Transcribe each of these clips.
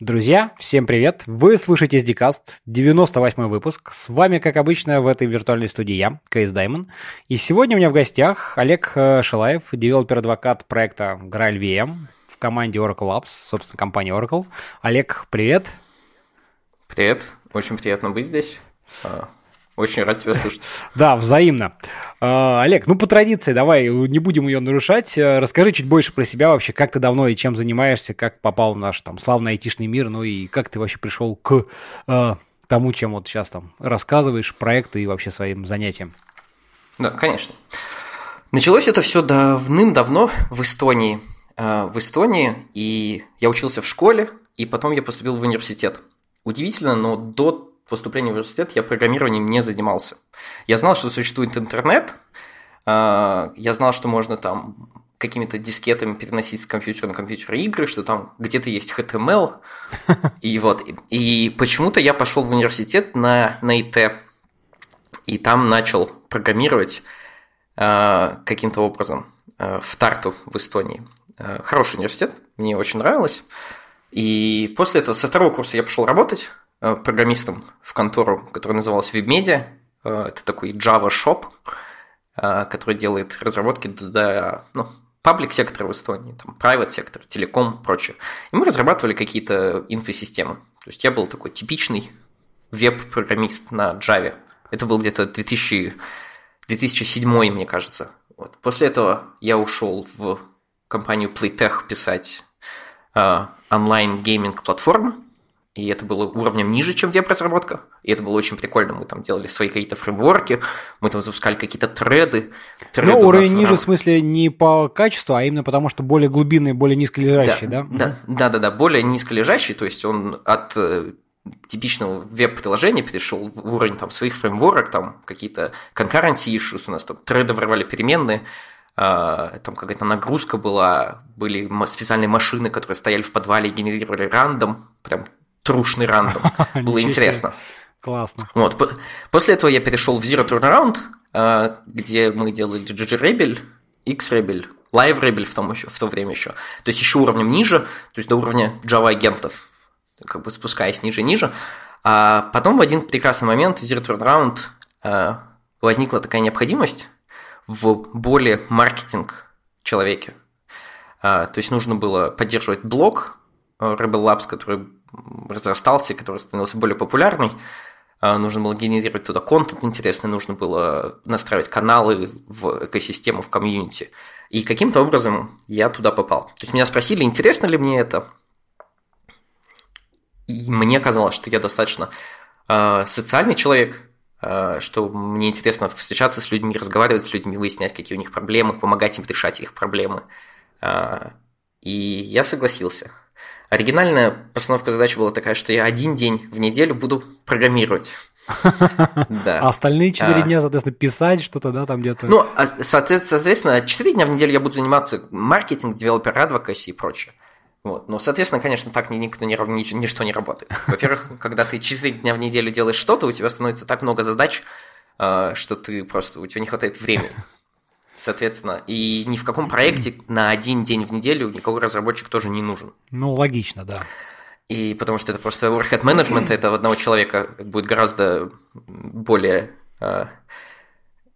Друзья, всем привет! Вы слушаете SDCast, 98 выпуск. С вами, как обычно, в этой виртуальной студии я, Кейс Даймон. И сегодня у меня в гостях Олег э, Шилаев, девелопер-адвокат проекта GraalVM эм» в команде Oracle Labs, собственно, компании Oracle. Олег, привет! Привет! Очень приятно быть здесь. А, очень рад тебя слышать. Да, взаимно. А, Олег, ну по традиции, давай э, не будем ее нарушать. Э, расскажи чуть больше про себя вообще, как ты давно и чем занимаешься, как попал в наш там славный айтишный мир, ну и как ты вообще пришел к э, тому, чем вот сейчас там рассказываешь, проекту и вообще своим занятиям. Да, конечно. Началось это все давным-давно в Эстонии. В Эстонии, и я учился в школе, и потом я поступил в университет. Удивительно, но до поступлению в университет я программированием не занимался. Я знал, что существует интернет, а, я знал, что можно там какими-то дискетами переносить с компьютера на компьютер игры, что там где-то есть HTML, и вот. И почему-то я пошел в университет на, на ИТ, и там начал программировать а, каким-то образом а, в Тарту в Эстонии. хороший университет, мне очень нравилось. И после этого со второго курса я пошел работать, Э, программистом в контору, которая называлась WebMedia. Э, это такой Java Shop, э, который делает разработки для ну, паблик сектора в Эстонии, там, private сектор, телеком, прочее. И мы разрабатывали какие-то инфосистемы. То есть я был такой типичный веб-программист на Java. Это был где-то 2000, 2007, мне кажется. Вот. После этого я ушел в компанию Playtech писать онлайн-гейминг-платформы. И это было уровнем ниже, чем веб-разработка. И это было очень прикольно. Мы там делали свои какие-то фреймворки, мы там запускали какие-то треды. треды Но уровень ниже, в смысле, не по качеству, а именно потому, что более глубинный, более низколежащий, да? Да, угу. да, да, да, более низколежащий, то есть он от э, типичного веб-приложения перешел в уровень там, своих фреймворок, там какие-то concurrency issues у нас, там треды врывали переменные, э, там какая-то нагрузка была, были специальные машины, которые стояли в подвале и генерировали рандом, прям трушный рандом. Было интересно. Классно. Вот. После этого я перешел в Zero Turnaround, а, где мы делали GG Rebel, X Rebel, Live Rebel в, том еще, в то время еще. То есть еще уровнем ниже, то есть до уровня Java агентов, как бы спускаясь ниже ниже. А потом в один прекрасный момент в Zero Turnaround а, возникла такая необходимость в более маркетинг человеке. А, то есть нужно было поддерживать блог Rebel Labs, который разрастался, который становился более популярный. А, нужно было генерировать туда контент интересный, нужно было настраивать каналы в экосистему, в комьюнити. И каким-то образом я туда попал. То есть меня спросили, интересно ли мне это. И мне казалось, что я достаточно э, социальный человек, э, что мне интересно встречаться с людьми, разговаривать с людьми, выяснять, какие у них проблемы, помогать им решать их проблемы. Э, и я согласился. Оригинальная постановка задачи была такая, что я один день в неделю буду программировать. Да. А остальные 4 а... дня, соответственно, писать что-то, да, там где-то. Ну, а, соответственно, 4 дня в неделю я буду заниматься маркетинг, девелопер, адвокаси и прочее. Вот. Но, соответственно, конечно, так никто не, ни, ничто не работает. Во-первых, когда ты 4 дня в неделю делаешь что-то, у тебя становится так много задач, а, что ты просто, у тебя не хватает времени. Соответственно, и ни в каком проекте на один день в неделю никакой разработчик тоже не нужен. Ну, логично, да. И потому что это просто overhead management этого одного человека будет гораздо более э,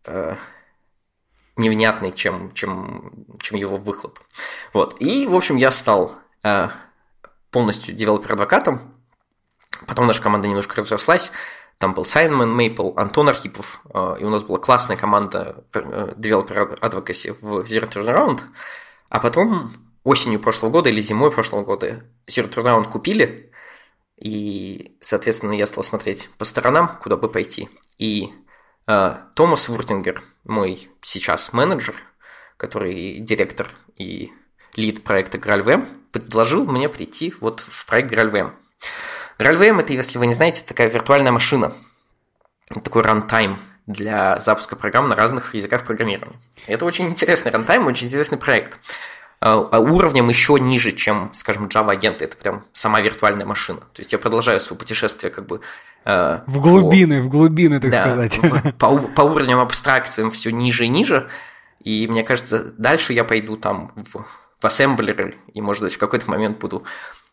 э, невнятный, чем, чем, чем его выхлоп. Вот. И, в общем, я стал э, полностью девелопер-адвокатом. Потом наша команда немножко разрослась. Там был Саймон Мейпл, Антон Архипов, а, и у нас была классная команда Developer э, Advocacy в Zero Turnaround. А потом осенью прошлого года или зимой прошлого года Zero Turnaround купили, и, соответственно, я стал смотреть по сторонам, куда бы пойти. И э, Томас Вуртингер, мой сейчас менеджер, который директор и лид проекта GraalVM, предложил мне прийти вот в проект GraalVM. RealVM это, если вы не знаете, такая виртуальная машина, такой рантайм для запуска программ на разных языках программирования. Это очень интересный рантайм, очень интересный проект. А уровнем еще ниже, чем, скажем, Java агенты. Это прям сама виртуальная машина. То есть я продолжаю свое путешествие как бы... Э, в глубины, по, в глубины, так да, сказать. по, по уровням абстракциям все ниже и ниже. И мне кажется, дальше я пойду там в, в ассемблеры и, может быть, в какой-то момент буду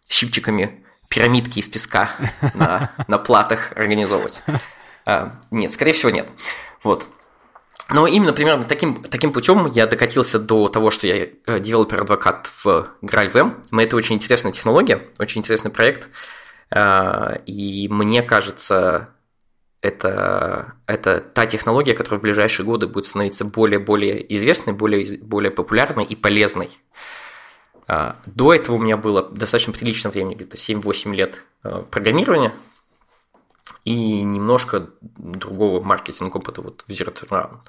щипчиками пирамидки из песка на, на платах организовывать. А, нет, скорее всего, нет. Вот. Но именно примерно таким, таким путем я докатился до того, что я э, девелопер-адвокат в GraalVM. Это очень интересная технология, очень интересный проект. А, и мне кажется, это, это та технология, которая в ближайшие годы будет становиться более-более известной, более, более популярной и полезной. А, до этого у меня было достаточно прилично время, где-то 7-8 лет э, программирования и немножко другого маркетинга опыта вот в Zero Turnaround.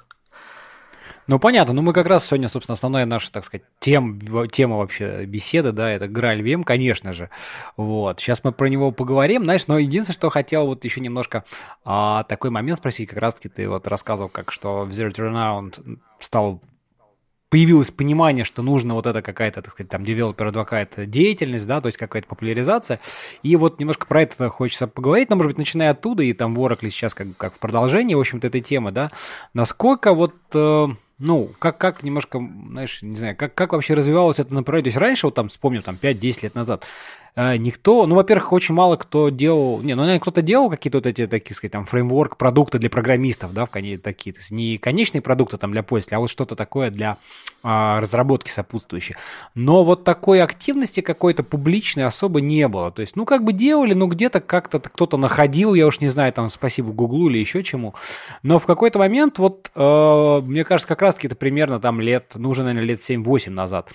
Ну, понятно. Ну, мы как раз сегодня, собственно, основная наша, так сказать, тем, тема вообще беседы, да, это Граль Вем, конечно же. Вот. Сейчас мы про него поговорим, знаешь, но единственное, что хотел вот еще немножко а, такой момент спросить, как раз-таки ты вот рассказывал, как что в Zero Turnaround стал появилось понимание, что нужно вот это какая-то, так сказать, там, девелопер адвокат деятельность, да, то есть какая-то популяризация. И вот немножко про это хочется поговорить, но, может быть, начиная оттуда, и там в Oracle сейчас как, как в продолжении, в общем-то, этой темы, да, насколько вот... Э, ну, как, как немножко, знаешь, не знаю, как, как вообще развивалось это направление? То есть раньше, вот там, вспомню, там, 5-10 лет назад, Э, никто, ну, во-первых, очень мало кто делал, не, ну, наверное, кто-то делал какие-то вот эти, такие сказать, там, фреймворк продукты для программистов, да, в коне, такие, то есть не конечные продукты там для пользователя, а вот что-то такое для а, разработки сопутствующей. Но вот такой активности какой-то публичной особо не было, то есть, ну, как бы делали, ну, где-то как-то кто-то находил, я уж не знаю, там, спасибо Гуглу или еще чему, но в какой-то момент, вот, э, мне кажется, как раз-таки это примерно там лет, ну, уже, наверное, лет 7-8 назад,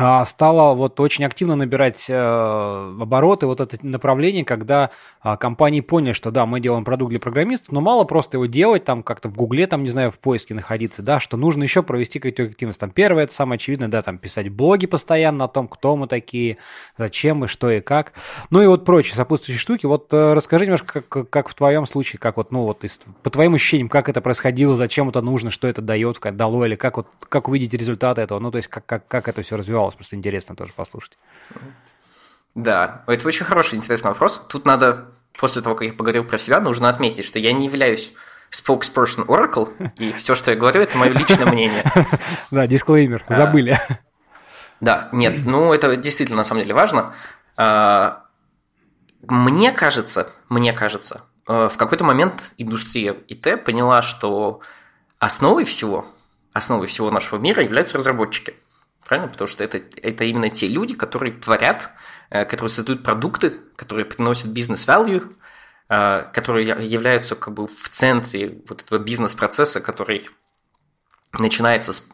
а, стала вот очень активно набирать э, обороты вот это направление, когда а, компании поняли, что да, мы делаем продукт для программистов, но мало просто его делать, там как-то в гугле, там, не знаю, в поиске находиться, да, что нужно еще провести какую-то активность. Там первое, это самое очевидное, да, там писать блоги постоянно о том, кто мы такие, зачем мы, что и как. Ну и вот прочие сопутствующие штуки. Вот э, расскажи немножко, как, как в твоем случае, как вот, ну вот, из, по твоим ощущениям, как это происходило, зачем это нужно, что это дает, дало, или как вот, как увидеть результаты этого, ну то есть как, как, как это все развивалось оказалось просто интересно тоже послушать. Да, это очень хороший, интересный вопрос. Тут надо, после того, как я поговорил про себя, нужно отметить, что я не являюсь spokesperson Oracle, и все, что я говорю, это мое личное мнение. Да, дисклеймер, забыли. Да, нет, ну это действительно на самом деле важно. А, мне кажется, мне кажется, э, в какой-то момент индустрия ИТ поняла, что основой всего, основой всего нашего мира являются разработчики – Правильно? Потому что это, это именно те люди, которые творят, э, которые создают продукты, которые приносят бизнес-value, э, которые являются как бы в центре вот этого бизнес-процесса, который начинается с,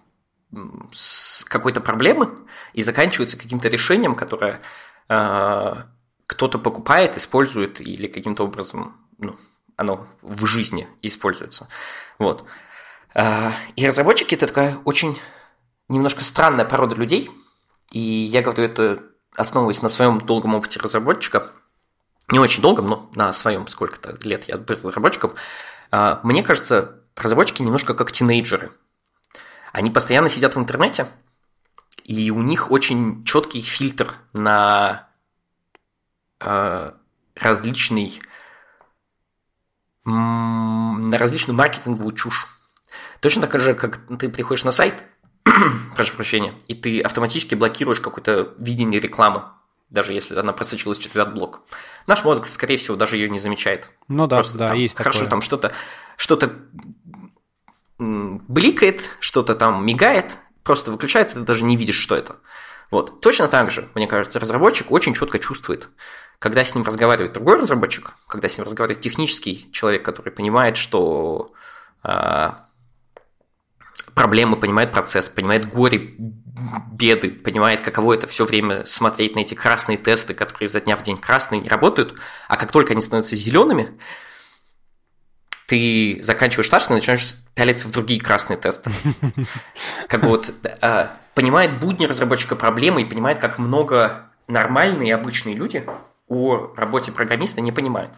с какой-то проблемы и заканчивается каким-то решением, которое э, кто-то покупает, использует или каким-то образом ну, оно в жизни используется. Вот. Э, и разработчики – это такая очень немножко странная порода людей, и я говорю это основываясь на своем долгом опыте разработчика, не очень долгом, но на своем сколько-то лет я был разработчиком, а, мне кажется, разработчики немножко как тинейджеры. Они постоянно сидят в интернете, и у них очень четкий фильтр на а, различный на различную маркетинговую чушь. Точно так же, как ты приходишь на сайт, прошу прощения, и ты автоматически блокируешь какое-то видение рекламы, даже если она просочилась через блок. Наш мозг, скорее всего, даже ее не замечает. Ну да, Просто да, там, есть Хорошо, такое. там что-то что-то бликает, что-то там мигает, просто выключается, ты даже не видишь, что это. Вот. Точно так же, мне кажется, разработчик очень четко чувствует, когда с ним разговаривает другой разработчик, когда с ним разговаривает технический человек, который понимает, что а, проблемы, понимает процесс, понимает горе, беды, понимает, каково это все время смотреть на эти красные тесты, которые изо дня в день красные не работают, а как только они становятся зелеными, ты заканчиваешь стаж и начинаешь пялиться в другие красные тесты. Как бы вот а, понимает будни разработчика проблемы и понимает, как много нормальные обычные люди о работе программиста не понимают.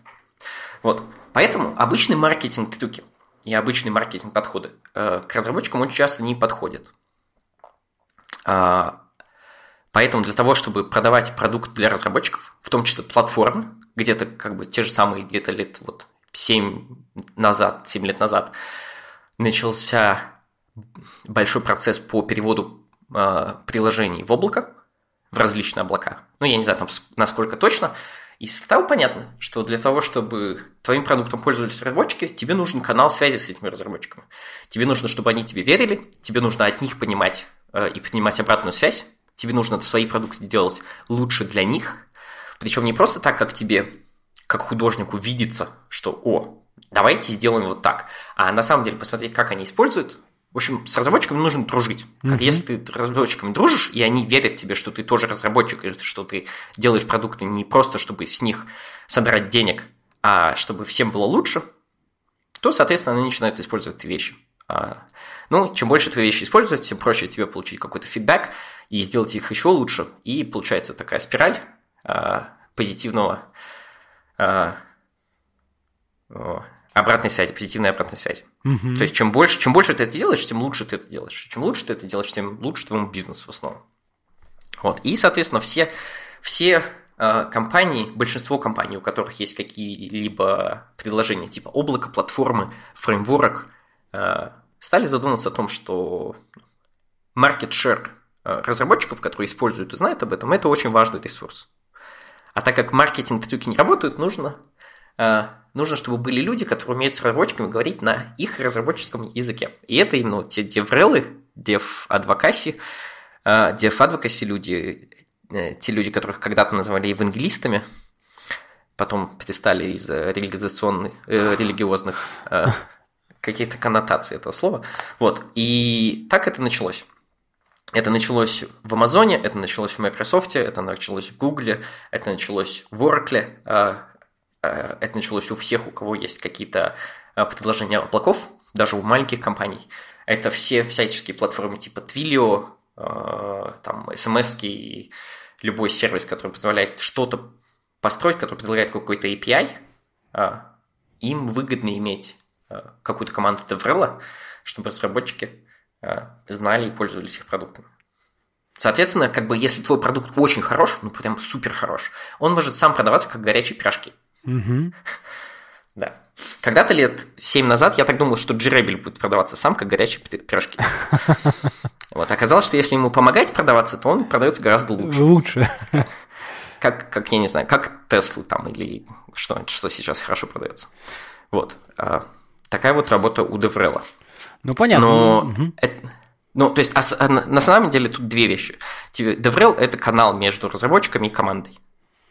Вот. Поэтому обычный маркетинг трюки – и обычные маркетинг-подходы э, к разработчикам очень часто не подходят. А, поэтому для того, чтобы продавать продукт для разработчиков, в том числе платформы, где-то как бы те же самые где-то лет вот 7 назад, 7 лет назад начался большой процесс по переводу э, приложений в облако, в различные облака. Ну, я не знаю, там, насколько точно, и стало понятно, что для того, чтобы твоим продуктом пользовались разработчики, тебе нужен канал связи с этими разработчиками. Тебе нужно, чтобы они тебе верили, тебе нужно от них понимать э, и принимать обратную связь, тебе нужно свои продукты делать лучше для них, причем не просто так, как тебе, как художнику видится, что «О, давайте сделаем вот так», а на самом деле посмотреть, как они используют в общем, с разработчиками нужно дружить. Как mm-hmm. если ты с разработчиками дружишь, и они верят тебе, что ты тоже разработчик, или что ты делаешь продукты не просто, чтобы с них содрать денег, а чтобы всем было лучше, то, соответственно, они начинают использовать твои вещи. А, ну, чем больше твои вещи используют, тем проще тебе получить какой-то фидбэк и сделать их еще лучше. И получается такая спираль а, позитивного а, обратной связи, позитивной обратной связи. Угу. То есть, чем больше, чем больше ты это делаешь, тем лучше ты это делаешь. Чем лучше ты это делаешь, тем лучше твоему бизнесу в основном. Вот. И, соответственно, все, все э, компании, большинство компаний, у которых есть какие-либо предложения типа облака, платформы, фреймворк, э, стали задумываться о том, что market share э, разработчиков, которые используют и знают об этом, это очень важный ресурс. А так как маркетинг-трюки не работают, нужно Э, нужно, чтобы были люди, которые умеют с разработчиками говорить на их разработческом языке. И это именно те деврелы, дев-адвокаси, э, дев-адвокаси люди, э, те люди, которых когда-то называли евангелистами, потом перестали из-за религизационных, э, религиозных э, каких-то коннотаций этого слова. Вот, и так это началось. Это началось в Амазоне, это началось в Microsoft, это началось в Гугле, это началось в Oracle, Э, это началось у всех, у кого есть какие-то э, предложения облаков, даже у маленьких компаний. Это все всяческие платформы типа Twilio, э, там, SMS и любой сервис, который позволяет что-то построить, который предлагает какой-то API, им выгодно иметь какую-то команду Devrel, чтобы разработчики знали и пользовались их продуктами. Соответственно, как бы если твой продукт очень хорош, ну прям супер хорош, он может сам продаваться как горячие пирожки – Угу. Да. Когда-то лет 7 назад я так думал, что джеребель будет продаваться сам, как горячие пирожки. Вот. Оказалось, что если ему помогать продаваться, то он продается гораздо лучше. Лучше. Как, как я не знаю, как Теслы там или что, что сейчас хорошо продается. Вот. А, такая вот работа у Деврела. Ну, понятно. Но угу. Ну, это, ну, то есть, а, а, на, на самом деле тут две вещи. Деврел – это канал между разработчиками и командой.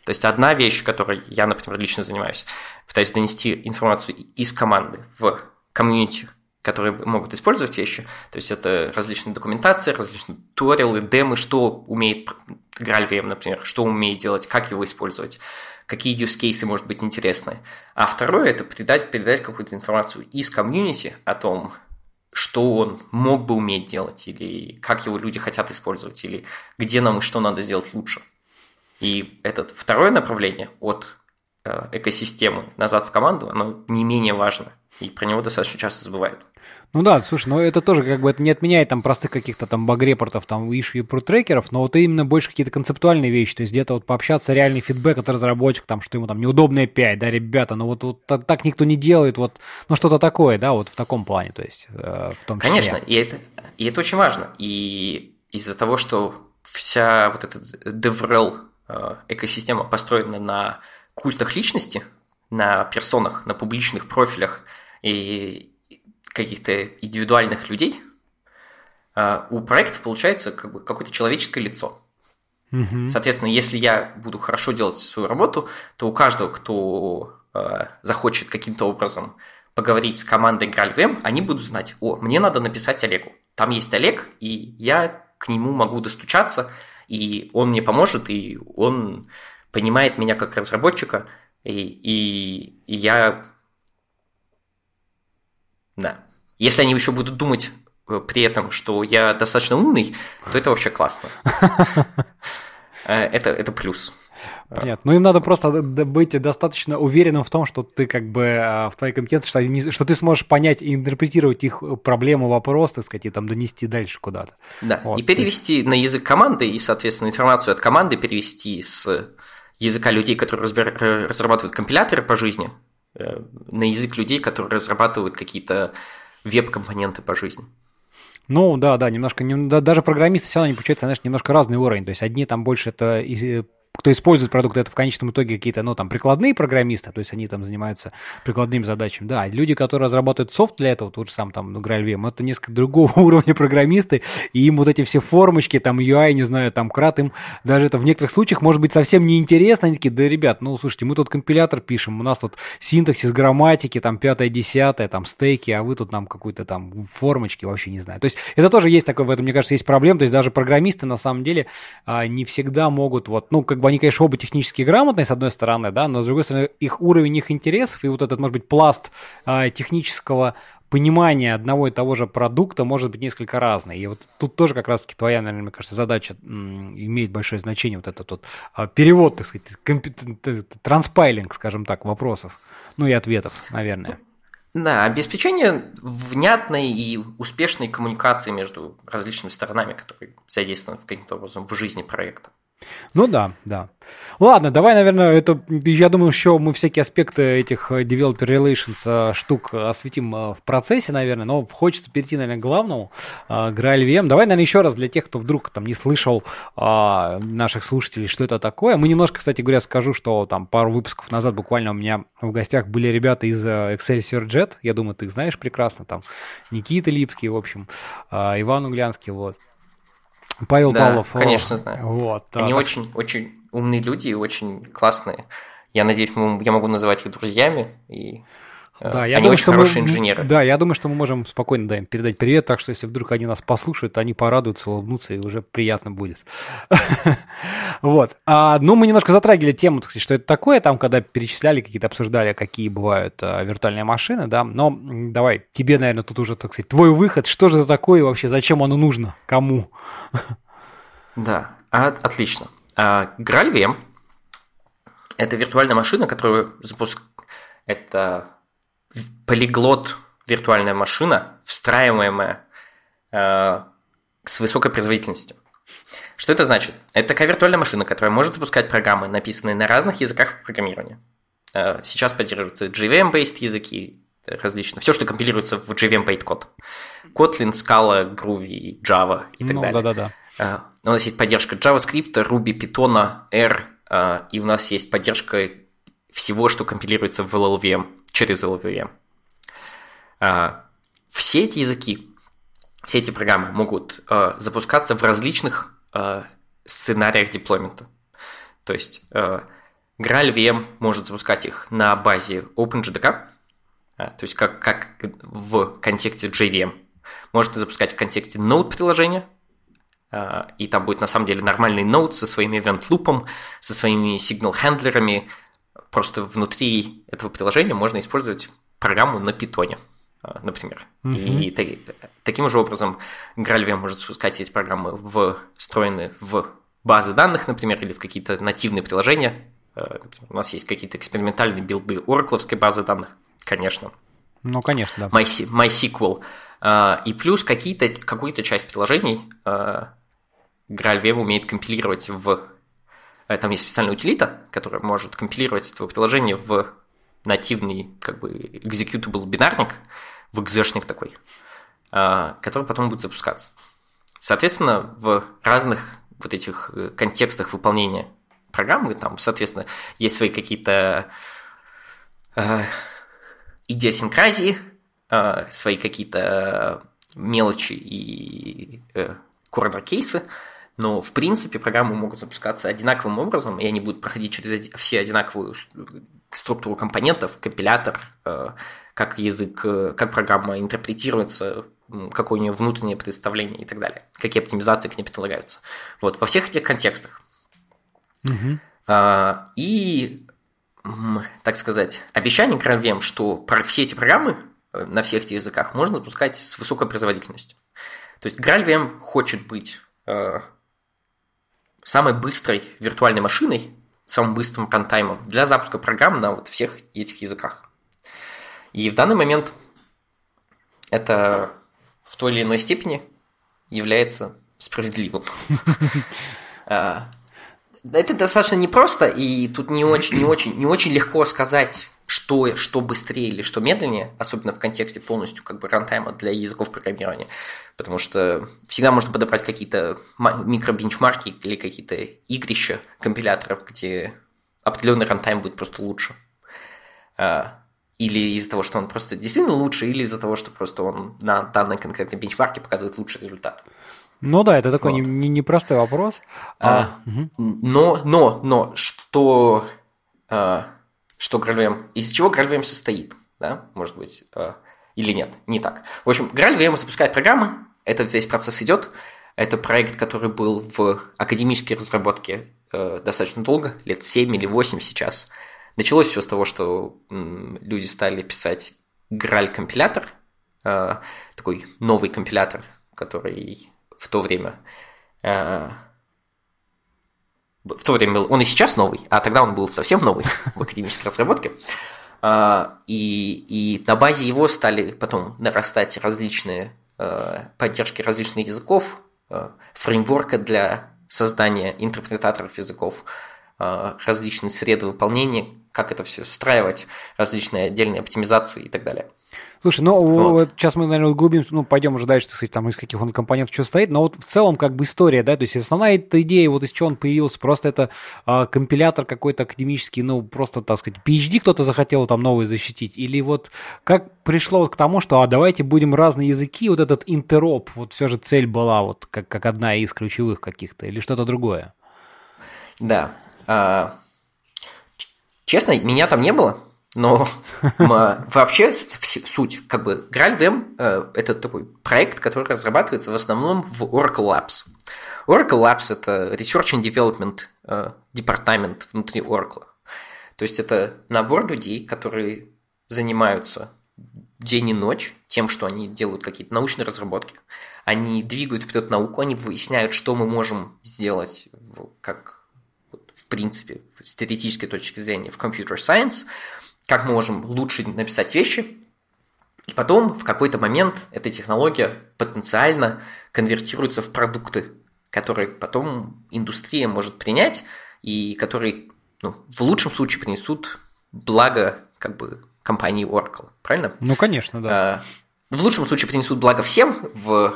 То есть одна вещь, которой я, например, лично занимаюсь, пытаюсь донести информацию из команды в комьюнити, которые могут использовать вещи. То есть это различные документации, различные туториалы, демы, что умеет Гральвием, например, что умеет делать, как его использовать, какие use cases может быть интересны. А второе – это передать, передать какую-то информацию из комьюнити о том, что он мог бы уметь делать, или как его люди хотят использовать, или где нам и что надо сделать лучше – и это второе направление от э, экосистемы назад в команду, оно не менее важно. И про него достаточно часто забывают. Ну да, слушай, но ну это тоже как бы это не отменяет там простых каких-то там баг-репортов, там issue про трекеров, но вот именно больше какие-то концептуальные вещи, то есть где-то вот пообщаться, реальный фидбэк от разработчика, там, что ему там неудобная 5, да, ребята, ну вот, вот так никто не делает, вот, ну что-то такое, да, вот в таком плане, то есть э, в том числе. Конечно, и это, и это очень важно, и из-за того, что вся вот эта DevRel Э, экосистема построена на культах личности, на персонах, на публичных профилях и каких-то индивидуальных людей, э, у проектов получается как бы какое-то человеческое лицо. Угу. Соответственно, если я буду хорошо делать свою работу, то у каждого, кто э, захочет каким-то образом поговорить с командой GraalVM, они будут знать, о, мне надо написать Олегу. Там есть Олег, и я к нему могу достучаться, и он мне поможет, и он понимает меня как разработчика, и, и, и я... Да. Если они еще будут думать э, при этом, что я достаточно умный, то это вообще классно. Э, это, это плюс. А. Понятно. Ну, им надо просто быть достаточно уверенным в том, что ты как бы а, в твоей компетенции, что, они, что ты сможешь понять и интерпретировать их э, проблему, вопрос, так сказать, и там донести дальше куда-то. Да, вот. и перевести на язык команды, и, соответственно, информацию от команды перевести с языка людей, которые разбир... разрабатывают компиляторы по жизни, э, на язык людей, которые разрабатывают какие-то веб-компоненты по жизни. Ну да, да, немножко, не, да, даже программисты все равно не получается, знаешь, немножко разный уровень. То есть одни там больше это э, кто использует продукт это в конечном итоге какие-то, ну, там, прикладные программисты, то есть они там занимаются прикладными задачами, да, люди, которые разрабатывают софт для этого, тот же сам там, ну, Гральвем, это несколько другого уровня программисты, и им вот эти все формочки, там, UI, не знаю, там, крат, им даже это в некоторых случаях может быть совсем неинтересно, они такие, да, ребят, ну, слушайте, мы тут компилятор пишем, у нас тут синтаксис грамматики, там, пятое, десятое, там, стейки, а вы тут нам какой то там формочки, вообще не знаю. То есть это тоже есть такой, в этом, мне кажется, есть проблема, то есть даже программисты, на самом деле, а, не всегда могут вот, ну, как бы они, конечно, оба технически грамотные, с одной стороны, да, но с другой стороны, их уровень, их интересов и вот этот, может быть, пласт э, технического понимания одного и того же продукта может быть несколько разный. И вот тут тоже как раз-таки твоя, наверное, мне кажется, задача имеет большое значение, вот этот вот а, перевод, так сказать, транспайлинг, скажем так, вопросов, ну и ответов, наверное. Да, обеспечение внятной и успешной коммуникации между различными сторонами, которые задействованы каким-то образом в жизни проекта. Ну да, да. Ладно, давай, наверное, это, я думаю, еще мы всякие аспекты этих э, developer relations э, штук осветим э, в процессе, наверное, но хочется перейти, наверное, к главному, к GraalVM. Давай, наверное, еще раз для тех, кто вдруг там не слышал наших слушателей, что это такое. Мы немножко, кстати говоря, скажу, что там пару выпусков назад буквально у меня в гостях были ребята из Excelsior Jet, я думаю, ты их знаешь прекрасно, там Никита Липский, в общем, Иван Углянский, вот. Павел да, Павлов. конечно, знаю. Вот, Они так... очень, очень умные люди и очень классные. Я надеюсь, я могу называть их друзьями и Э, да, я они думаю, очень что хорошие мы, инженеры. Да, я думаю, что мы можем спокойно да, им передать привет, так что если вдруг они нас послушают, они порадуются, улыбнутся, и уже приятно будет. Вот. А, ну, мы немножко затрагивали тему, так сказать, что это такое, там, когда перечисляли какие-то, обсуждали, а какие бывают а, виртуальные машины, да, но давай, тебе, наверное, тут уже, так сказать, твой выход, что же это такое вообще, зачем оно нужно, кому? Да, отлично. GraalVM – это виртуальная машина, которую запуск... Это полиглот виртуальная машина, встраиваемая э, с высокой производительностью. Что это значит? Это такая виртуальная машина, которая может запускать программы, написанные на разных языках программирования. Э, сейчас поддерживаются JVM-based языки, различные, все, что компилируется в JVM-based Kotlin, Scala, Groovy, Java и так ну, далее. Да-да-да. Uh, у нас есть поддержка JavaScript, Ruby, Python, R, uh, и у нас есть поддержка всего, что компилируется в LLVM через LLVM. А, все эти языки, все эти программы могут а, запускаться в различных а, сценариях деплоймента. То есть GraalVM может запускать их на базе OpenJDK, то есть как, как в контексте JVM. может запускать в контексте Node приложения, и там будет на самом деле нормальный Node со своим event лупом, со своими сигнал-хендлерами, просто внутри этого приложения можно использовать программу на питоне, а, например. Mm-hmm. И таким же образом Гральве может спускать эти программы встроенные в базы данных, например, или в какие-то нативные приложения. А, например, у нас есть какие-то экспериментальные билды Oracle базы данных, конечно. Ну, конечно, да. My, MySQL. А, и плюс какие-то, какую-то часть приложений GraalVM умеет компилировать в Э, там есть специальная утилита, которая может компилировать твое приложение в нативный как бы executable бинарник, в экзешник такой, а, который потом будет запускаться. Соответственно, в разных вот этих э, контекстах выполнения программы, там, соответственно, есть свои какие-то э, идиосинкразии, а, свои какие-то мелочи и э, корнер-кейсы, но, в принципе, программы могут запускаться одинаковым образом, и они будут проходить через все одинаковую структуру компонентов, компилятор, э, как язык, э, как программа интерпретируется, какое у нее внутреннее представление и так далее, какие оптимизации к ней предлагаются Вот, во всех этих контекстах. Угу. И, так сказать, обещание CRVM, что все эти программы э, на всех этих языках можно запускать с высокой производительностью. То есть GraalVM хочет быть самой быстрой виртуальной машиной, самым быстрым рантаймом для запуска программ на вот всех этих языках. И в данный момент это в той или иной степени является справедливым. А, это достаточно непросто, и тут не очень, не очень, не очень легко сказать, что, что быстрее или что медленнее, особенно в контексте полностью как бы рантайма для языков программирования, потому что всегда можно подобрать какие-то микробенчмарки или какие-то игрища компиляторов, где определенный рантайм будет просто лучше. А, или из-за того, что он просто действительно лучше, или из-за того, что просто он на данной конкретной бенчмарке показывает лучший результат. Ну да, это такой вот. не, не простой вопрос. А, а, угу. Но, но, но, что а, что GraalVM, из чего GraalVM состоит, да, может быть, э, или нет, не так. В общем, GraalVM запускает программы, этот весь процесс идет, это проект, который был в академической разработке э, достаточно долго, лет 7 или 8 сейчас. Началось все с того, что люди стали писать Граль-компилятор, э, такой новый компилятор, который в то время в то время был, он и сейчас новый, а тогда он был совсем новый в академической разработке. А, и, и на базе его стали потом нарастать различные э, поддержки различных языков, э, фреймворка для создания интерпретаторов языков, э, различные среды выполнения, как это все встраивать, различные отдельные оптимизации и так далее. Слушай, ну вот. вот сейчас мы, наверное, углубимся, ну пойдем уже дальше, так сказать, там из каких он компонентов что стоит, но вот в целом как бы история, да, то есть основная эта идея, вот из чего он появился, просто это э, компилятор какой-то академический, ну просто, так сказать, PhD кто-то захотел там новый защитить, или вот как пришло вот к тому, что а давайте будем разные языки, вот этот интероп, вот все же цель была вот как, как одна из ключевых каких-то, или что-то другое? Да. А, честно, меня там не было. Но а, вообще суть, как бы GraalVM э, – это такой проект, который разрабатывается в основном в Oracle Labs. Oracle Labs – это Research and Development э, департамент внутри Oracle. То есть это набор людей, которые занимаются день и ночь тем, что они делают какие-то научные разработки. Они двигают вперед науку, они выясняют, что мы можем сделать в, как в принципе, с теоретической точки зрения в computer science – как мы можем лучше написать вещи, и потом в какой-то момент эта технология потенциально конвертируется в продукты, которые потом индустрия может принять и которые ну, в лучшем случае принесут благо как бы компании Oracle, правильно? Ну, конечно, да. А, в лучшем случае принесут благо всем в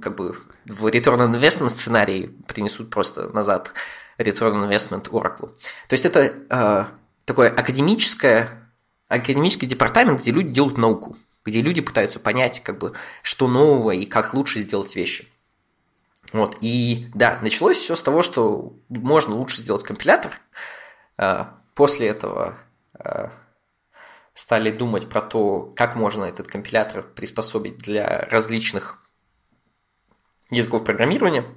как бы в return on investment сценарии принесут просто назад return on investment Oracle. То есть это а, такое академическое, академический департамент, где люди делают науку, где люди пытаются понять, как бы, что нового и как лучше сделать вещи. Вот, и да, началось все с того, что можно лучше сделать компилятор. А, после этого а, стали думать про то, как можно этот компилятор приспособить для различных языков программирования –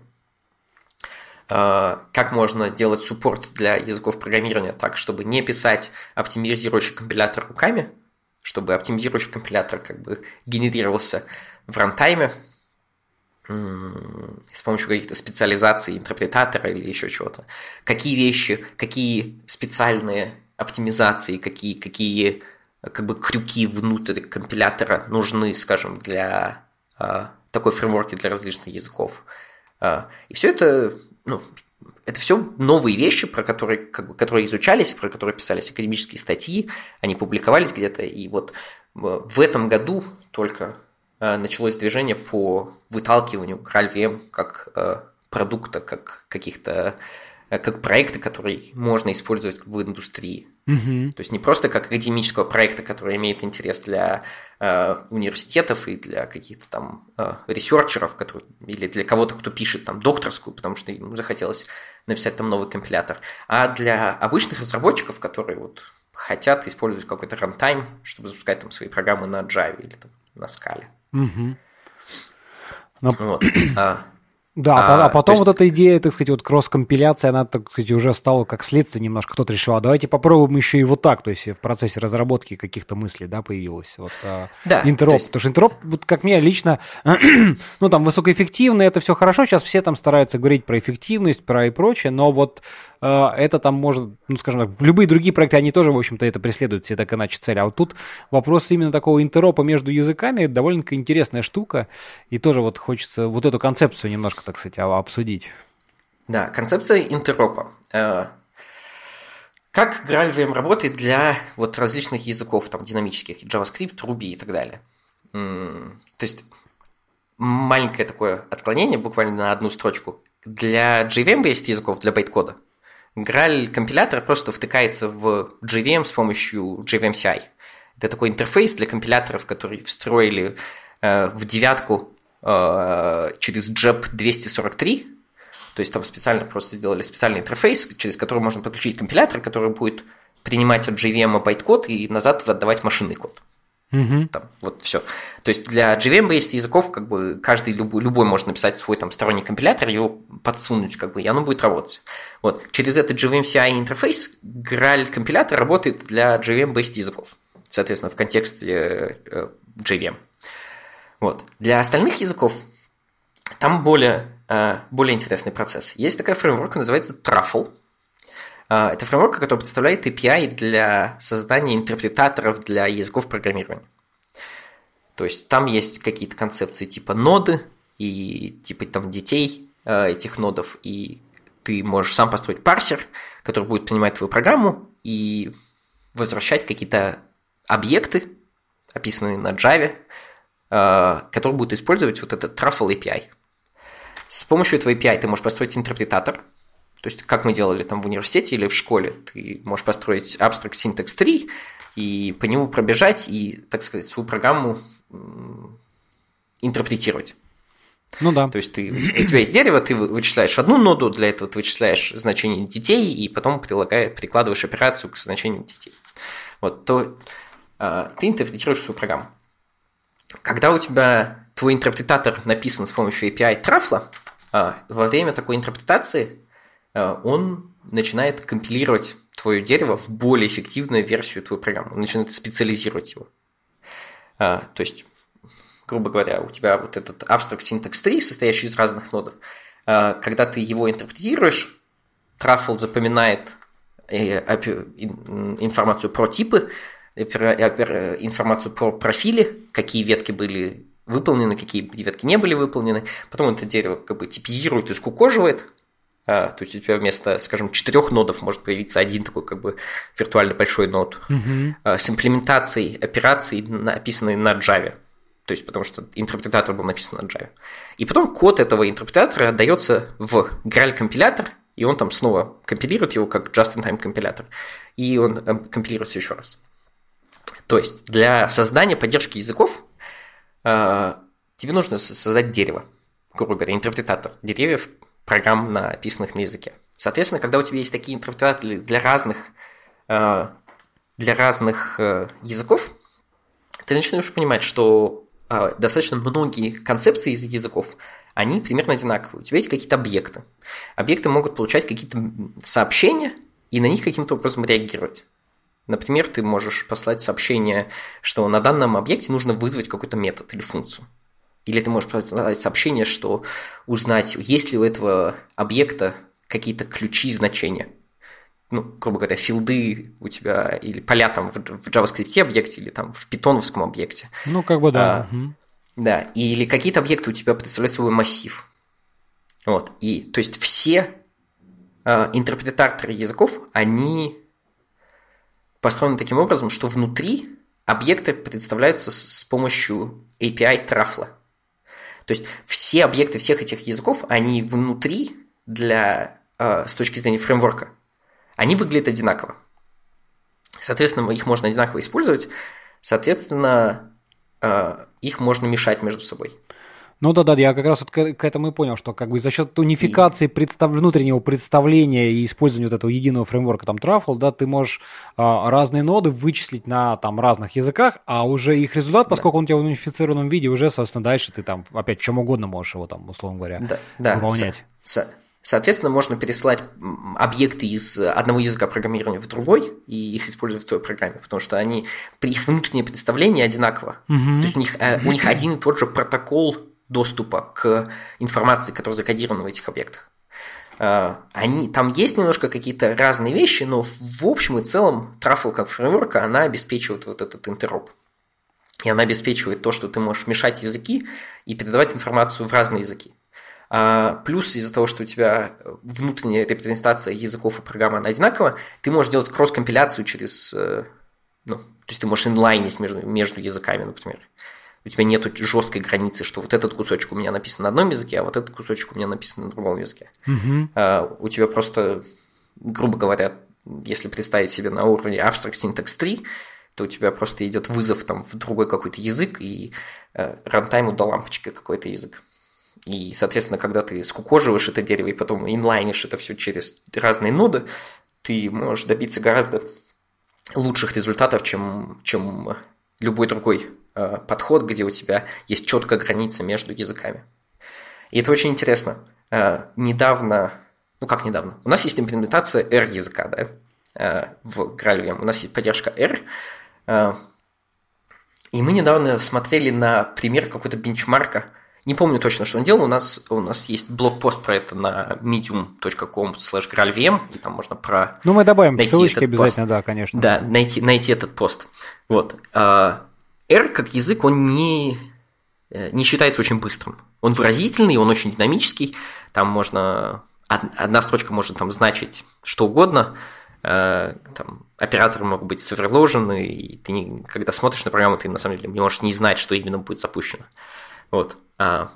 Э, как можно делать суппорт для языков программирования так, чтобы не писать оптимизирующий компилятор руками, чтобы оптимизирующий компилятор как бы генерировался в рантайме с помощью каких-то специализаций интерпретатора или еще чего-то. Какие вещи, какие специальные оптимизации, какие, какие как бы крюки внутрь компилятора нужны, скажем, для э, такой фреймворки для различных языков. Э, и все это ну, это все новые вещи, про которые, как бы, которые изучались, про которые писались академические статьи, они публиковались где-то, и вот э, в этом году только э, началось движение по выталкиванию GraalVM как э, продукта, как каких-то Э, как проекта, который можно использовать в индустрии. Угу. То есть не просто как академического проекта, который имеет интерес для э, университетов и для каких-то там э, ресерчеров, которые, или для кого-то, кто пишет там докторскую, потому что ему захотелось написать там новый компилятор, а для обычных разработчиков, которые вот хотят использовать какой-то рантайм, чтобы запускать там свои программы на Java или там, на Scala. Угу. Но... Вот. А да, а, а, а потом есть... вот эта идея, так сказать, вот кросс-компиляция, она, так сказать, уже стала как следствие немножко. Кто-то решил, а давайте попробуем еще и вот так, то есть в процессе разработки каких-то мыслей, да, появилось. Вот, а, да. Интероп, есть... потому что интероп, вот как мне лично, ну там высокоэффективный, это все хорошо, сейчас все там стараются говорить про эффективность, про и прочее, но вот э, это там может, ну скажем так, любые другие проекты, они тоже, в общем-то, это преследуют все так иначе цель. А вот тут вопрос именно такого интеропа между языками, довольно-таки интересная штука, и тоже вот хочется вот эту концепцию немножко так сказать, а, обсудить. Да, концепция интеропа. Э, как GraalVM работает для вот различных языков, там, динамических, JavaScript, Ruby и так далее. То есть, маленькое такое отклонение, буквально на одну строчку. Для JVM есть языков, для байткода. Граль компилятор просто втыкается в JVM с помощью JVM CI. Это такой интерфейс для компиляторов, которые встроили э, в девятку Э, через JEP 243, то есть там специально просто сделали специальный интерфейс, через который можно подключить компилятор, который будет принимать от JVM байткод и назад отдавать машинный код. Угу. Там, вот все. То есть для JVM есть языков, как бы каждый любой, любой может написать свой там сторонний компилятор, его подсунуть, как бы, и оно будет работать. Вот. Через этот JVM CI интерфейс Граль компилятор работает для JVM based языков. Соответственно, в контексте э, э, JVM. Вот. Для остальных языков там более, э, более интересный процесс. Есть такая фреймворка, называется Truffle. Э, это фреймворк, который представляет API для создания интерпретаторов для языков программирования. То есть там есть какие-то концепции типа ноды и типа там детей э, этих нодов, и ты можешь сам построить парсер, который будет принимать твою программу и возвращать какие-то объекты, описанные на Java, Э, который будет использовать вот этот Truffle API. С помощью этого API ты можешь построить интерпретатор, то есть, как мы делали там в университете или в школе, ты можешь построить Abstract Syntax 3 и по нему пробежать и, так сказать, свою программу интерпретировать. Ну да. То есть ты, у тебя есть дерево, ты вычисляешь одну ноду, для этого ты вычисляешь значение детей и потом прикладываешь операцию к значению детей. Вот, то э, ты интерпретируешь свою программу. Когда у тебя твой интерпретатор написан с помощью API трафла, а, во время такой интерпретации а, он начинает компилировать твое дерево в более эффективную версию твоей программы. Он начинает специализировать его. А, то есть, грубо говоря, у тебя вот этот abstract syntax tree, состоящий из разных нодов, когда ты его интерпретируешь, Truffle запоминает э, информацию про типы, Э, информацию про профили, какие ветки были выполнены, какие ветки не были выполнены. Потом это дерево как бы типизирует и скукоживает. А, то есть у тебя вместо, скажем, четырех нодов может появиться один такой как бы виртуально большой нод угу. а, с имплементацией операций, написанной на Java. То есть потому что интерпретатор был написан на Java. И потом код этого интерпретатора отдается в Graal компилятор, и он там снова компилирует его как just-in-time компилятор. И он э, компилируется еще раз. То есть для создания поддержки языков э, тебе нужно создать дерево, грубо говоря, интерпретатор деревьев программ, написанных на языке. Соответственно, когда у тебя есть такие интерпретаторы для разных, э, для разных э, языков, ты начинаешь понимать, что э, достаточно многие концепции из языков, они примерно одинаковые. У тебя есть какие-то объекты. Объекты могут получать какие-то сообщения и на них каким-то образом реагировать. Например, ты можешь послать сообщение, что на данном объекте нужно вызвать какой-то метод или функцию. Или ты можешь послать сообщение, что узнать, есть ли у этого объекта какие-то ключи и значения. Ну, грубо говоря, филды у тебя или поля там в, в JavaScript объекте или там в питоновском объекте. Ну, как бы да. А, угу. Да, или какие-то объекты у тебя представляют свой массив. Вот, и то есть все э, интерпретаторы языков, они построены таким образом, что внутри объекты представляются с помощью API Truffle. То есть все объекты всех этих языков, они внутри для, э, с точки зрения фреймворка, они выглядят одинаково. Соответственно, их можно одинаково использовать, соответственно, э, их можно мешать между собой. Ну да-да, я как раз вот к, к этому и понял, что как бы за счет унификации и... представ... внутреннего представления и использования вот этого единого фреймворка, там, Truffle, да, ты можешь а, разные ноды вычислить на там разных языках, а уже их результат, поскольку да. он у тебя в унифицированном виде, уже, собственно, дальше ты там опять в чем угодно можешь его там, условно говоря, да, выполнять. Со- Соответственно, можно переслать объекты из одного языка программирования в другой и их использовать в твоей программе, потому что они, их внутреннее представление одинаково. Угу. То есть у них, э, у них один и тот же протокол доступа к информации, которая закодирована в этих объектах. А, они, там есть немножко какие-то разные вещи, но в общем и целом Truffle как фреймворка, она обеспечивает вот этот интероп. И она обеспечивает то, что ты можешь мешать языки и передавать информацию в разные языки. А, плюс из-за того, что у тебя внутренняя репрезентация языков и программы она одинакова, ты можешь делать кросс-компиляцию через... Э, ну, то есть ты можешь инлайнить между, между языками, например у тебя нет жесткой границы, что вот этот кусочек у меня написан на одном языке, а вот этот кусочек у меня написан на другом языке. Угу. А, у тебя просто, грубо говоря, если представить себе на уровне Abstract Syntax 3, то у тебя просто идет вызов там в другой какой-то язык, и рантайму э, до лампочки какой-то язык. И, соответственно, когда ты скукоживаешь это дерево и потом инлайнишь это все через разные ноды, ты можешь добиться гораздо лучших результатов, чем, чем любой другой Э, подход, где у тебя есть четкая граница между языками. И это очень интересно. Э, недавно, ну как недавно, у нас есть имплементация R языка, да, э, в Graalvm. У нас есть поддержка R. И мы недавно смотрели на пример какой то бенчмарка. Не помню точно, что он делал. У нас, у нас есть блокпост про это на medium.com slash graalvm, и там можно про... Ну, мы добавим найти ссылочки обязательно, пост. да, конечно. Да, найти, найти этот пост. Вот. R как язык, он не, э, не считается очень быстрым. Он выразительный, он очень динамический. Там можно... Одна строчка может там значить что угодно. Э, там, операторы могут быть соверложены, и ты не, когда смотришь на программу, ты на самом деле не можешь не знать, что именно будет запущено. Вот. А,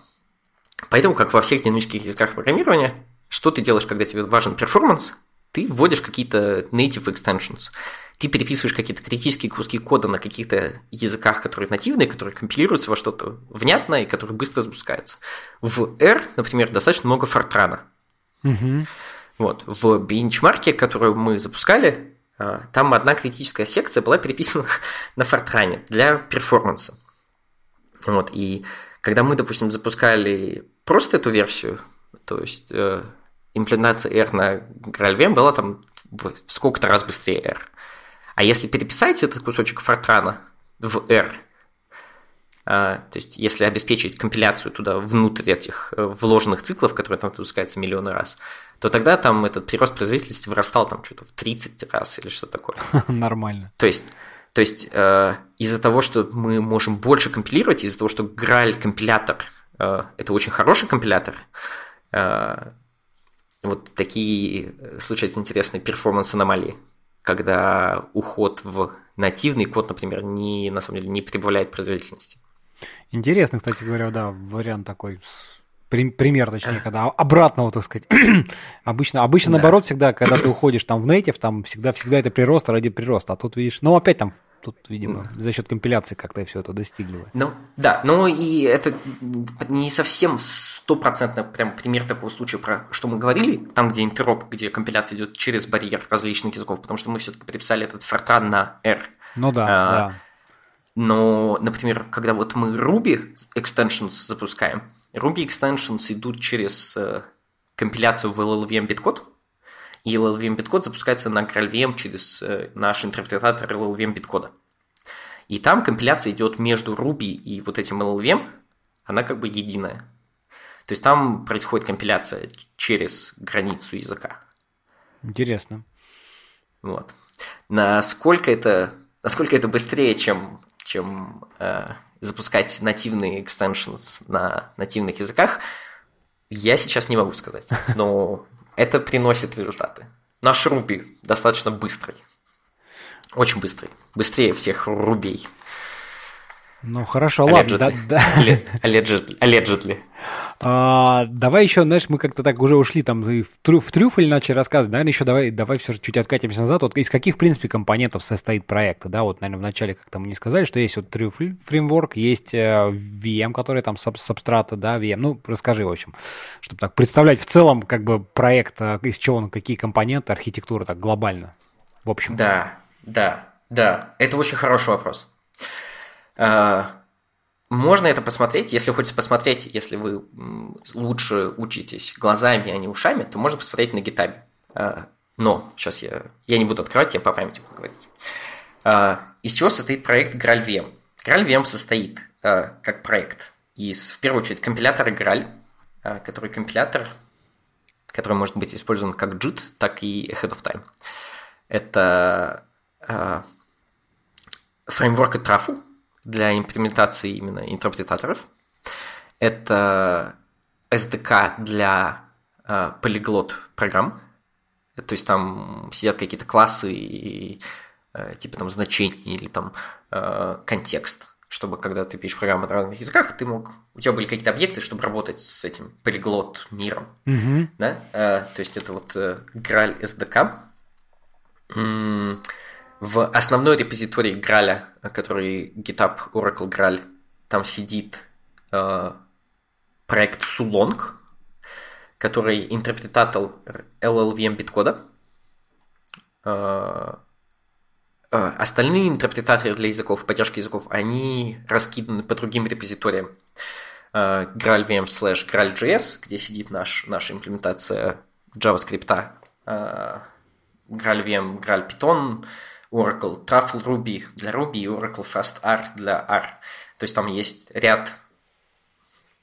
поэтому, как во всех динамических языках программирования, что ты делаешь, когда тебе важен перформанс? Ты вводишь какие-то native extensions ты переписываешь какие-то критические куски кода на каких-то языках, которые нативные, которые компилируются во что-то внятное и которые быстро запускаются. В R, например, достаточно много фортрана. Угу. Вот. В бенчмарке, которую мы запускали, а, там одна критическая секция была переписана на фортране для перформанса. Вот. И когда мы, допустим, запускали просто эту версию, то есть э, имплементация R на GraalVM была там в сколько-то раз быстрее R. А если переписать этот кусочек фортрана в R, а, то есть если обеспечить компиляцию туда внутрь этих э, вложенных циклов, которые там запускаются миллионы раз, то тогда там этот прирост производительности вырастал там что-то в 30 раз или что такое. Нормально. То есть, то есть э, из-за того, что мы можем больше компилировать, из-за того, что Граль компилятор э, это очень хороший компилятор, вот такие случаются интересные перформанс-аномалии когда уход в нативный код, например, не, на самом деле не прибавляет производительности. Интересно, кстати говоря, да, вариант такой пример, точнее, когда обратного, так сказать. обычно, обычно да. наоборот, всегда, когда ты уходишь там в нейтив, там всегда, всегда это прирост ради прироста. А тут видишь, ну опять там тут, видимо, за счет компиляции как-то все это достигло. Ну, да, но ну и это не совсем стопроцентно прям пример такого случая, про что мы говорили, там, где интероп, где компиляция идет через барьер различных языков, потому что мы все-таки переписали этот фортран на R. Ну да, а, да. Но, например, когда вот мы Ruby extensions запускаем, Ruby extensions идут через э, компиляцию в LLVM биткод, и LLVM биткод запускается на GraalVM через э, наш интерпретатор LLVM биткода. И там компиляция идет между Ruby и вот этим LLVM, она как бы единая. То есть там происходит компиляция через границу языка. Интересно. Вот. Насколько это, насколько это быстрее, чем, чем э, запускать нативные экстеншнс на нативных языках, я сейчас не могу сказать. Но это приносит результаты. Наш руби достаточно быстрый. Очень быстрый. Быстрее всех рубей. Ну хорошо, allegedly. ладно. Да, да. Allegedly. allegedly. А, давай еще, знаешь, мы как-то так уже ушли там в, трю, в трюфель начали рассказывать. Наверное, еще давай, давай все же чуть откатимся назад. Вот из каких, в принципе, компонентов состоит проект? Да, вот, наверное, вначале как-то мы не сказали, что есть вот трюфель фреймворк, есть э, VM, который там саб сабстрата, да, VM. Ну, расскажи, в общем, чтобы так представлять в целом как бы проект, а, из чего он, какие компоненты, архитектура так глобально. В общем. Да, да, да. Это очень хороший вопрос. Uh, можно это посмотреть, если хочется посмотреть, если вы лучше учитесь глазами, а не ушами, то можно посмотреть на гитабе. А, но сейчас я, я не буду открывать, я по памяти буду говорить. А, из чего состоит проект GraalVM? GraalVM состоит а, как проект из, в первую очередь, компилятора Graal, который компилятор, который может быть использован как JIT, так и Ahead of Time. Это фреймворк и трафу, для имплементации именно интерпретаторов. Это SDK для э, полиглот программ. Э, то есть там сидят какие-то классы и э, типа там значения или там э, контекст, чтобы когда ты пишешь программы на разных языках, ты мог у тебя были какие-то объекты, чтобы работать с этим полиглот миром, угу. да? Э, то есть это вот э, Граль SDK. М- в основной репозитории Граля, который GitHub Oracle Graal, там сидит э, проект Sulong, который интерпретатор LLVM биткода. э, э остальные интерпретаторы для языков, поддержки языков, они раскиданы по другим репозиториям. Э, GraalVM slash GraalJS, где сидит наш, наша имплементация JavaScript, э, GraalVM, GraalPython, Python Oracle Truffle Ruby для Ruby и Oracle Fast R для R. То есть там есть ряд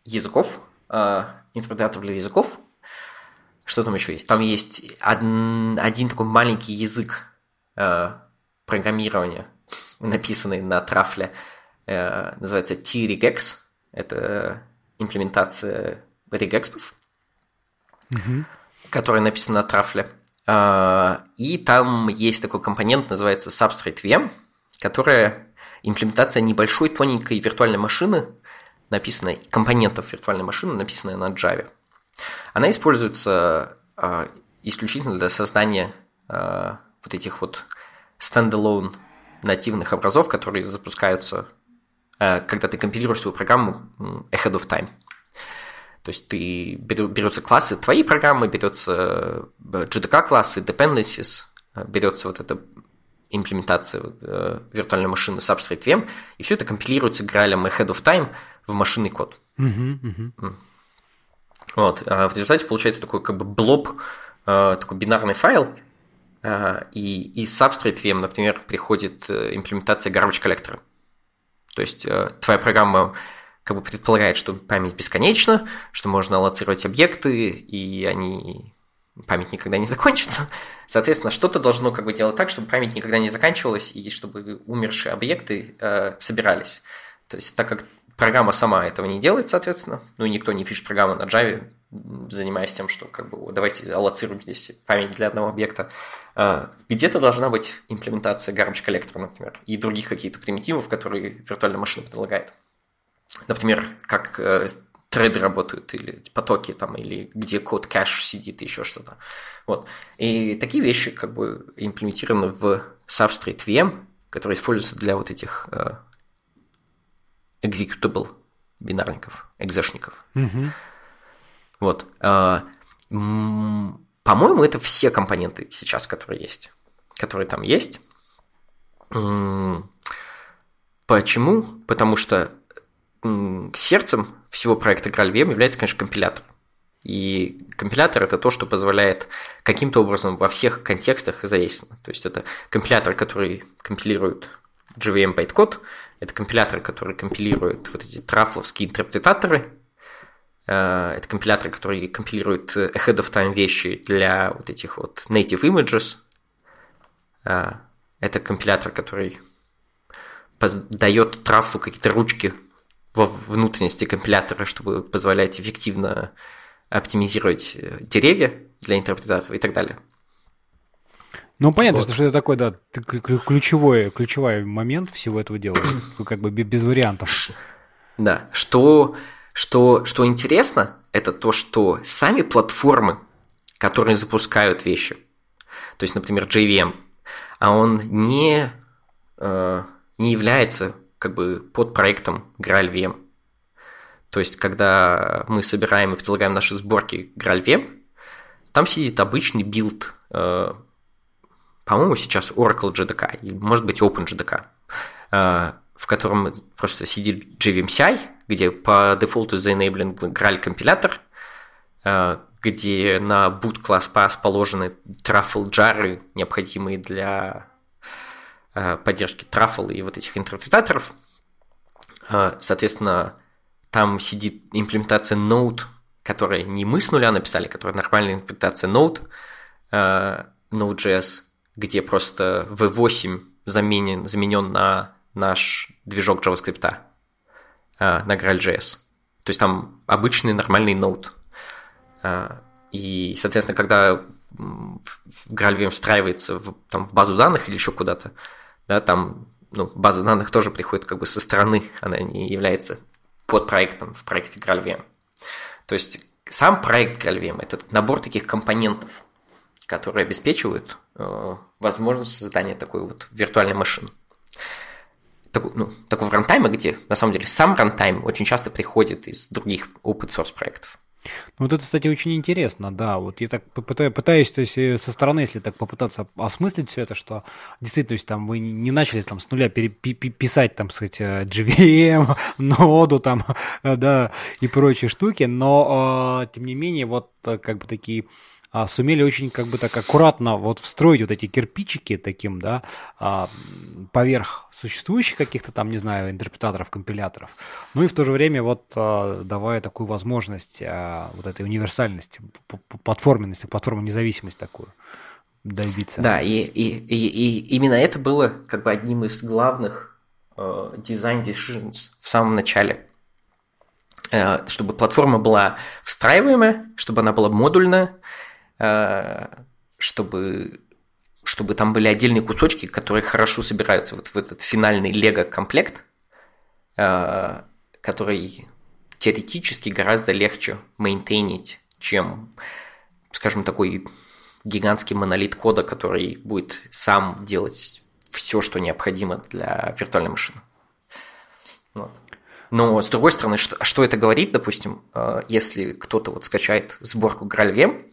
языков, э, интерпретаторов для языков. Что там еще есть? Там есть один, один такой маленький язык э, программирования, написанный на Truffle, э, называется T-regex. Это имплементация регекспов, угу. Mm -hmm. которая написана на Truffle. А, и там есть такой компонент, называется Substrate VM, которая имплементация небольшой тоненькой виртуальной машины, написанной, компонентов виртуальной машины, написанной на Java. Она используется а, исключительно для создания а, вот этих вот standalone нативных образов, которые запускаются, когда ты компилируешь свою программу ahead of time. То есть ты берутся классы, твои программы, берется GDK э, классы, dependencies, э, берется вот эта имплементация э, виртуальной машины Substrate VM, и все это компилируется гралем ahead of time в машинный код. Вот. А в результате получается такой как бы блоб, такой бинарный файл, и из Substrate VM, например, приходит имплементация garbage коллектора. То есть твоя программа как бы предполагает, что память бесконечна, что можно аллоцировать объекты, и они память никогда не закончится. Соответственно, что-то должно как бы делать так, чтобы память никогда не заканчивалась и чтобы умершие объекты э, собирались. То есть, так как программа сама этого не делает, соответственно, ну и никто не пишет программу на Java, занимаясь тем, что как бы давайте аллоцируем здесь память для одного объекта. Э, где-то должна быть имплементация garbage collector, например, и других каких-то примитивов, которые виртуальная машина предлагает например, как э, треды работают, или потоки там, или где код кэш сидит, еще что-то. Вот. И такие вещи как бы имплементированы в Substrate VM, который используется для вот этих э, executable бинарников, экзешников. Угу. Вот. Э, по-моему, это все компоненты сейчас, которые есть. Которые там есть. Почему? Потому что сердцем всего проекта GraalVM является, конечно, компилятор. И компилятор это то, что позволяет каким-то образом во всех контекстах задействовано. То есть это компилятор, который компилирует JVM байткод, это компилятор, который компилирует вот эти трафловские интерпретаторы, э, это компилятор, который компилирует э, ahead of time вещи для вот этих вот native images. Э, это компилятор, который дает трафлу какие-то ручки во внутренности компилятора, чтобы позволять эффективно оптимизировать э, деревья для интерпретаторов и так далее. Ну, понятно, вот. что это такой, да, ключевой, ключевой момент всего этого дела, как бы без вариантов. Да, что, что, что интересно, это то, что сами платформы, которые запускают вещи, то есть, например, JVM, а он не, э, не является как бы под проектом GraalVM. То есть, когда мы собираем и предлагаем наши сборки GraalVM, там сидит обычный билд, э, по-моему, сейчас Oracle JDK, или, может быть, OpenJDK, э, в котором просто сидит JVMCI, где по дефолту заэнейблен Graal компилятор, э, где на boot класс pass положены truffle джары, необходимые для Э, поддержки Truffle и вот этих интерпретаторов. Э, соответственно, там сидит имплементация Node, которая не мы с нуля написали, которая нормальная имплементация Node, э, Node.js, где просто V8 заменен, заменен на наш движок JavaScript, на GraalJS. То есть там обычный нормальный Node. И, соответственно, когда Гральвим встраивается в, там, в базу данных или еще куда-то, да, там ну, база данных тоже приходит как бы со стороны, она не является под проектом в проекте GraalVM. То есть сам проект GraalVM – это набор таких компонентов, которые обеспечивают э, возможность создания такой вот виртуальной машины. Так, ну, такого рантайма, где на самом деле сам рантайм очень часто приходит из других open source проектов. Ну, вот это, кстати, очень интересно, да. Вот я так пытаюсь, то есть э, со стороны, если так попытаться осмыслить все это, что действительно, то есть там вы не начали там с нуля писать, там, сказать, э, GVM, ноду там, да, и прочие штуки, но, э, тем не менее, вот как бы такие а, сумели очень как бы так аккуратно вот встроить вот эти кирпичики таким, да, а, поверх существующих каких-то там, не знаю, интерпретаторов, компиляторов. Ну и в то же время вот а, давая такую возможность а, вот этой универсальности, платформенности, платформу независимость такую добиться. Да, и, и, и, и именно это было как бы одним из главных э, design decisions в самом начале э, чтобы платформа была встраиваемая, чтобы она была модульная, Э, чтобы чтобы там были отдельные кусочки, которые хорошо собираются вот в этот финальный лего-комплект, э, который теоретически гораздо легче мейнтейнить, чем, скажем, такой гигантский монолит кода, который будет сам делать все, что необходимо для виртуальной машины. Вот. Но с другой стороны, что, что это говорит, допустим, э, если кто-то вот скачает сборку GraalVM,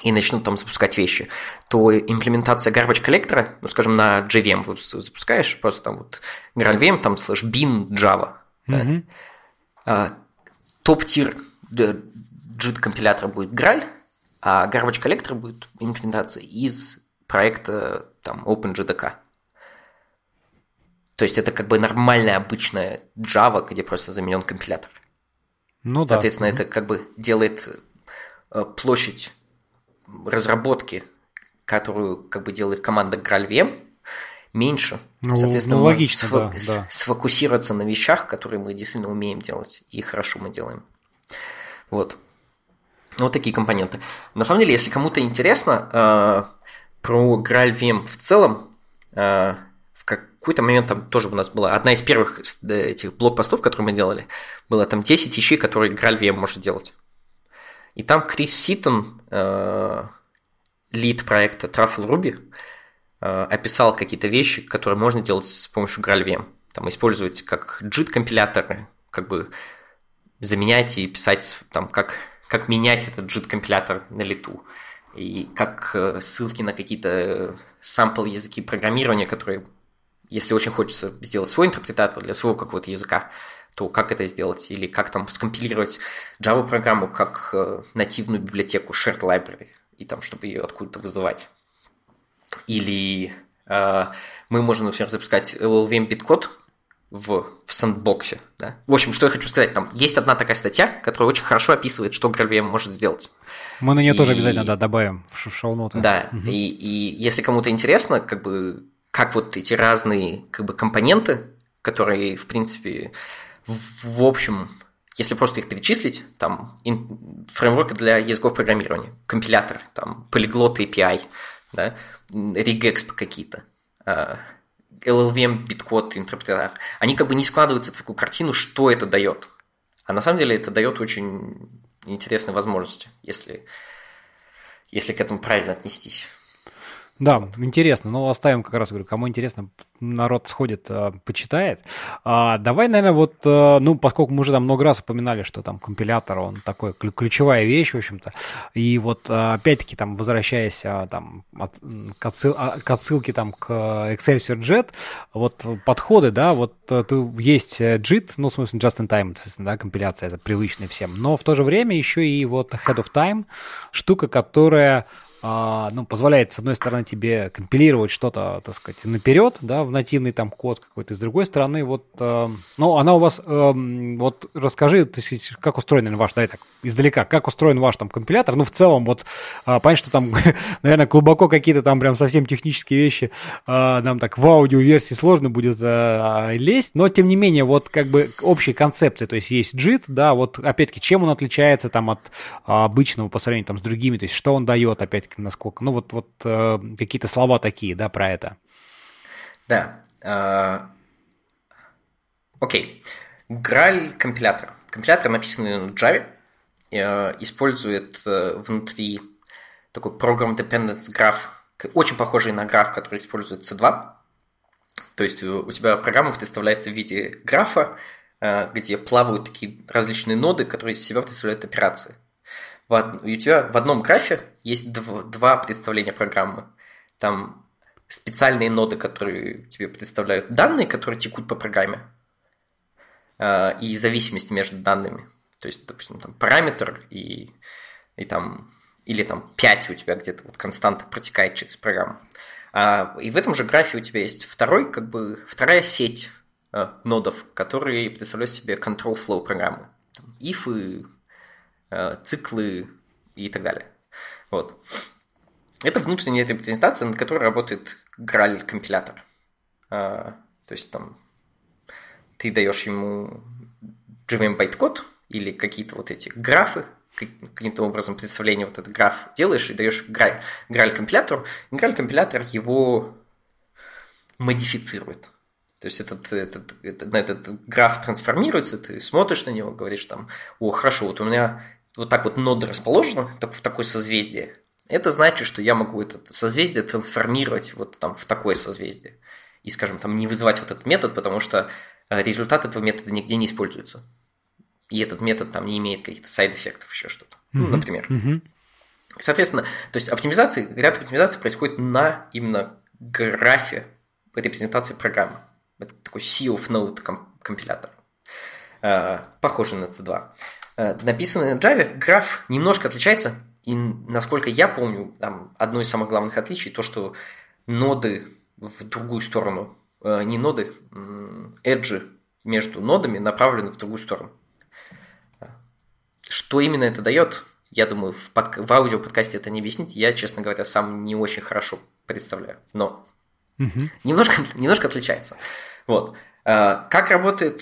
и начнут там запускать вещи, то имплементация garbage Collector, ну, скажем, на JVM вот запускаешь, просто там вот GraalVM, там, слышь, bin Java, mm-hmm. топ-тир JIT компилятора будет Graal, а garbage Collector будет имплементация из проекта там OpenJDK. То есть это как бы нормальная обычная Java, где просто заменен компилятор. Ну Соответственно, да. это как бы делает э, площадь разработки, которую как бы делает команда Гральвем, меньше. Ну, Соответственно, ну, логично, сфо- да, да. сфокусироваться на вещах, которые мы действительно умеем делать, и хорошо мы делаем. Вот. Вот такие компоненты. На самом деле, если кому-то интересно э, про GraalVM в целом, э, в какой-то момент там тоже у нас была одна из первых э, этих блокпостов, которые мы делали, было там 10 вещей, которые GraalVM может делать. И там Крис Ситон, э, лид проекта Truffle Ruby, э, описал какие-то вещи, которые можно делать с помощью GraalVM. Там использовать как JIT-компиляторы, как бы заменять и писать, там, как, как менять этот JIT-компилятор на лету. И как э, ссылки на какие-то сампл языки программирования, которые, если очень хочется сделать свой интерпретатор для своего какого-то языка, то как это сделать, или как там скомпилировать Java-программу как э, нативную библиотеку shared library, и там, чтобы ее откуда-то вызывать. Или э, мы можем, например, запускать LLVM биткод в, в сэндбоксе. Да? В общем, что я хочу сказать, там есть одна такая статья, которая очень хорошо описывает, что GraalVM может сделать. Мы на нее и... тоже обязательно да, добавим в шоу-ноты. Да, угу. и, и если кому-то интересно, как бы как вот эти разные как бы, компоненты, которые, в принципе, в, в общем, если просто их перечислить, там ин, фреймворк для языков программирования, компилятор, там полиглот API, да, Regexp какие-то, а, LLVM, биткод, интерпретатор, они как бы не складываются в такую картину, что это дает. А на самом деле это дает очень интересные возможности, если, если к этому правильно отнестись. Да, вот. интересно. Ну, оставим как раз, говорю, кому интересно, народ сходит, а, почитает. А, давай, наверное, вот, э, ну, поскольку мы уже там много раз упоминали, что там компилятор, он такой ключевая вещь, в общем-то. И вот, а, опять-таки, там, возвращаясь а, там, от, к, отсыл, к отсылке там к Excelsior Jet, вот подходы, да, вот э, есть э, JIT, ну, в смысле, Just in Time, соответственно, да, компиляция, это привычная всем, но в то же время еще и вот Head of Time, штука, которая а, ну, позволяет, с одной стороны, тебе компилировать что-то, так сказать, наперед, да, в нативный там код какой-то, с другой стороны, вот, э, ну, она у вас, эм, вот, расскажи, как устроен ваш, да, так, издалека, как устроен ваш там компилятор, ну, в целом, вот, э, понятно, что там, наверное, глубоко какие-то там прям совсем технические вещи э, нам так в аудиоверсии сложно будет лезть, но, тем не менее, вот, как бы, общие концепции, то есть есть JIT, да, вот, опять-таки, чем он отличается там от обычного по сравнению там с другими, то есть что он дает, опять насколько, насколько, ну вот, вот э, какие-то слова такие, да, про это. Да. Э, окей. Граль компилятор. Компилятор, написанный на Java, э, использует внутри такой программ Dependence граф, очень похожий на граф, который используется C2. То есть у тебя программа представляется в виде графа, где плавают такие различные ноды, которые из себя представляют операции в, у тебя в одном графе есть дв, два представления программы. Там специальные ноды, которые тебе представляют данные, которые текут по программе, а, и зависимость между данными. То есть, допустим, там параметр и, и там или там 5 у тебя где-то вот константа протекает через программу. А, и в этом же графе у тебя есть второй, как бы, вторая сеть а, нодов, которые представляют себе control flow программы. Там, if и Э, циклы и так далее. Вот. Это внутренняя репрезентация, над которой работает Граль-компилятор. Э, то есть там ты даешь ему JVM байткод или какие-то вот эти графы, каким-то образом представление вот этот граф делаешь и даешь граль, компилятору, граль компилятор его модифицирует. То есть этот, этот, этот, этот граф трансформируется, ты смотришь на него, говоришь там, о, хорошо, вот у меня вот так вот нода расположена, так в такое созвездие, это значит, что я могу это созвездие трансформировать вот там в такое созвездие. И, скажем, там не вызывать вот этот метод, потому что э, результат этого метода нигде не используется. И этот метод там не имеет каких-то сайд-эффектов, еще что-то. Mm-hmm. например. Mm-hmm. Соответственно, то есть оптимизации, ряд оптимизации происходит на именно графе этой презентации программы. Это такой C of node комп- компилятор, э, похожий на C2. Э, написанный на Java, граф немножко отличается, и насколько я помню, там одно из самых главных отличий то, что ноды в другую сторону, э, не ноды, эджи между нодами направлены в другую сторону. Что именно это дает, я думаю, в, под... в аудиоподкасте это не объяснить. Я, честно говоря, сам не очень хорошо представляю. Но угу. немножко, немножко отличается. Вот. Э, как работает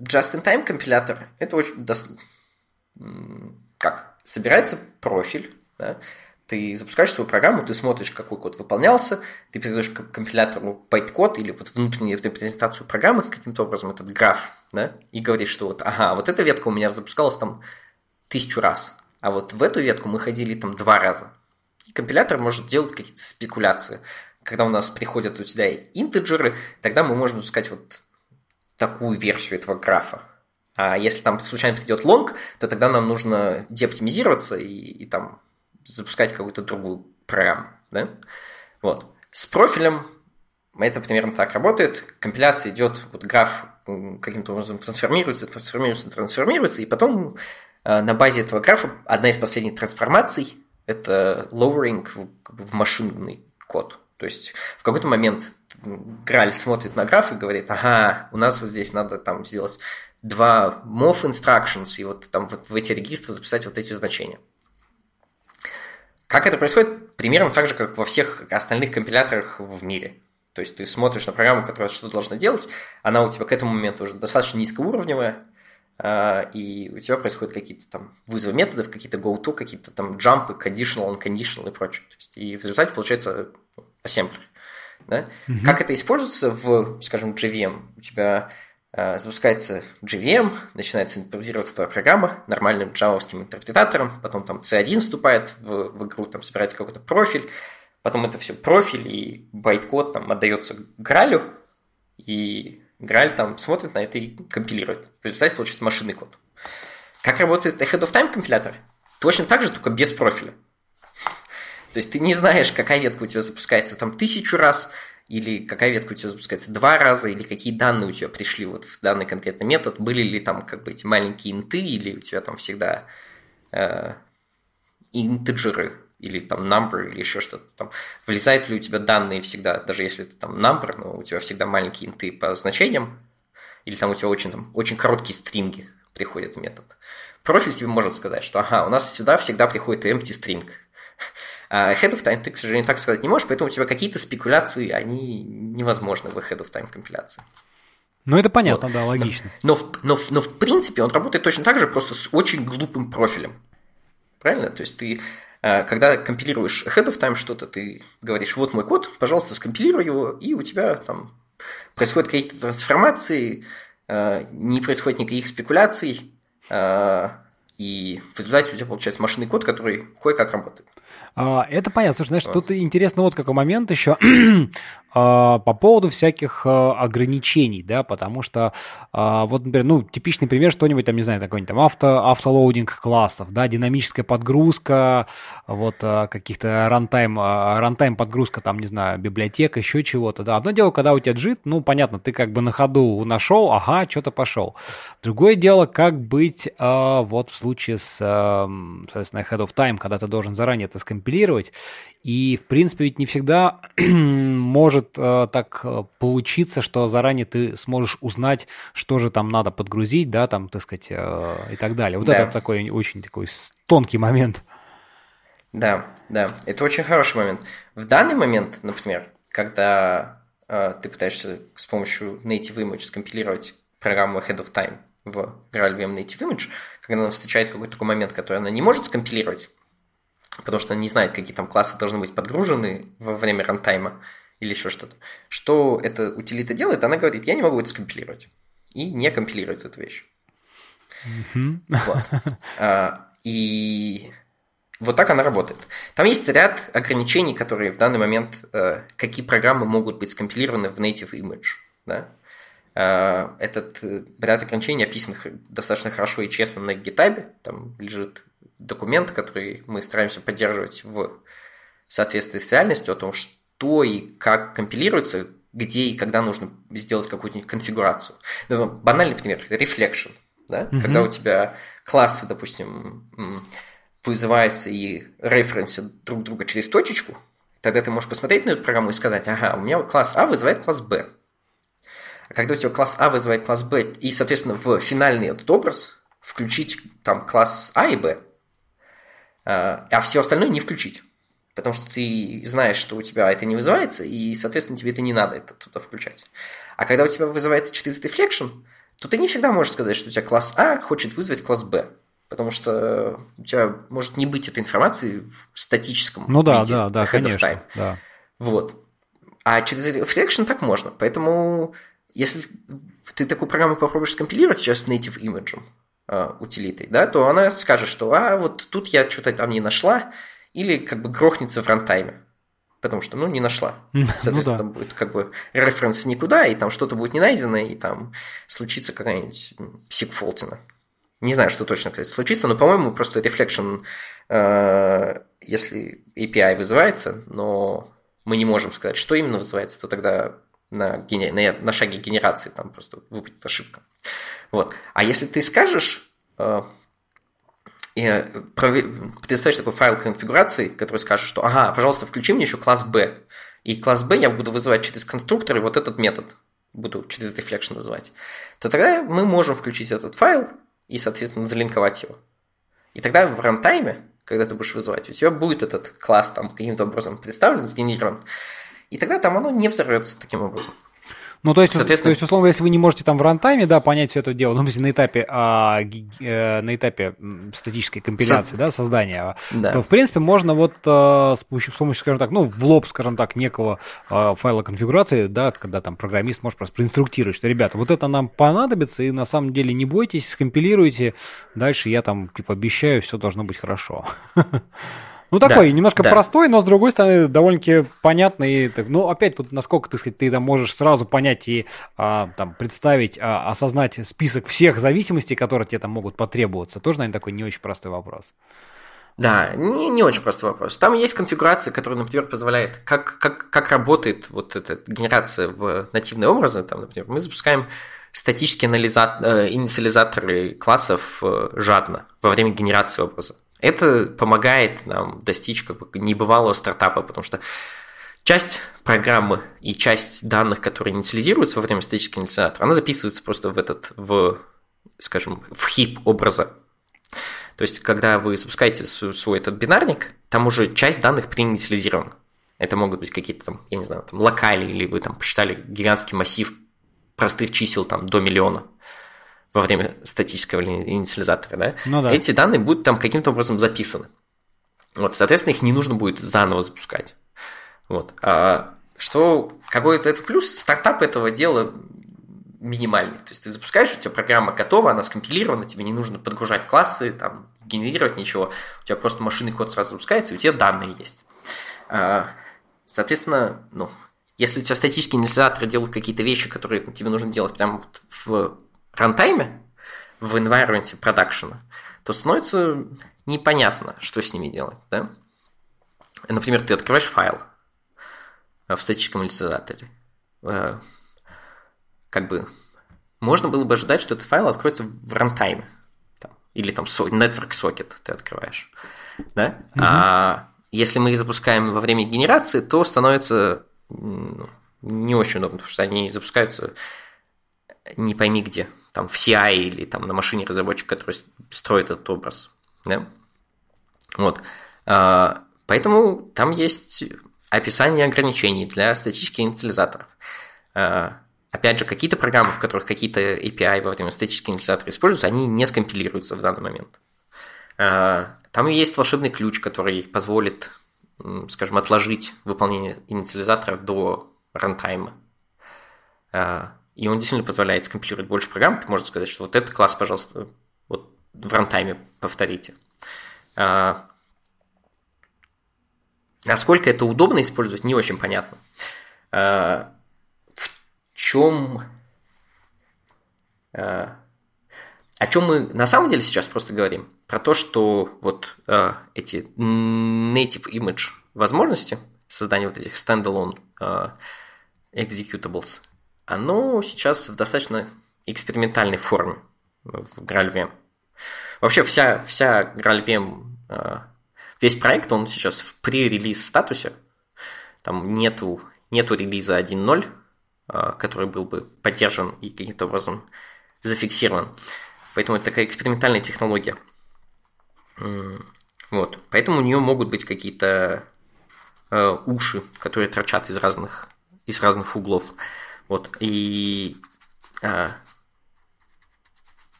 just-in-time компилятор? Это очень как, собирается профиль, да, ты запускаешь свою программу, ты смотришь, какой код выполнялся, ты передаешь компилятору байт-код или вот внутреннюю репрезентацию программы, каким-то образом этот граф, да, и говоришь, что вот, ага, вот эта ветка у меня запускалась там тысячу раз, а вот в эту ветку мы ходили там два раза. И компилятор может делать какие-то спекуляции. Когда у нас приходят у тебя интеджеры, тогда мы можем запускать вот такую версию этого графа. А если там случайно придет лонг, то тогда нам нужно деоптимизироваться и, и там запускать какую-то другую программу. Да? Вот. С профилем это примерно так работает. Компиляция идет, вот граф каким-то образом трансформируется, трансформируется, трансформируется, и потом а, на базе этого графа одна из последних трансформаций – это lowering в машинный код. То есть в какой-то момент Граль смотрит на граф и говорит, ага, у нас вот здесь надо там сделать два morph instructions, и вот там вот в эти регистры записать вот эти значения. Как это происходит? примерно так же, как во всех остальных компиляторах в мире. То есть ты смотришь на программу, которая что-то должна делать, она у тебя к этому моменту уже достаточно низкоуровневая, э, и у тебя происходят какие-то там вызовы методов, какие-то go-to, какие-то там джампы, conditional, unconditional и прочее. То есть, и в результате получается ассемблер. Да? Угу. Как это используется в, скажем, JVM? У тебя Э, запускается JVM, начинается синтезироваться твоя программа нормальным джавовским интерпретатором, потом там C1 вступает в, в игру, там собирается какой-то профиль, потом это все профиль и байткод там отдается Гралю, и Граль там смотрит на это и компилирует. В результате получится машинный код. Как работает Ahead of Time компилятор? Точно так же, только без профиля. То есть ты не знаешь, какая ветка у тебя запускается там тысячу раз, или какая ветка у тебя запускается два раза, или какие данные у тебя пришли вот в данный конкретный метод, были ли там как бы эти маленькие инты, или у тебя там всегда э, интеджеры, или там number, или еще что-то там. Влезают ли у тебя данные всегда, даже если это там number, но у тебя всегда маленькие инты по значениям, или там у тебя очень, там, очень короткие стринги приходят в метод. Профиль тебе может сказать, что ага, у нас сюда всегда приходит empty string. А, head of Time ты, к сожалению, так сказать не можешь, поэтому у тебя какие-то спекуляции, они невозможны в Head of Time компиляции. Ну, это понятно, вот. да, логично. Но, но, но, но в принципе он работает точно так же, просто с очень глупым профилем. Правильно? То есть ты, а, когда компилируешь head of time что-то, ты говоришь, вот мой код, пожалуйста, скомпилируй его, и у тебя там происходят какие-то трансформации, а, не происходит никаких спекуляций, и в результате у тебя получается машинный код, который кое-как работает. А, это понятно. Слушай, знаешь, тут интересно вот какой момент еще. А, а, по поводу всяких а, ограничений, да, потому что а, вот, например, ну, типичный пример что-нибудь там, не знаю, какой-нибудь там авто, автолоудинг классов, да, динамическая подгрузка, вот каких-то рантайм, рантайм подгрузка там, не знаю, библиотека, еще чего-то, да. Одно дело, когда у тебя джит, ну, понятно, ты как бы на ходу нашел, ага, что-то пошел. Другое дело, как быть вот в случае с, эм, соответственно, head of time, когда ты должен заранее это скомпилировать, и, в принципе, ведь не всегда может э, так э, получиться, что заранее ты сможешь узнать, что же там надо подгрузить, да, там, так сказать, э, и так далее. Вот да. это такой очень такой тонкий момент. Да, да, это очень хороший момент. В данный момент, например, когда э, ты пытаешься с помощью native image скомпилировать программу ahead of time в GraalVM native image, когда она встречает какой-то такой момент, который она не может скомпилировать, потому что она не знает, какие там классы должны быть подгружены во время рантайма или еще что-то. Что эта утилита делает? Она говорит, я не могу это скомпилировать. И не компилирует эту вещь. Mm-hmm. Вот. А, и вот так она работает. Там есть ряд ограничений, которые в данный момент, э, какие программы могут быть скомпилированы в native image. Да? А, этот э, ряд ограничений описан достаточно хорошо и честно на GitHub. Там лежит документ, который мы стараемся поддерживать в соответствии с реальностью, о том, что и как компилируется, где и когда нужно сделать какую-нибудь конфигурацию. Ну, банальный пример – reflection. Да? Mm-hmm. Когда у тебя классы, допустим, вызываются и референсят друг друга через точечку, тогда ты можешь посмотреть на эту программу и сказать, ага, у меня класс А вызывает класс Б. А когда у тебя класс А вызывает класс Б, и, соответственно, в финальный этот образ включить там класс А и Б – Э, а все остальное не включить. Потому что ты знаешь, что у тебя это не вызывается, и, соответственно, тебе это не надо это туда включать. А когда у тебя вызывается чистый дефлекшн, то ты не всегда можешь сказать, что у тебя класс А хочет вызвать класс Б. Потому что у тебя может не быть этой информации в статическом ну, виде. Ну да, да, да, конечно. Time. Да. Вот. А через Reflection так можно. Поэтому если ты такую программу попробуешь скомпилировать сейчас с native image, Э, утилитой, да, то она скажет, что а вот тут я что-то там не нашла, или как бы грохнется в рантайме. Потому что, ну, не нашла. Ну Соответственно, ну, да. там будет как бы референс в никуда, и там что-то будет не найдено, и там случится какая-нибудь сикфолтина. Не знаю, что точно, кстати, случится, но, по-моему, просто reflection, э, если API вызывается, но мы не можем сказать, что именно вызывается, то тогда на, генер... на, на шаге генерации, там просто выпадет ошибка. Вот. А если ты скажешь, э, э, предоставишь такой файл конфигурации, который скажет, что ага, пожалуйста, включи мне еще класс B. И класс B я буду вызывать через конструктор и вот этот метод буду через deflection называть, то тогда мы можем включить этот файл и, соответственно, залинковать его. И тогда в рантайме, когда ты будешь вызывать, у тебя будет этот класс там каким-то образом представлен, сгенерирован, и тогда там оно не взорвется таким образом. Ну, то есть, Соответственно... то есть, условно, если вы не можете там в рантайме, да, понять все это дело, ну, на этапе, а, э, на этапе статической компиляции, Со... да, создания, да. то, в принципе, можно вот а, с, помощью, с помощью, скажем так, ну, в лоб, скажем так, некого а, файла конфигурации, да, когда там программист может просто проинструктировать, что, ребята, вот это нам понадобится, и на самом деле не бойтесь, скомпилируйте, дальше я там, типа, обещаю, все должно быть хорошо. Ну такой, да, немножко да. простой, но с другой стороны довольно-таки понятный. Так, ну опять тут насколько, ты сказать, ты там можешь сразу понять и а, там, представить, а, осознать список всех зависимостей, которые тебе там могут потребоваться. Тоже, наверное, такой не очень простой вопрос. Да, не, не очень простой вопрос. Там есть конфигурация, которая, например, позволяет, как, как, как работает вот эта генерация в нативные образы. Там, например, мы запускаем статические анализа... Э, инициализаторы классов э, жадно во время генерации образа. Это помогает нам достичь как бы небывалого стартапа, потому что часть программы и часть данных, которые инициализируются во время статического инициатора, она записывается просто в этот, в, скажем, в хип образа. То есть, когда вы запускаете свой, этот бинарник, там уже часть данных преинициализирована. Это могут быть какие-то там, я не знаю, там локали, или вы там посчитали гигантский массив простых чисел там до миллиона во время статического инициализатора, да? Ну, да. Эти данные будут там каким-то образом записаны. Вот, соответственно, их не нужно будет заново запускать. Вот. А что какой-то это плюс? Стартап этого дела минимальный. То есть ты запускаешь, у тебя программа готова, она скомпилирована, тебе не нужно подгружать классы, там, генерировать ничего. У тебя просто машинный код сразу запускается, и у тебя данные есть. А, соответственно, ну, если у тебя статические инициаторы делают какие-то вещи, которые тебе нужно делать прямо в рантайме, в environment продакшена, то становится непонятно, что с ними делать. Да? Например, ты открываешь файл в статическом анализаторе. Э, как бы можно было бы ожидать, что этот файл откроется в рантайме. Там, или там network socket ты открываешь. Да? Mm-hmm. А если мы их запускаем во время генерации, то становится ну, не очень удобно, потому что они запускаются не пойми где там, в CI или там, на машине разработчика который строит этот образ. Да? Вот. А, поэтому там есть описание ограничений для статических инициализаторов. А, опять же, какие-то программы, в которых какие-то API во время статических инициализаторов используются, они не скомпилируются в данный момент. А, там есть волшебный ключ, который позволит, скажем, отложить выполнение инициализатора до рантайма. И он действительно позволяет скомпилировать больше программ. Ты можешь сказать, что вот этот класс, пожалуйста, вот в рантайме повторите. А, насколько это удобно использовать, не очень понятно. А, в чем... А, о чем мы на самом деле сейчас просто говорим? Про то, что вот э, эти native image возможности создания вот этих standalone э, executables, оно сейчас в достаточно экспериментальной форме в GraalVM. Вообще вся, вся GraalVM, э, весь проект, он сейчас в пререлиз статусе. Там нету, нету релиза 1.0, э, который был бы поддержан и каким-то образом зафиксирован. Поэтому это такая экспериментальная технология. Вот. Поэтому у нее могут быть какие-то э, уши, которые торчат из разных, из разных углов. Э, вот, и... А,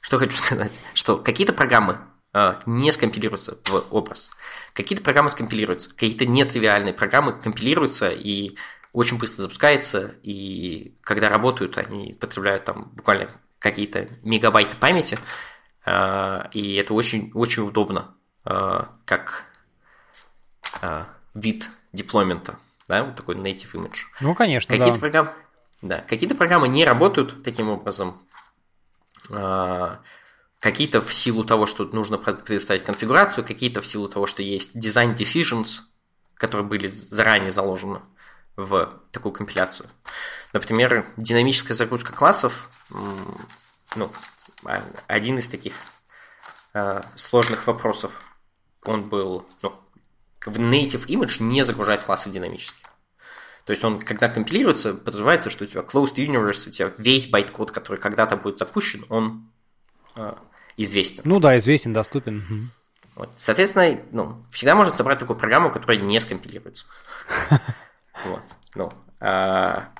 что хочу сказать, что какие-то программы а, не скомпилируются в образ, какие-то программы скомпилируются, какие-то нетривиальные программы компилируются и очень быстро запускаются и когда работают, они потребляют там буквально какие-то мегабайты памяти, а, и это очень-очень удобно а, как а, вид деплоймента да, вот такой native image. Ну, конечно, какие-то да. Программы, да, какие-то программы не работают таким образом, а, какие-то в силу того, что нужно предоставить конфигурацию, какие-то в силу того, что есть design decisions, которые были заранее заложены в такую компиляцию. Например, динамическая загрузка классов, ну, а, один из таких а, сложных вопросов, он был, ну, в native image не загружает классы динамически. То есть он, когда компилируется, подразумевается, что у тебя closed universe, у тебя весь байткод, который когда-то будет запущен, он э, известен. Ну да, известен, доступен. Вот. Соответственно, ну, всегда можно собрать такую программу, которая не скомпилируется. Вот. Ну, а,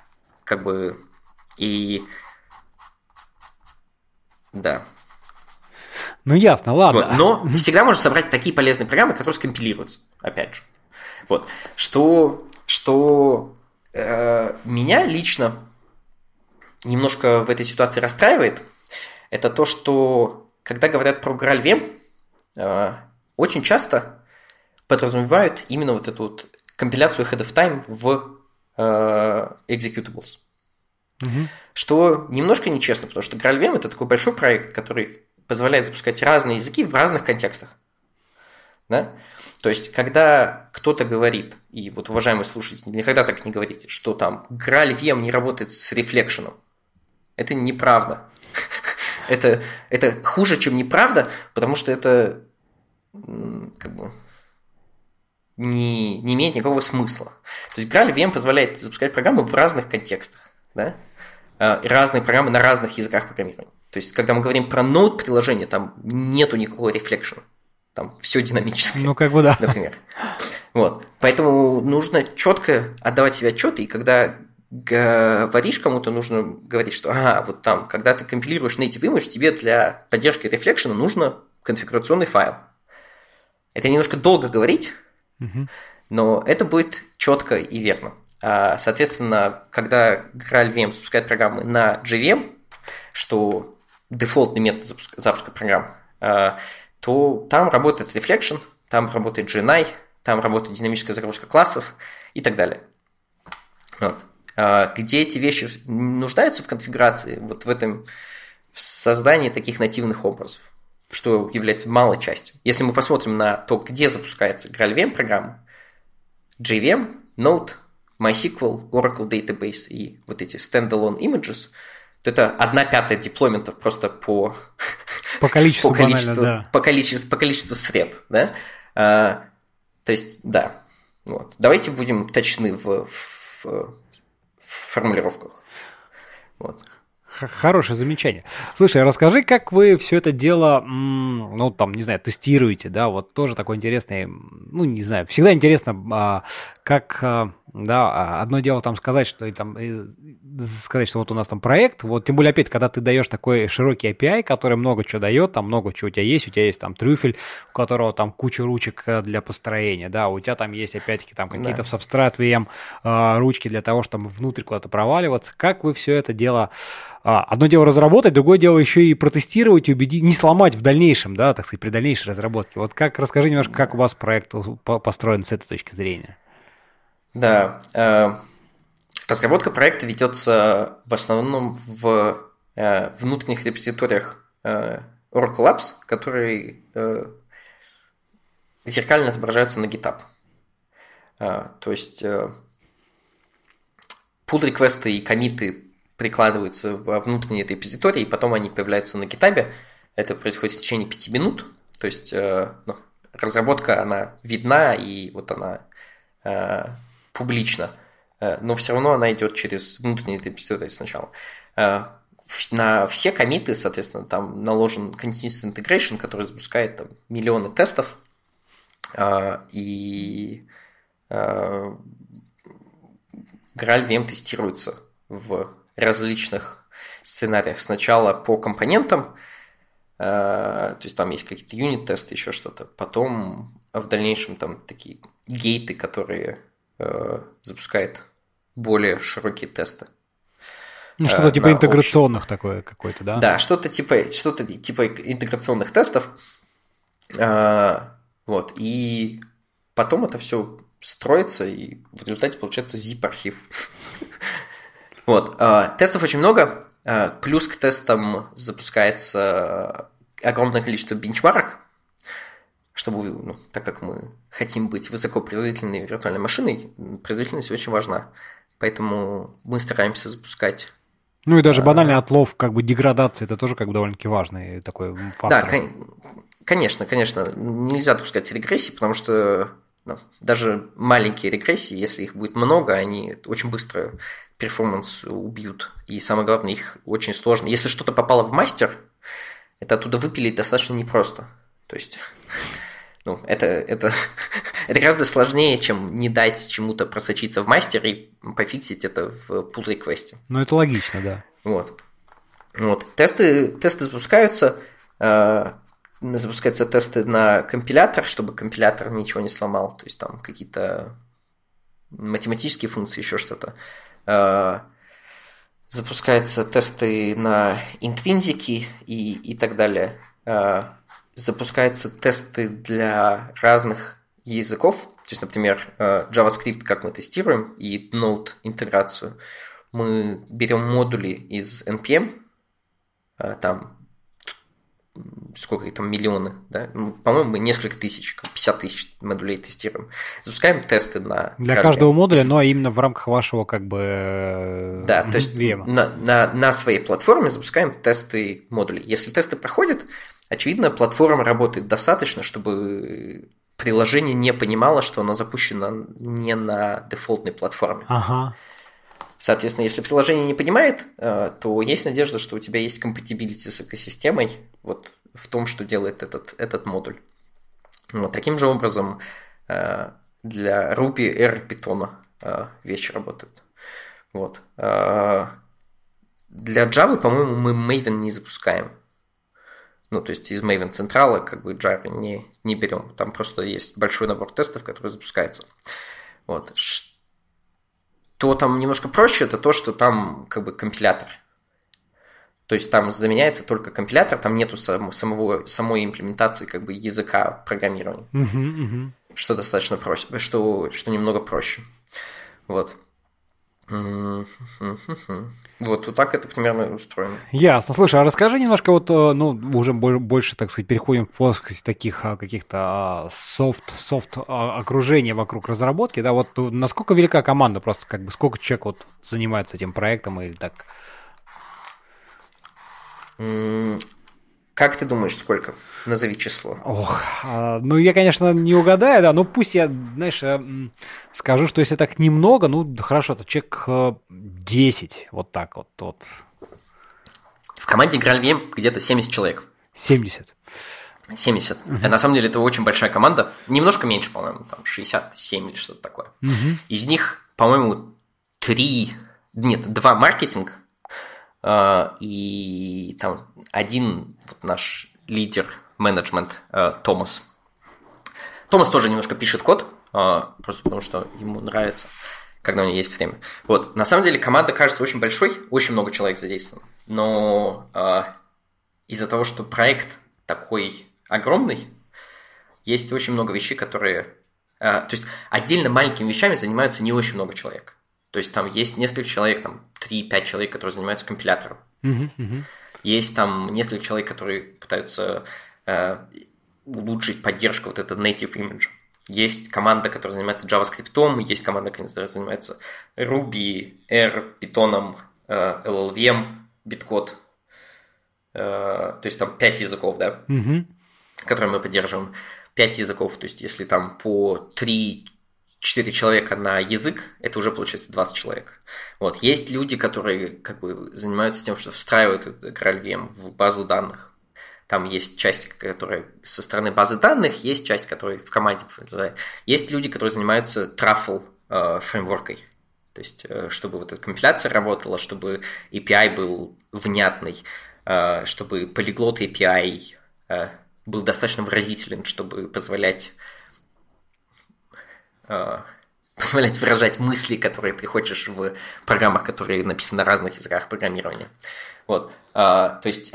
как бы и да. Ну ясно, ладно. Вот, но всегда можно собрать такие полезные программы, которые скомпилируются, опять же. Вот. Что, что э, меня лично немножко в этой ситуации расстраивает, это то, что когда говорят про Гральвем, э, очень часто подразумевают именно вот эту вот компиляцию head of time в э, executables. Угу. Что немножко нечестно, потому что Гральвем это такой большой проект, который позволяет запускать разные языки в разных контекстах. Да? То есть, когда кто-то говорит, и вот, уважаемый слушатель, никогда так не говорите, что там GraalVM не работает с рефлекшеном. Это неправда. это, это хуже, чем неправда, потому что это как бы не, не имеет никакого смысла. То есть GraalVM позволяет запускать программы в разных контекстах, да? А, разные программы на разных языках программирования. То есть, когда мы говорим про ноут приложение, там нету никакого рефлекшена. Там все динамическое. Ну, как бы да. Например. Вот. Поэтому нужно четко отдавать себе отчет, и когда говоришь кому-то, нужно говорить, что ага, вот там, когда ты компилируешь native image, тебе для поддержки рефлекшена нужно конфигурационный файл. Это немножко долго говорить, угу. но это будет четко и верно. А, соответственно, когда GraalVM запускает программы на JVM, что дефолтный метод запуска, запуска программ, э, то там работает Reflection, там работает GNI, там работает динамическая загрузка классов и так далее. Вот. Э, где эти вещи нуждаются в конфигурации, вот в этом в создании таких нативных образов, что является малой частью. Если мы посмотрим на то, где запускается GraalVM программа, JVM, Node, MySQL, Oracle Database и вот эти standalone images – это одна пятая деплойментов просто по, по количеству, по количеству, да. по количеству, по количеству сред, да? А, то есть, да. Вот. Давайте будем точны в, в, в формулировках. Вот. Хорошее замечание. Слушай, расскажи, как вы все это дело, ну, там, не знаю, тестируете, да, вот тоже такой интересный, ну, не знаю, всегда интересно, а, как, а, да, а, одно дело там сказать, что и там, сказать, что вот у нас там проект, вот, тем более, опять, когда ты даешь такой широкий API, который много чего дает, там много чего у тебя есть, у тебя есть там трюфель, у которого там куча ручек э, для построения, да, у тебя там есть, опять-таки, там какие-то да. в Substrate VM ручки для того, чтобы внутрь куда-то проваливаться, как вы все это дело а, одно дело разработать, другое дело еще и протестировать, и убедить, не сломать в дальнейшем, да, так сказать, при дальнейшей разработке. Вот как, расскажи немножко, как у вас проект построен с этой точки зрения. Да, э, разработка проекта ведется в основном в э, внутренних репозиториях э, Oracle Labs, которые э, зеркально отображаются на GitHub. то есть э, pull-реквесты и комиты прикладываются во внутренней этой репозитории, и потом они появляются на гитабе. Это происходит в течение пяти минут. То есть э, ну, разработка, она видна, и вот она э, публична. Э, но все равно она идет через внутренние репозитории сначала. Э, на все комиты, соответственно, там наложен Continuous Integration, который запускает там, миллионы тестов. Э, и э, GraalVM тестируется в различных сценариях. Сначала по компонентам, э, то есть там есть какие-то юнит-тесты, еще что-то. Потом а в дальнейшем там такие гейты, которые э, запускает более широкие тесты. Ну, э, что-то типа интеграционных общем... такое какое-то, да? Да, что-то типа, что-то типа интеграционных тестов. Вот, и потом это все строится, и в результате получается zip-архив. Вот. А, тестов очень много. А, плюс к тестам запускается огромное количество бенчмарок, чтобы, ну, так как мы хотим быть высокопроизводительной виртуальной машиной, производительность очень важна. Поэтому мы стараемся запускать ну и даже а, банальный отлов, как бы деградации, это тоже как бы довольно-таки важный такой фактор. Да, кон- конечно, конечно. Нельзя допускать регрессии, потому что ну, даже маленькие регрессии, если их будет много, они очень быстро перформанс убьют. И самое главное, их очень сложно. Если что-то попало в мастер, это оттуда выпилить достаточно непросто. То есть, ну, это, это, это гораздо сложнее, чем не дать чему-то просочиться в мастер и пофиксить это в пул-реквесте. Ну, это логично, да. Вот. Вот. Тесты, тесты запускаются, э, запускаются тесты на компилятор, чтобы компилятор ничего не сломал, то есть там какие-то математические функции, еще что-то. Э, запускаются тесты на интринзики и, и так далее. Э, запускаются тесты для разных языков, то есть, например, э, JavaScript, как мы тестируем, и Node интеграцию. Мы берем модули из NPM, там сколько там, миллионы, да? Ну, по-моему, несколько тысяч, 50 тысяч модулей тестируем. Запускаем тесты на... Для каждый... каждого модуля, но именно в рамках вашего как бы... Э, да, то есть на, на, на своей платформе запускаем тесты модулей. Если тесты проходят, очевидно, платформа работает достаточно, чтобы приложение не понимало, что оно запущено не на дефолтной платформе. Ага. Соответственно, если приложение не понимает, э, то есть надежда, что у тебя есть компатибилити с экосистемой. Вот в том, что делает этот, этот модуль. Вот таким же образом э, для Ruby R Python э, вещи работают. Вот. Э, для Java, по-моему, мы Maven не запускаем. Ну, то есть из Maven Central как бы Java не, не берем. Там просто есть большой набор тестов, который запускается. Вот. Что там немножко проще, это то, что там как бы компилятор – то есть там заменяется только компилятор, там нету сам, самого, самой имплементации как бы языка программирования. Uh-huh, uh-huh. Что достаточно проще, что, что немного проще. Вот. Вот, вот так это примерно устроено. Ясно. Слушай, а расскажи немножко вот, э, ну, уже больше, так сказать, переходим в плоскость таких а, каких-то а, софт, софт а, окружения вокруг разработки, да, вот э, насколько велика команда просто, как бы, сколько человек вот занимается этим проектом или так? Как ты думаешь, сколько? Назови число. Ох, а, ну я, конечно, не угадаю, да, но пусть я, знаешь, э, скажу, что если так немного, ну хорошо, то чек 10, э, вот так вот. вот. В команде играли где-то 70 человек. 70. 70. Угу. На самом деле это очень большая команда. Немножко меньше, по-моему, там 67 или что-то такое. Угу. Из них, по-моему, 3, нет, 2 маркетинг, а, и там один вот наш лидер менеджмент э, Томас. Томас тоже немножко пишет код, а, просто потому что ему нравится, когда у него есть время. Вот, на самом деле команда кажется очень большой, очень много человек задействовано, но а, из-за того, что проект такой огромный, есть очень много вещей, которые... То есть отдельно маленькими вещами занимаются не очень много человек. То есть там есть несколько человек, там 3-5 человек, которые занимаются компилятором. Uh-huh, uh-huh. Есть там несколько человек, которые пытаются э, улучшить поддержку вот этого native image. Есть команда, которая занимается JavaScript, есть команда, которая занимается Ruby, R, Python, э, LLVM, Bitcode. Э, то есть там 5 языков, да, Uh-huh. которые мы поддерживаем. 5 языков, то есть если там по 3 4 человека на язык, это уже получается 20 человек. Вот. Есть люди, которые как бы занимаются тем, что встраивают GraalVM в базу данных. Там есть часть, которая со стороны базы данных, есть часть, которая в команде. Есть люди, которые занимаются Truffle э, фреймворкой. То есть, э, чтобы вот эта компиляция работала, чтобы API был внятный, э, чтобы полиглот API был достаточно выразителен, чтобы позволять Э, позволять выражать мысли, которые ты хочешь в программах, которые написаны на разных языках программирования. Вот. А, то есть,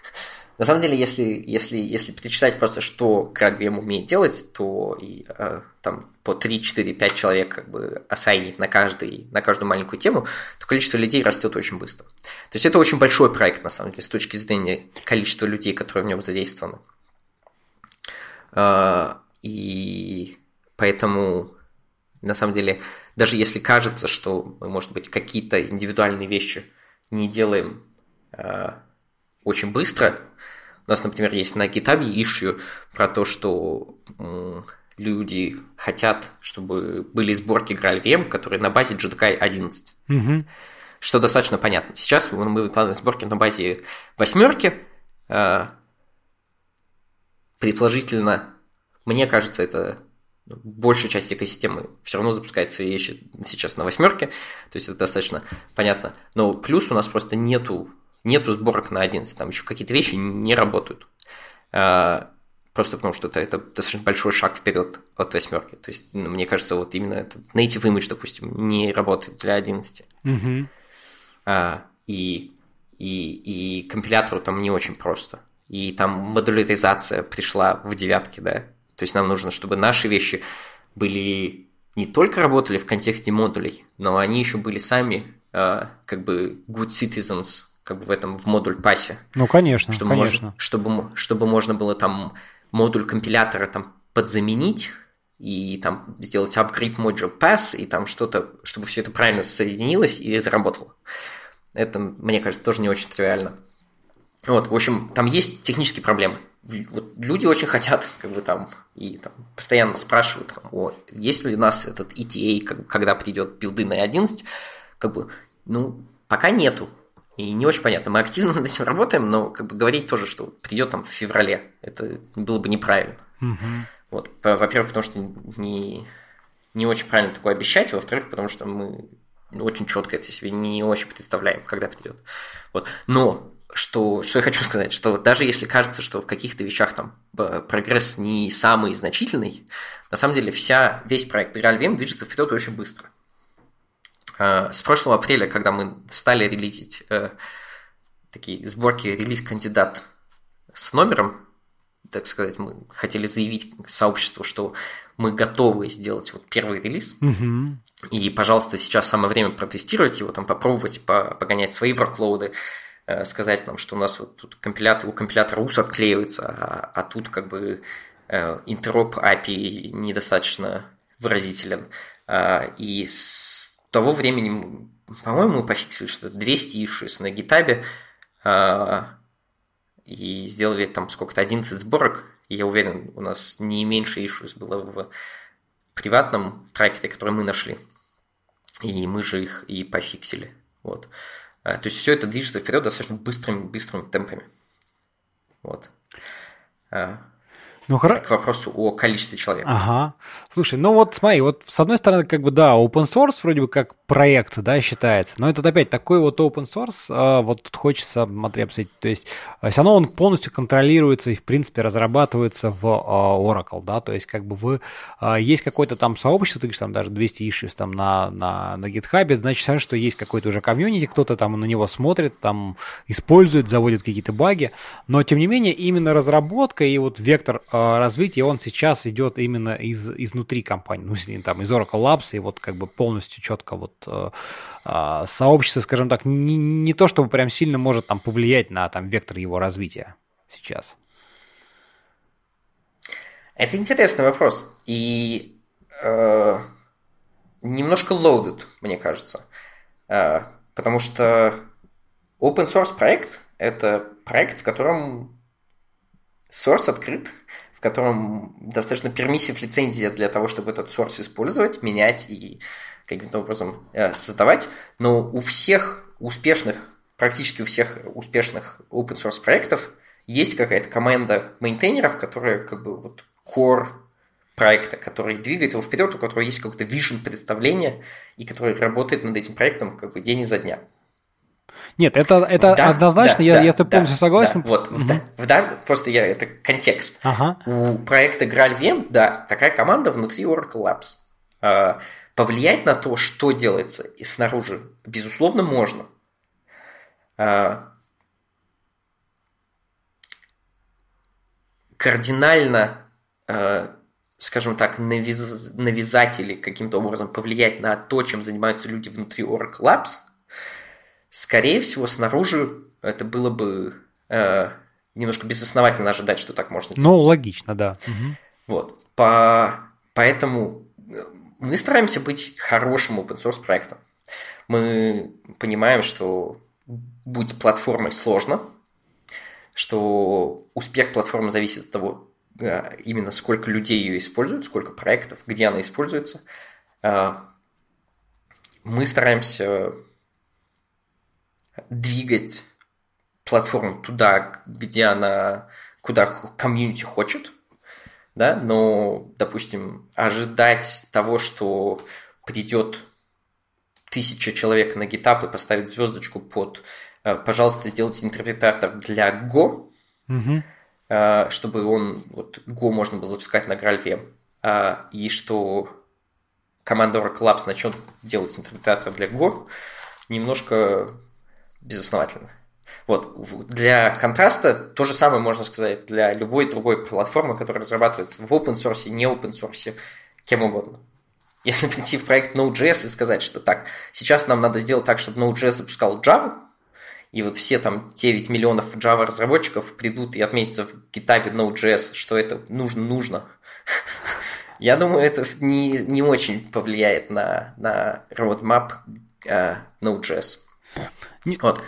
на самом деле, если, если, если перечитать просто, что GradVM умеет делать, то и, а, там по 3, 4, 5 человек как бы ассайнить на, каждый, на каждую маленькую тему, то количество людей растет очень быстро. То есть это очень большой проект, на самом деле, с точки зрения количества людей, которые в нем задействованы. А, и Поэтому, на самом деле, даже если кажется, что мы, может быть, какие-то индивидуальные вещи не делаем э, очень быстро, у нас, например, есть на GitHub issue про то, что э, люди хотят, чтобы были сборки GraalVM, которые на базе JDK 11. Угу. Что достаточно понятно. Сейчас мы выкладываем сборки на базе восьмерки. Э, предположительно, мне кажется, это большая часть экосистемы все равно запускает свои вещи сейчас на восьмерке, то есть это достаточно понятно. Но плюс у нас просто нету, нету сборок на 11, там еще какие-то вещи не работают. А, просто потому что это, это достаточно большой шаг вперед от восьмерки. То есть, ну, мне кажется, вот именно этот native image, допустим, не работает для 11. Mm-hmm. А, и, и, и компилятору там не очень просто. И там модуляризация пришла в девятке, да, то есть нам нужно, чтобы наши вещи были не только работали в контексте модулей, но они еще были сами э, как бы good citizens как бы в этом в модуль пасе. Ну, конечно, чтобы конечно. Можно, чтобы, чтобы можно было там модуль компилятора там подзаменить и там сделать upgrade module pass и там что-то, чтобы все это правильно соединилось и заработало. Это, мне кажется, тоже не очень тривиально. Вот, в общем, там есть технические проблемы вот люди очень хотят, как бы там, и там, постоянно спрашивают, там, о, есть ли у нас этот ETA, как, когда придет билды на 11, как бы, ну, пока нету. И не очень понятно. Мы активно над этим работаем, но как бы говорить тоже, что придет там в феврале, это было бы неправильно. Угу. Вот, во-первых, потому что не, не очень правильно такое обещать, во-вторых, потому что мы очень четко это себе не очень представляем, когда придет. Вот. Но что, что я хочу сказать, что даже если кажется, что в каких-то вещах там э, прогресс не самый значительный, на самом деле вся, весь проект RealVM движется вперед очень быстро. Э, с прошлого апреля, когда мы стали релизить э, такие сборки релиз-кандидат с номером, так сказать, мы хотели заявить сообществу, что мы готовы сделать вот первый релиз. Угу. И, пожалуйста, сейчас самое время протестировать его, там попробовать погонять свои ворклоуды, Э, сказать нам, что у нас вот тут компилятор, у компилятора ус отклеивается, а, а тут как бы э, интероп API недостаточно выразителен. А, и с того времени, по-моему, мы пофиксили что 200 issues на GitHub а, и сделали там сколько-то 11 сборок. я уверен, у нас не меньше issues было в приватном трекере, который мы нашли. И мы же их и пофиксили. Вот. Э, то есть все это движется вперед достаточно быстрыми, быстрыми темпами. Вот. Э, ну, хоро... к вопросу о количестве человек. Ага. Слушай, ну вот смотри, вот с одной стороны, как бы да, open source вроде бы как проект, да, считается, но это опять такой вот open соurce, а, вот тут хочется обсудить, то есть э, все равно он полностью контролируется и, в принципе, разрабатывается в а, Oracle, да, то есть как бы вы, а, есть какое-то там сообщество, ты говоришь, там даже 200 issues там на, на, на GitHub, это значит, что есть какой-то уже комьюнити, кто-то там на него смотрит, там использует, заводит какие-то баги, но тем не менее именно разработка и вот вектор Э, развитие, он сейчас идет именно из, изнутри компании, ну, там, из Oracle Labs, и вот как бы полностью четко вот э, э, сообщество, скажем так, не, не то чтобы прям сильно может там повлиять на там вектор его развития сейчас. Это интересный вопрос. И э, немножко loaded, мне кажется. Э, потому что open source проект – это проект, в котором source открыт, в котором достаточно пермиссив лицензия для того, чтобы этот source использовать, менять и каким-то образом э, создавать. Но у всех успешных, практически у всех успешных open source проектов есть какая-то команда мейнтейнеров, которая как бы вот core проекта, который двигает его вперед, у которого есть какое-то vision представление и который работает над этим проектом как бы день изо дня. Нет, это, это да, однозначно, да, я, да, я с тобой да, полностью согласен. Да, вот, угу. в, да, просто я, это контекст. Ага. У проекта GraalVM, да, такая команда внутри Oracle Labs. А, повлиять на то, что делается и снаружи, безусловно, можно. А, кардинально, а, скажем так, навяз, навязать или каким-то образом повлиять на то, чем занимаются люди внутри Oracle Labs, Скорее всего, снаружи это было бы э, немножко безосновательно ожидать, что так можно ну, сделать. Ну, логично, да. Вот. По... Поэтому э, мы стараемся быть хорошим open source проектом. Мы понимаем, что быть платформой сложно, что успех платформы зависит от того, э, именно сколько людей ее используют, сколько проектов, где она используется. Э, мы стараемся двигать платформу туда, где она, куда комьюнити хочет, да, но, допустим, ожидать того, что придет тысяча человек на GitHub и поставит звездочку под э, «пожалуйста, сделайте интерпретатор для Go», угу. Э, чтобы он, вот Go можно было запускать на GraalVM, а, и что команда Oracle Labs начнет делать интерпретатор для Go, немножко безосновательно. Вот. Для контраста то же самое можно сказать для любой другой платформы, которая разрабатывается в open source, не open source, кем угодно. Если прийти в проект Node.js и сказать, что так, сейчас нам надо сделать так, чтобы Node.js запускал Java, и вот все там 9 миллионов Java разработчиков придут и отметятся в GitHub Node.js, что это нужно-нужно. Я думаю, это не, не очень повлияет на, на roadmap uh, Node.js. Не... Вот.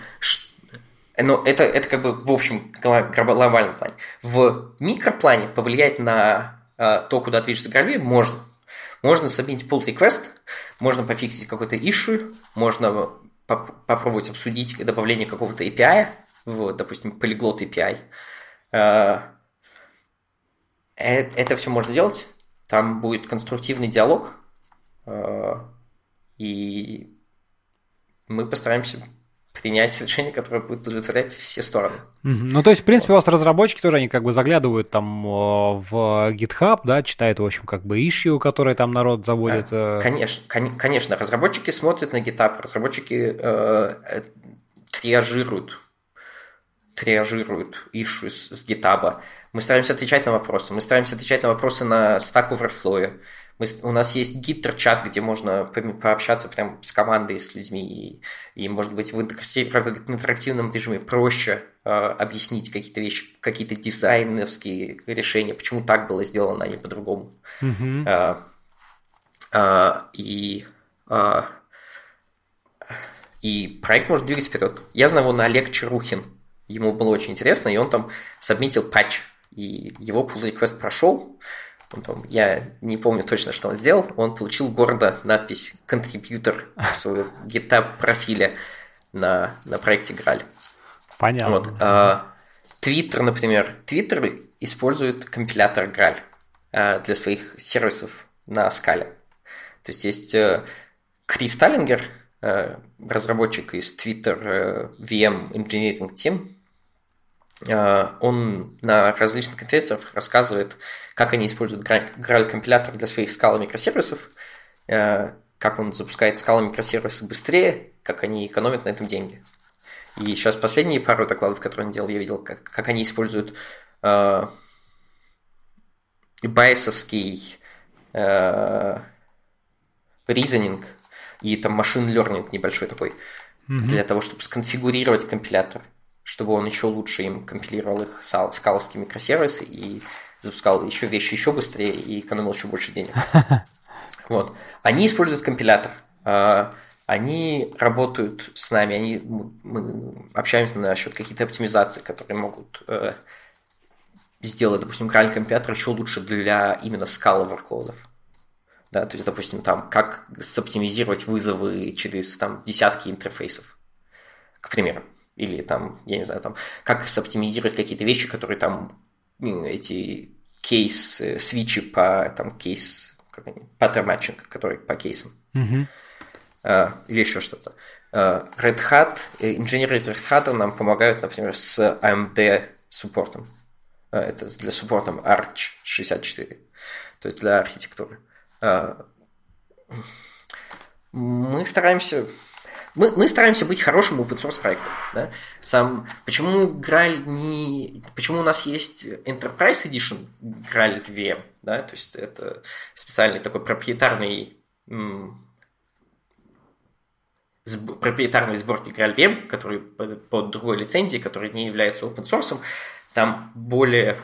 Э, Но ну, это, это как бы в общем глобальном плане. В микроплане повлиять на э, то, куда движется гравей, можно. Можно сабмить pull request, можно пофиксить какой-то issue, можно поп попробовать обсудить добавление какого-то API, вот, допустим, полиглот API. Э, э это, это все можно делать. Там будет конструктивный диалог, э, и мы постараемся принять решение, которое будет удовлетворять все стороны. Ну, то есть, в принципе, у вас разработчики тоже, они как бы заглядывают там э, в GitHub, да, читают, в общем, как бы ищу, которые там народ заводит. Э, э. Конечно, конечно, разработчики смотрят на GitHub, разработчики э, триажируют, триажируют ищу с, с GitHub. Мы стараемся отвечать на вопросы, мы стараемся отвечать на вопросы на Stack Overflow, мы, у нас есть гиттер-чат, где можно пообщаться прям с командой, с людьми, и, и может быть, в, интерактив, в интерактивном режиме проще э, объяснить какие-то вещи, какие-то дизайновские решения, почему так было сделано, а не по-другому. Mm-hmm. Э, э, и... Э, и проект может двигаться вперед. Я знаю его на Олег Чарухин. Ему было очень интересно, и он там сабмитил патч. И его pull request прошел, Потом, я не помню точно, что он сделал. Он получил гордо надпись «Контрибьютор» в своем GitHub профиле на, на проекте Граль. Понятно. Вот. А, Twitter, например. Twitter использует компилятор Граль а, для своих сервисов на скале. То есть есть а, Крис Таллингер, э, разработчик из Twitter э, VM Engineering Team, а, он на различных конференциях рассказывает, как они используют Graal-компилятор для своих скала микросервисов, э, как он запускает скала микросервисы быстрее, как они экономят на этом деньги. И сейчас последние пару докладов, которые он делал, я видел, как, как они используют э, байесовский э, и там машин learning небольшой такой mm-hmm. для того, чтобы сконфигурировать компилятор. Э, чтобы он еще лучше им компилировал их скаловские микросервисы и запускал еще вещи еще быстрее и экономил еще больше денег. Вот. Они используют компилятор. А, они работают с нами, они, мы общаемся насчет каких-то оптимизаций, которые могут э, сделать, допустим, краль компилятор еще лучше для именно скала ворклодов. Да, то есть, допустим, там, как соптимизировать вызовы через там, десятки интерфейсов, к примеру. Или там, я не знаю, там, как соптимизировать какие-то вещи, которые там эти кейс свичи по там кейс паттерн матчинг, который по кейсам. Uh, или еще что-то. Uh, Red Hat, э, инженеры из Red Hat нам помогают, например, с AMD суппортом. Uh, это для суппортом Arch 64, то есть для архитектуры. Мы стараемся мы, мы стараемся быть хорошим open source проектом. Да? Сам, почему Граль не... Почему у нас есть Enterprise Edition Граль VM, да? То есть это специальный такой проприетарный сб... проприетарной сборки Граль VM, который под, под другой лицензией, который не является open source, там более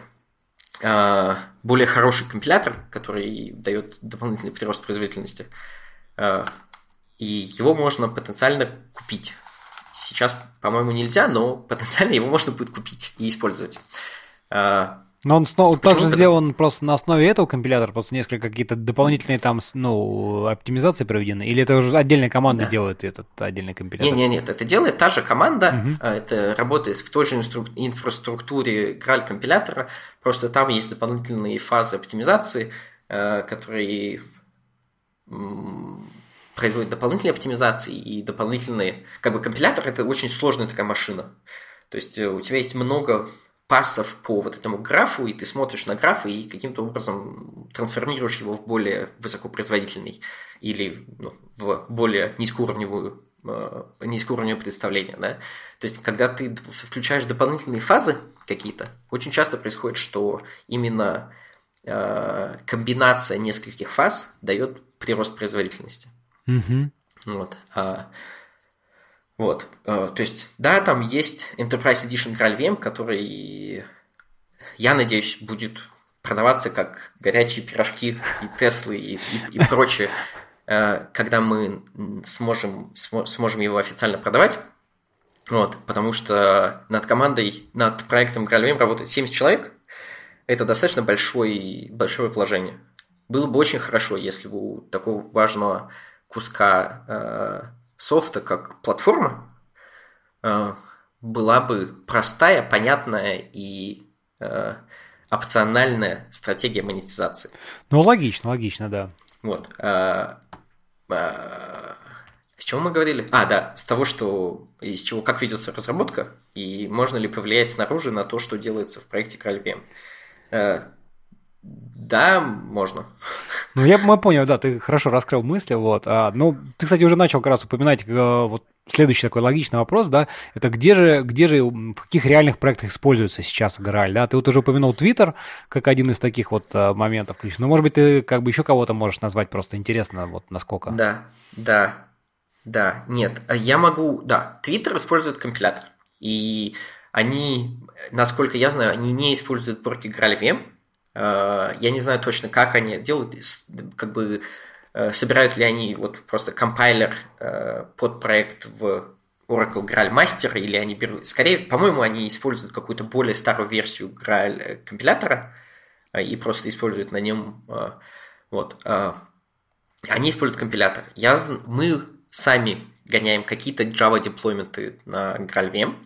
э, более хороший компилятор, который дает дополнительный прирост производительности. Э, и его можно потенциально купить. Сейчас, по-моему, нельзя, но потенциально его можно будет купить и использовать. А, но он снова Почему сделан просто на основе этого компилятора, просто несколько какие-то дополнительные там, ну, оптимизации проведены, или это уже отдельная команда да. делает этот отдельный компилятор? Нет, нет, нет, это делает та же команда, угу. это работает в той же инфраструктуре граль компилятора, просто там есть дополнительные фазы оптимизации, а, которые производит дополнительные оптимизации и дополнительные... Как бы компилятор — это очень сложная такая машина. То есть э, у тебя есть много пассов по вот этому графу, и ты смотришь на граф и каким-то образом трансформируешь его в более высокопроизводительный или ну, в более низкоуровневую э, низкоуровневое представление, да. То есть, когда ты включаешь дополнительные фазы какие-то, очень часто происходит, что именно э, комбинация нескольких фаз дает прирост производительности. Угу. Вот. А, вот. А, то есть, да, там есть Enterprise Edition RailVM, который, я надеюсь, будет продаваться как горячие пирожки и Теслы и, и, и прочее, э, когда мы сможем, сможем его официально продавать. Вот, потому что над командой, над проектом GraalVM работает 70 человек. Это достаточно большое, большое вложение. Было бы очень хорошо, если бы у такого важного куска э, софта как платформа э, была бы простая, понятная и э, опциональная стратегия монетизации. Ну, логично, логично, да. Вот. Э, э, с чего мы говорили? А, да, с того, что из чего, как ведется разработка, и можно ли повлиять снаружи на то, что делается в проекте KLVM. Да, можно. Ну, я, мы понял, да, ты хорошо раскрыл мысли, вот. А, ну, ты, кстати, уже начал как раз упоминать э, вот следующий такой логичный вопрос, да, это где же, где же, в каких реальных проектах используется сейчас Грааль, да? Ты вот уже упомянул Твиттер как один из таких вот э, моментов. Ну, может быть, ты как бы еще кого-то можешь назвать, просто интересно, вот насколько. Да, да, да, нет, а я могу, да, Твиттер использует компилятор, и они, насколько я знаю, они не используют порки GraalVM, Э, я не знаю точно, как они делают, как бы э, собирают ли они вот просто компайлер э, под проект в Oracle Graal Master, или они берут... Скорее, по-моему, они используют какую-то более старую версию Graal компилятора и просто используют на нем... Вот. Они используют компилятор. Я... Мы сами гоняем какие-то Java деплойменты на GraalVM.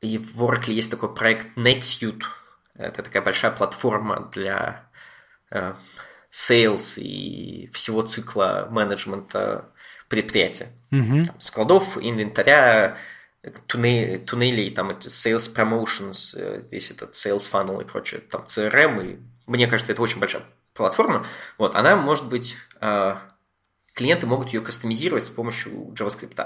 И в Oracle есть такой проект NetSuite, это такая большая платформа для э, sales и всего цикла менеджмента предприятия. Угу. Там, складов, инвентаря, туны, туннелей, там эти sales promotions, э, весь этот sales funnel и прочее, там CRM. И, мне кажется, это очень большая платформа. Вот, она может быть... Э, клиенты могут ее кастомизировать с помощью JavaScript.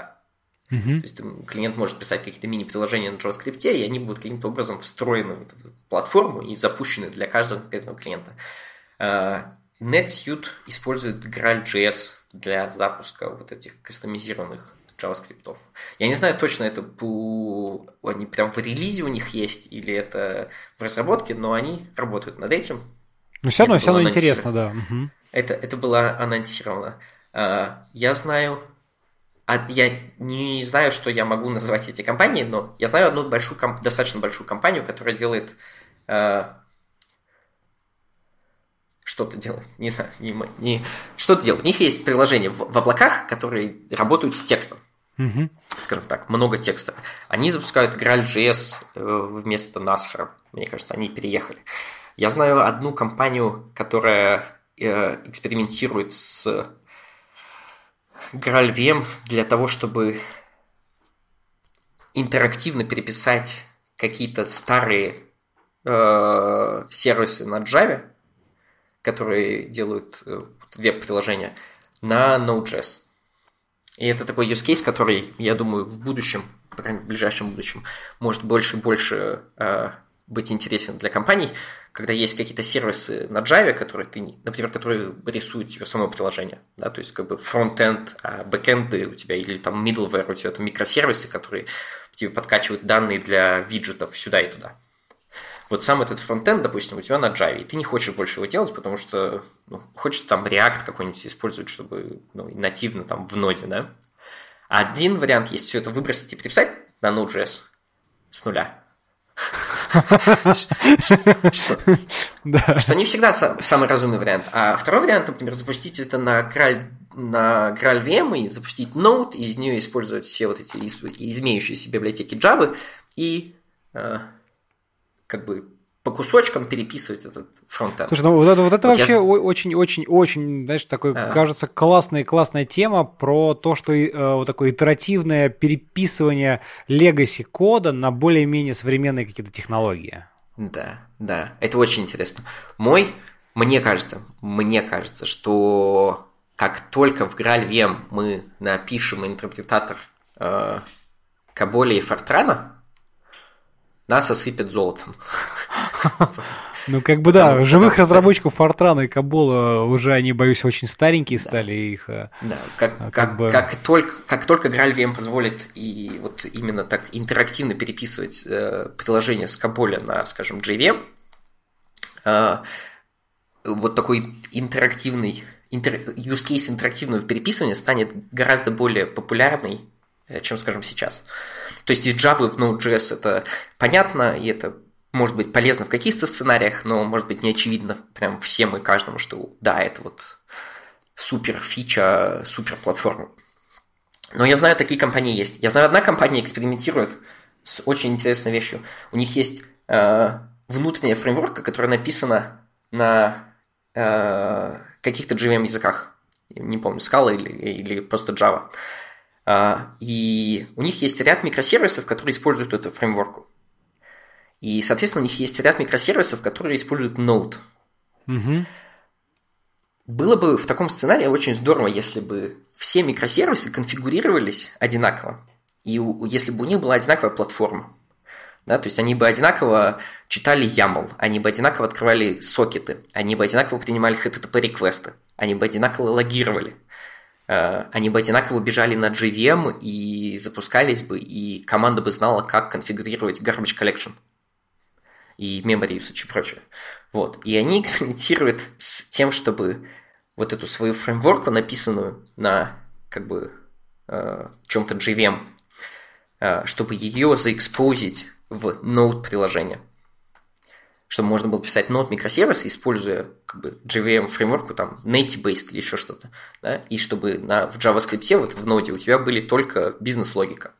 Угу. То есть там, клиент может писать какие-то мини-приложения на JavaScript, и они будут каким-то образом встроены в эту платформу и запущены для каждого конкретного клиента. А, NetSuite использует GraalJS для запуска вот этих кастомизированных JavaScript. Я не знаю точно, это по... они прям в релизе у них есть или это в разработке, но они работают над этим. Но ну, все равно, все равно интересно, да. Угу. Это, это было анонсировано. А, я знаю а я не знаю, что я могу назвать эти компании, но я знаю одну большую, достаточно большую компанию, которая делает э, что-то делает, не знаю, не, не что-то делает. У них есть приложения в, в облаках, которые работают с текстом, угу. скажем так, много текста. Они запускают Graal.js э, вместо Nasra, мне кажется, они переехали. Я знаю одну компанию, которая э, экспериментирует с Гральвем для того, чтобы интерактивно переписать какие-то старые э, сервисы на Java, которые делают э, веб-приложения, на Node.js. И это такой use case, который, я думаю, в будущем, в ближайшем будущем, может больше и больше э, быть интересен для компаний, когда есть какие-то сервисы на Java, которые ты, например, которые рисуют тебе само приложение, да, то есть как бы фронт-энд, а бэкэнды у тебя или там middleware у тебя там микросервисы, которые тебе подкачивают данные для виджетов сюда и туда. Вот сам этот фронтенд, допустим, у тебя на Java, и ты не хочешь больше его делать, потому что ну, хочешь там React какой-нибудь использовать, чтобы ну, нативно там в ноде, да? Один вариант есть все это выбросить и переписать на Node.js с нуля, что не всегда самый разумный вариант. А второй вариант, например, запустить это на краль на Graal и запустить Node, и из нее использовать все вот эти из, имеющиеся библиотеки Java, и э, как бы по кусочкам переписывать этот фронтенд. Слушай, ну вот это, вот это вот вообще очень-очень-очень, я... знаешь, такой, а. кажется, классная-классная тема про то, что э, вот такое итеративное переписывание легаси кода на более-менее современные какие-то технологии. Да, да, это очень интересно. Мой, мне кажется, мне кажется, что как только в GraalVM мы напишем интерпретатор э, Каболи и Фортрана, нас осыпят золотом. Ну, как бы да, живых разработчиков Фортрана и Кабола уже они, боюсь, очень старенькие стали. Их, э, да, а, как, только, как только GraalVM позволит и вот именно так интерактивно переписывать э, приложение с Каболя на, скажем, JVM, э, вот такой интерактивный интер, use case интерактивного переписывания станет гораздо более популярный, чем, скажем, сейчас. Uh, то есть из Java в Node.js это понятно, и это может быть полезно в каких-то сценариях, но может быть не очевидно прям всем и каждому, что да, это вот супер фича, супер платформа. Но я знаю, такие компании есть. Я знаю, одна компания экспериментирует с очень интересной вещью. У них есть э, внутренняя фреймворка, которая написана на э, каких-то JVM языках. Не помню, Scala или, или просто Java. А, и у них есть ряд микросервисов, которые используют эту фреймворку. И, соответственно, у них есть ряд микросервисов, которые используют Node. Угу. Было бы в таком сценарии очень здорово, если бы все микросервисы конфигурировались одинаково. И у, если бы у них была одинаковая платформа. Да, то есть они бы одинаково читали YAML, они бы одинаково открывали сокеты, они бы одинаково принимали HTTP-реквесты, они бы одинаково логировали. Э, они бы одинаково бежали на GVM и запускались бы, и команда бы знала, как конфигурировать garbage collection и memory usage и прочее. Вот. И они экспериментируют с тем, чтобы вот эту свою фреймворку, написанную на как бы э, чем-то JVM, э, чтобы ее заэкспозить в ноут-приложение – чтобы можно было писать нод микросервис, используя как бы JVM фреймворку, там, native-based или еще что-то, да, и чтобы на, в JavaScript, вот в ноде у тебя были только бизнес-логика.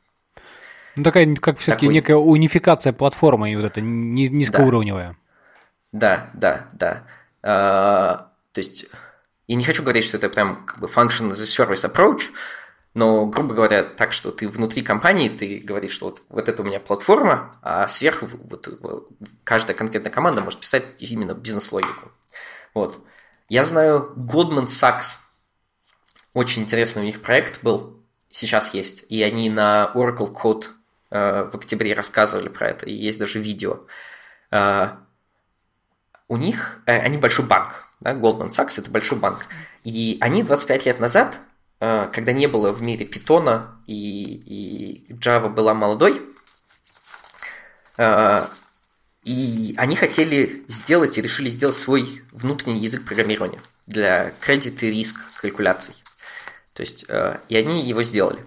Ну, такая, как все-таки Такой... некая унификация платформы, и вот эта низкоуровневая. Да, да, да. да. А, то есть, я не хочу говорить, что это прям как бы function as a service approach, но, грубо говоря, так, что ты внутри компании, ты говоришь, что вот, вот это у меня платформа, а сверху вот, каждая конкретная команда может писать именно бизнес-логику. Вот. Я знаю Goldman Sachs. Очень интересный у них проект был, сейчас есть. И они на Oracle Code э, в октябре рассказывали про это, и есть даже видео. Э, у них, э, они большой банк, да, Goldman Sachs – это большой банк. И они 25 лет назад а, когда не было в мире питона и, и Java была молодой, а, и они хотели сделать и решили сделать свой внутренний язык программирования для кредит и риск калькуляций. То есть, а, и они его сделали.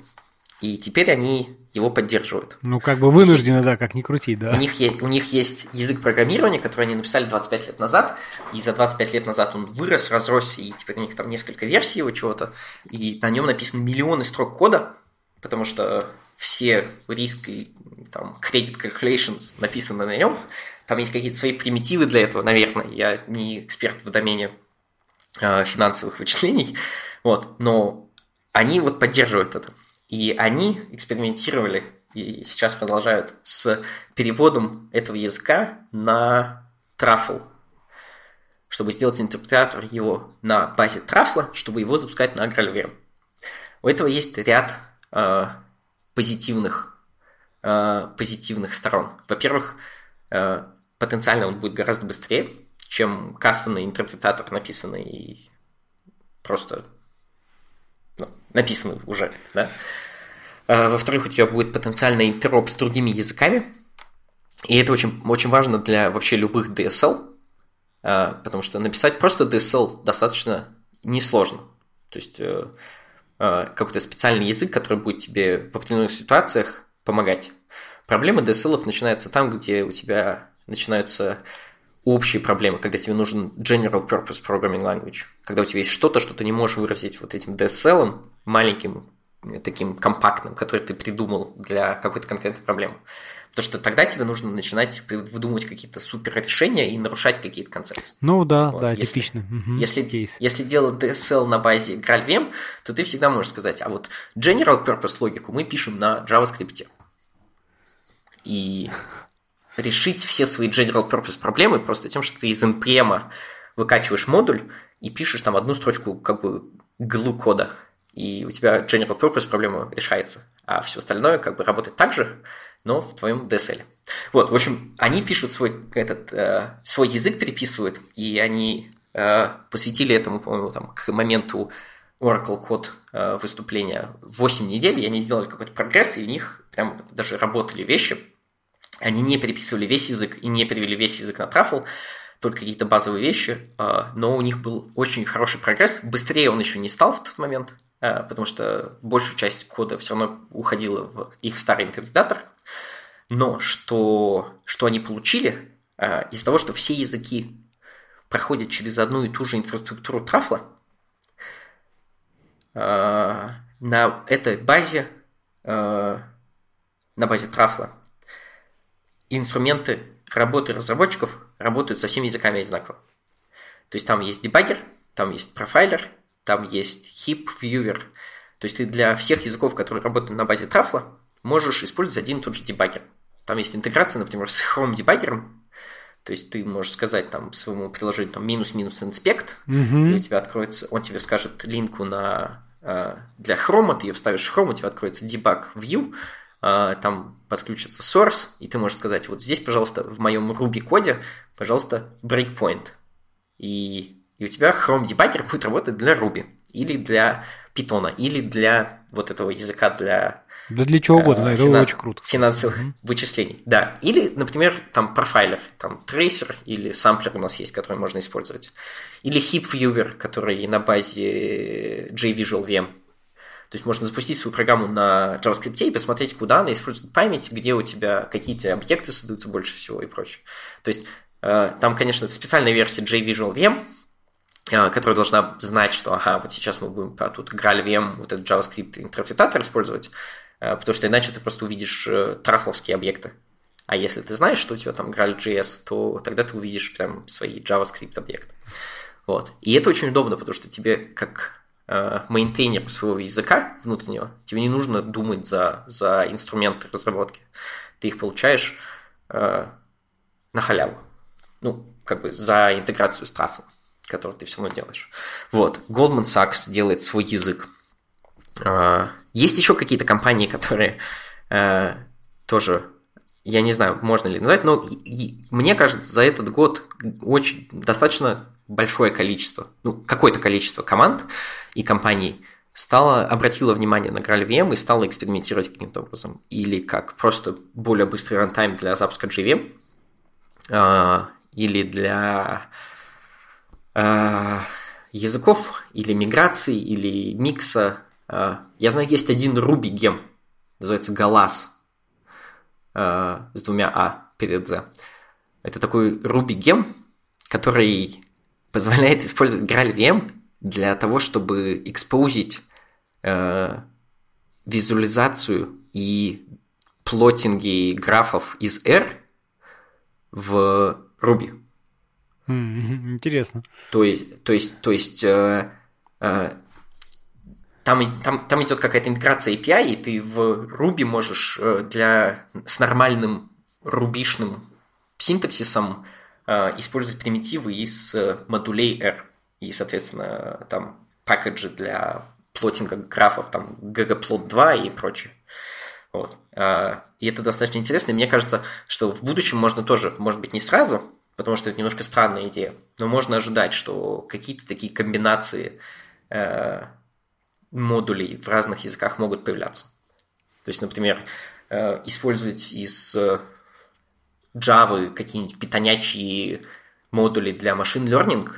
И теперь они его поддерживают. Ну, как бы вынуждены, есть, да, как ни крути, да. У них, есть, у них есть язык программирования, который они написали 25 лет назад, и за 25 лет назад он вырос, разросся, и теперь у них там несколько версий его чего-то, и на нем написаны миллионы строк кода, потому что все риск и там, credit calculations написаны на нем. Там есть какие-то свои примитивы для этого, наверное. Я не эксперт в домене э, финансовых вычислений. Вот, но они вот поддерживают это. И они экспериментировали и сейчас продолжают с переводом этого языка на трафл, чтобы сделать интерпретатор его на базе трафла, чтобы его запускать на Гральве. У этого есть ряд э, позитивных, э, позитивных сторон. Во-первых, э, потенциально он будет гораздо быстрее, чем кастомный интерпретатор, написанный просто написаны уже, да. А, во-вторых, у тебя будет потенциальный интероп с другими языками, и это очень, очень важно для вообще любых DSL, а, потому что написать просто DSL достаточно несложно. То есть э, а, какой-то специальный язык, который будет тебе в определенных ситуациях помогать. Проблема DSL начинается там, где у тебя начинаются общие проблемы, когда тебе нужен General Purpose Programming Language, когда у тебя есть что-то, что ты не можешь выразить вот этим DSL, маленьким э, таким компактным, который ты придумал для какой-то конкретной проблемы. Потому что тогда тебе нужно начинать выдумывать какие-то супер решения и нарушать какие-то концепции. Ну да, вот. да, если, типично. Угу, если, кейс. если делать DSL на базе GraalVM, то ты всегда можешь сказать, а вот general purpose логику мы пишем на JavaScript. И решить все свои general purpose проблемы просто тем, что ты из npm выкачиваешь модуль и пишешь там одну строчку как бы глу кода – и у тебя general purpose проблема решается, а все остальное как бы работает так же, но в твоем DSL. Вот, в общем, они пишут свой, этот, э, свой язык, переписывают, и они э, посвятили этому, по-моему, там, к моменту Oracle код э, выступления 8 недель, и они сделали какой-то прогресс, и у них прям даже работали вещи. Они не переписывали весь язык и не перевели весь язык на Truffle, только какие-то базовые вещи, э, но у них был очень хороший прогресс. Быстрее он еще не стал в тот момент, Э, потому что большую часть кода все равно уходила в их старый интерпретатор. Но что, что они получили э, из-за того, что все языки проходят через одну и ту же инфраструктуру трафла, э, на этой базе, на базе трафла, инструменты работы разработчиков работают со всеми языками одинаково. То есть там есть дебаггер, там есть профайлер – там есть heap viewer. То есть ты для всех языков, которые работают на базе трафла, можешь использовать один и тот же дебаггер. Там есть интеграция, например, с Chrome дебаггером, то есть ты можешь сказать там своему приложению там минус-минус инспект, mm-hmm. и у тебя откроется, он тебе скажет линку на э, для Chrome, ты ее вставишь в Chrome, у тебя откроется debug view, э, там подключится source, и ты можешь сказать, вот здесь, пожалуйста, в моем Ruby коде, пожалуйста, breakpoint. И и у тебя Chrome Debugger будет работать для Ruby, или для Python, или для вот этого языка для... Да для чего угодно, э, финан... это очень круто. Финансовых mm-hmm. вычислений, да. Или, например, там профайлер, там трейсер или самплер у нас есть, который можно использовать. Или Heap Viewer, который на базе JVisual VM. То есть можно запустить свою программу на JavaScript и посмотреть, куда она использует память, где у тебя какие-то объекты создаются больше всего и прочее. То есть э, там, конечно, это специальная версия JVisual VM, Э, которая должна знать, что ага, вот сейчас мы будем про тут GraalVM, вот этот JavaScript интерпретатор использовать, э, потому что иначе ты просто увидишь э, трафловские объекты. А если ты знаешь, что у тебя там GraalJS, то тогда ты увидишь прям свои JavaScript объекты. Вот. И это очень удобно, потому что тебе как мейнтейнер своего языка внутреннего, тебе не нужно думать за, за инструменты разработки. Ты их получаешь э, на халяву. Ну, как бы за интеграцию с трафом который ты все равно делаешь. Вот, Goldman Sachs делает свой язык. А, есть еще какие-то компании, которые э, тоже, я не знаю, можно ли назвать, но мне кажется, за этот год очень достаточно большое количество, ну, какое-то количество команд и компаний стало, обратило внимание на GraalVM и стало экспериментировать каким-то образом. Или как просто более быстрый рантайм для запуска JVM, а, или для э, языков, или миграций или микса. Э, я знаю, есть один Ruby гем, называется Galas э, а, с двумя А перед z Это такой Ruby гем, который позволяет использовать GraalVM для того, чтобы экспозить э, визуализацию и плотинги графов из R в Ruby. Интересно. То есть, то есть, то есть э, э, там, там, там идет какая-то интеграция API, и ты в Ruby можешь э, для, с нормальным рубишным синтаксисом э, использовать примитивы из э, модулей R. И, соответственно, там пакеджи для плотинга графов, там ggplot2 и прочее. Вот. Э, и это достаточно интересно. И мне кажется, что в будущем можно тоже, может быть, не сразу, потому что это немножко странная идея. Но можно ожидать, что какие-то такие комбинации э, модулей в разных языках могут появляться. То есть, например, э, использовать из э, Java какие-нибудь питонячие модули для машин learning,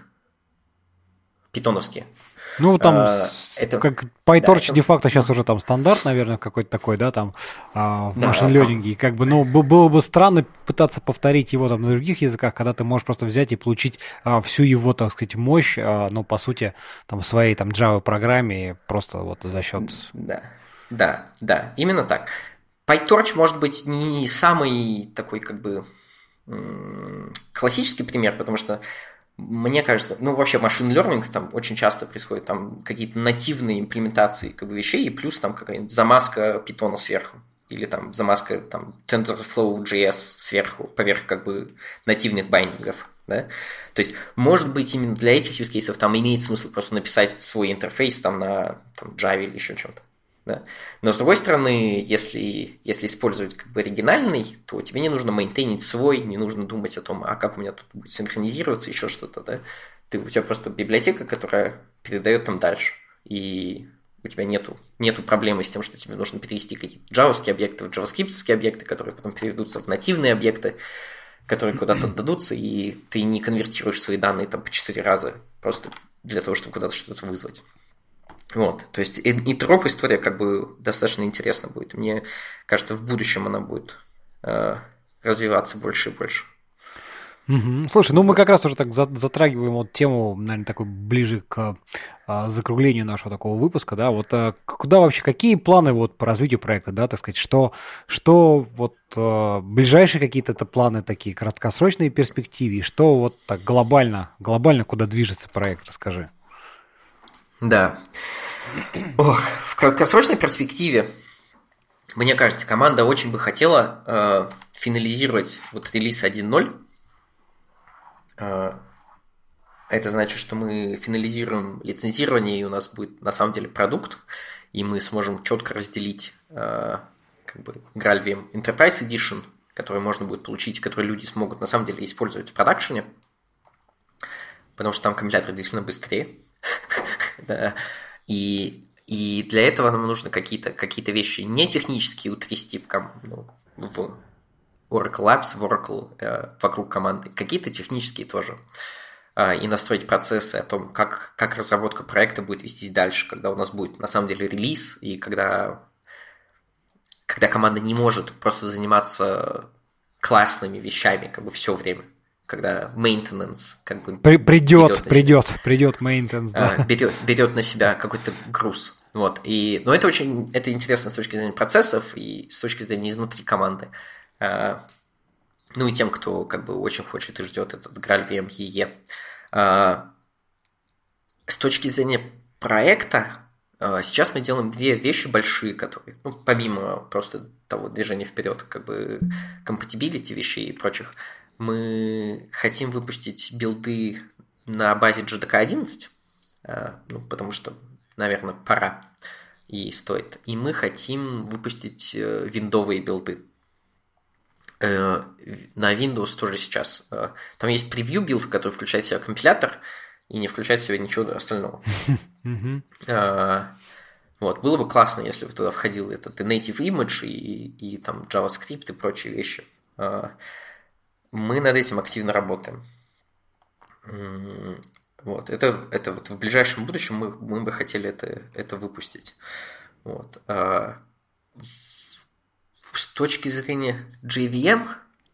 питоновские – ну, там, а, это, как PyTorch да, де-факто сейчас уже там стандарт, наверное, какой-то такой, да, там, а, в да, машин ленинге. И как бы, ну, было бы странно пытаться повторить его там на других языках, когда ты можешь просто взять и получить а, всю его, так сказать, мощь, а, ну, по сути, там, своей там Java-программе просто вот за счет... Да, да, да, именно так. PyTorch может быть не самый такой как бы классический пример, потому что мне кажется, ну вообще машин learning там очень часто происходит, там какие-то нативные имплементации как бы, вещей, и плюс там какая-нибудь замазка питона сверху, или там замазка там TensorFlow.js сверху, поверх как бы нативных байдингов. Да? То есть, может быть, именно для этих use cases там имеет смысл просто написать свой интерфейс там на там, Java или еще чем-то. Да? Но с другой стороны, если, если использовать как бы оригинальный, то тебе не нужно мейнтейнить свой, не нужно думать о том, а как у меня тут будет синхронизироваться, еще что-то, да? Ты, у тебя просто библиотека, которая передает там дальше. И у тебя нету, нету проблемы с тем, что тебе нужно перевести какие-то джавовские объекты в джаваскриптовские объекты, которые потом переведутся в нативные объекты, которые куда-то отдадутся, и ты не конвертируешь свои данные там по четыре раза просто для того, чтобы куда-то что-то вызвать. Вот, то есть и, и троп история как бы достаточно интересна будет. Мне кажется, в будущем она будет э, развиваться больше и больше. Угу. Слушай, ну мы как раз уже так затрагиваем вот тему, наверное, такой ближе к а, закруглению нашего такого выпуска, да, вот э, куда вообще, какие планы вот по развитию проекта, да, так сказать, что, что вот э, ближайшие какие-то это планы такие, краткосрочные перспективы, что вот так глобально, глобально куда движется проект, расскажи. Да. Ох, в краткосрочной перспективе, мне кажется, команда очень бы хотела э, финализировать вот релиз 1.0. Э, это значит, что мы финализируем лицензирование, и у нас будет на самом деле продукт, и мы сможем четко разделить э, как бы Graalvm Enterprise Edition, который можно будет получить, который люди смогут на самом деле использовать в продакшене, потому что там компилятор действительно быстрее. Да. И, и для этого нам нужно какие-то какие вещи не технические утрясти в, ком, ну, в Oracle Labs, в Oracle э, вокруг команды, какие-то технические тоже. Э, и настроить процессы о том, как, как разработка проекта будет вестись дальше, когда у нас будет на самом деле релиз, и когда, когда команда не может просто заниматься классными вещами как бы все время когда maintenance как бы придет, придет, придет maintenance, да. берет, а, берет на себя какой-то груз. Вот. И, но это очень это интересно с точки зрения процессов и с точки зрения изнутри команды. А, ну и тем, кто как бы очень хочет и ждет этот Граль VMEE. А, с точки зрения проекта, сейчас мы делаем две вещи большие, которые, ну, помимо просто того движения вперед, как бы компатибилити вещей и прочих, мы хотим выпустить билды на базе JDK 11, э, ну, потому что, наверное, пора и стоит. И мы хотим выпустить э, виндовые билды. Э, на Windows тоже сейчас. Там есть превью билд, который включает в себя компилятор и не включает в себя ничего остального. Вот, было бы классно, если бы туда входил этот и native image, и, и там JavaScript и прочие вещи. Мы над этим активно работаем. Вот, это, это вот в ближайшем будущем мы, мы бы хотели это, это выпустить. Вот. А, с точки зрения JVM,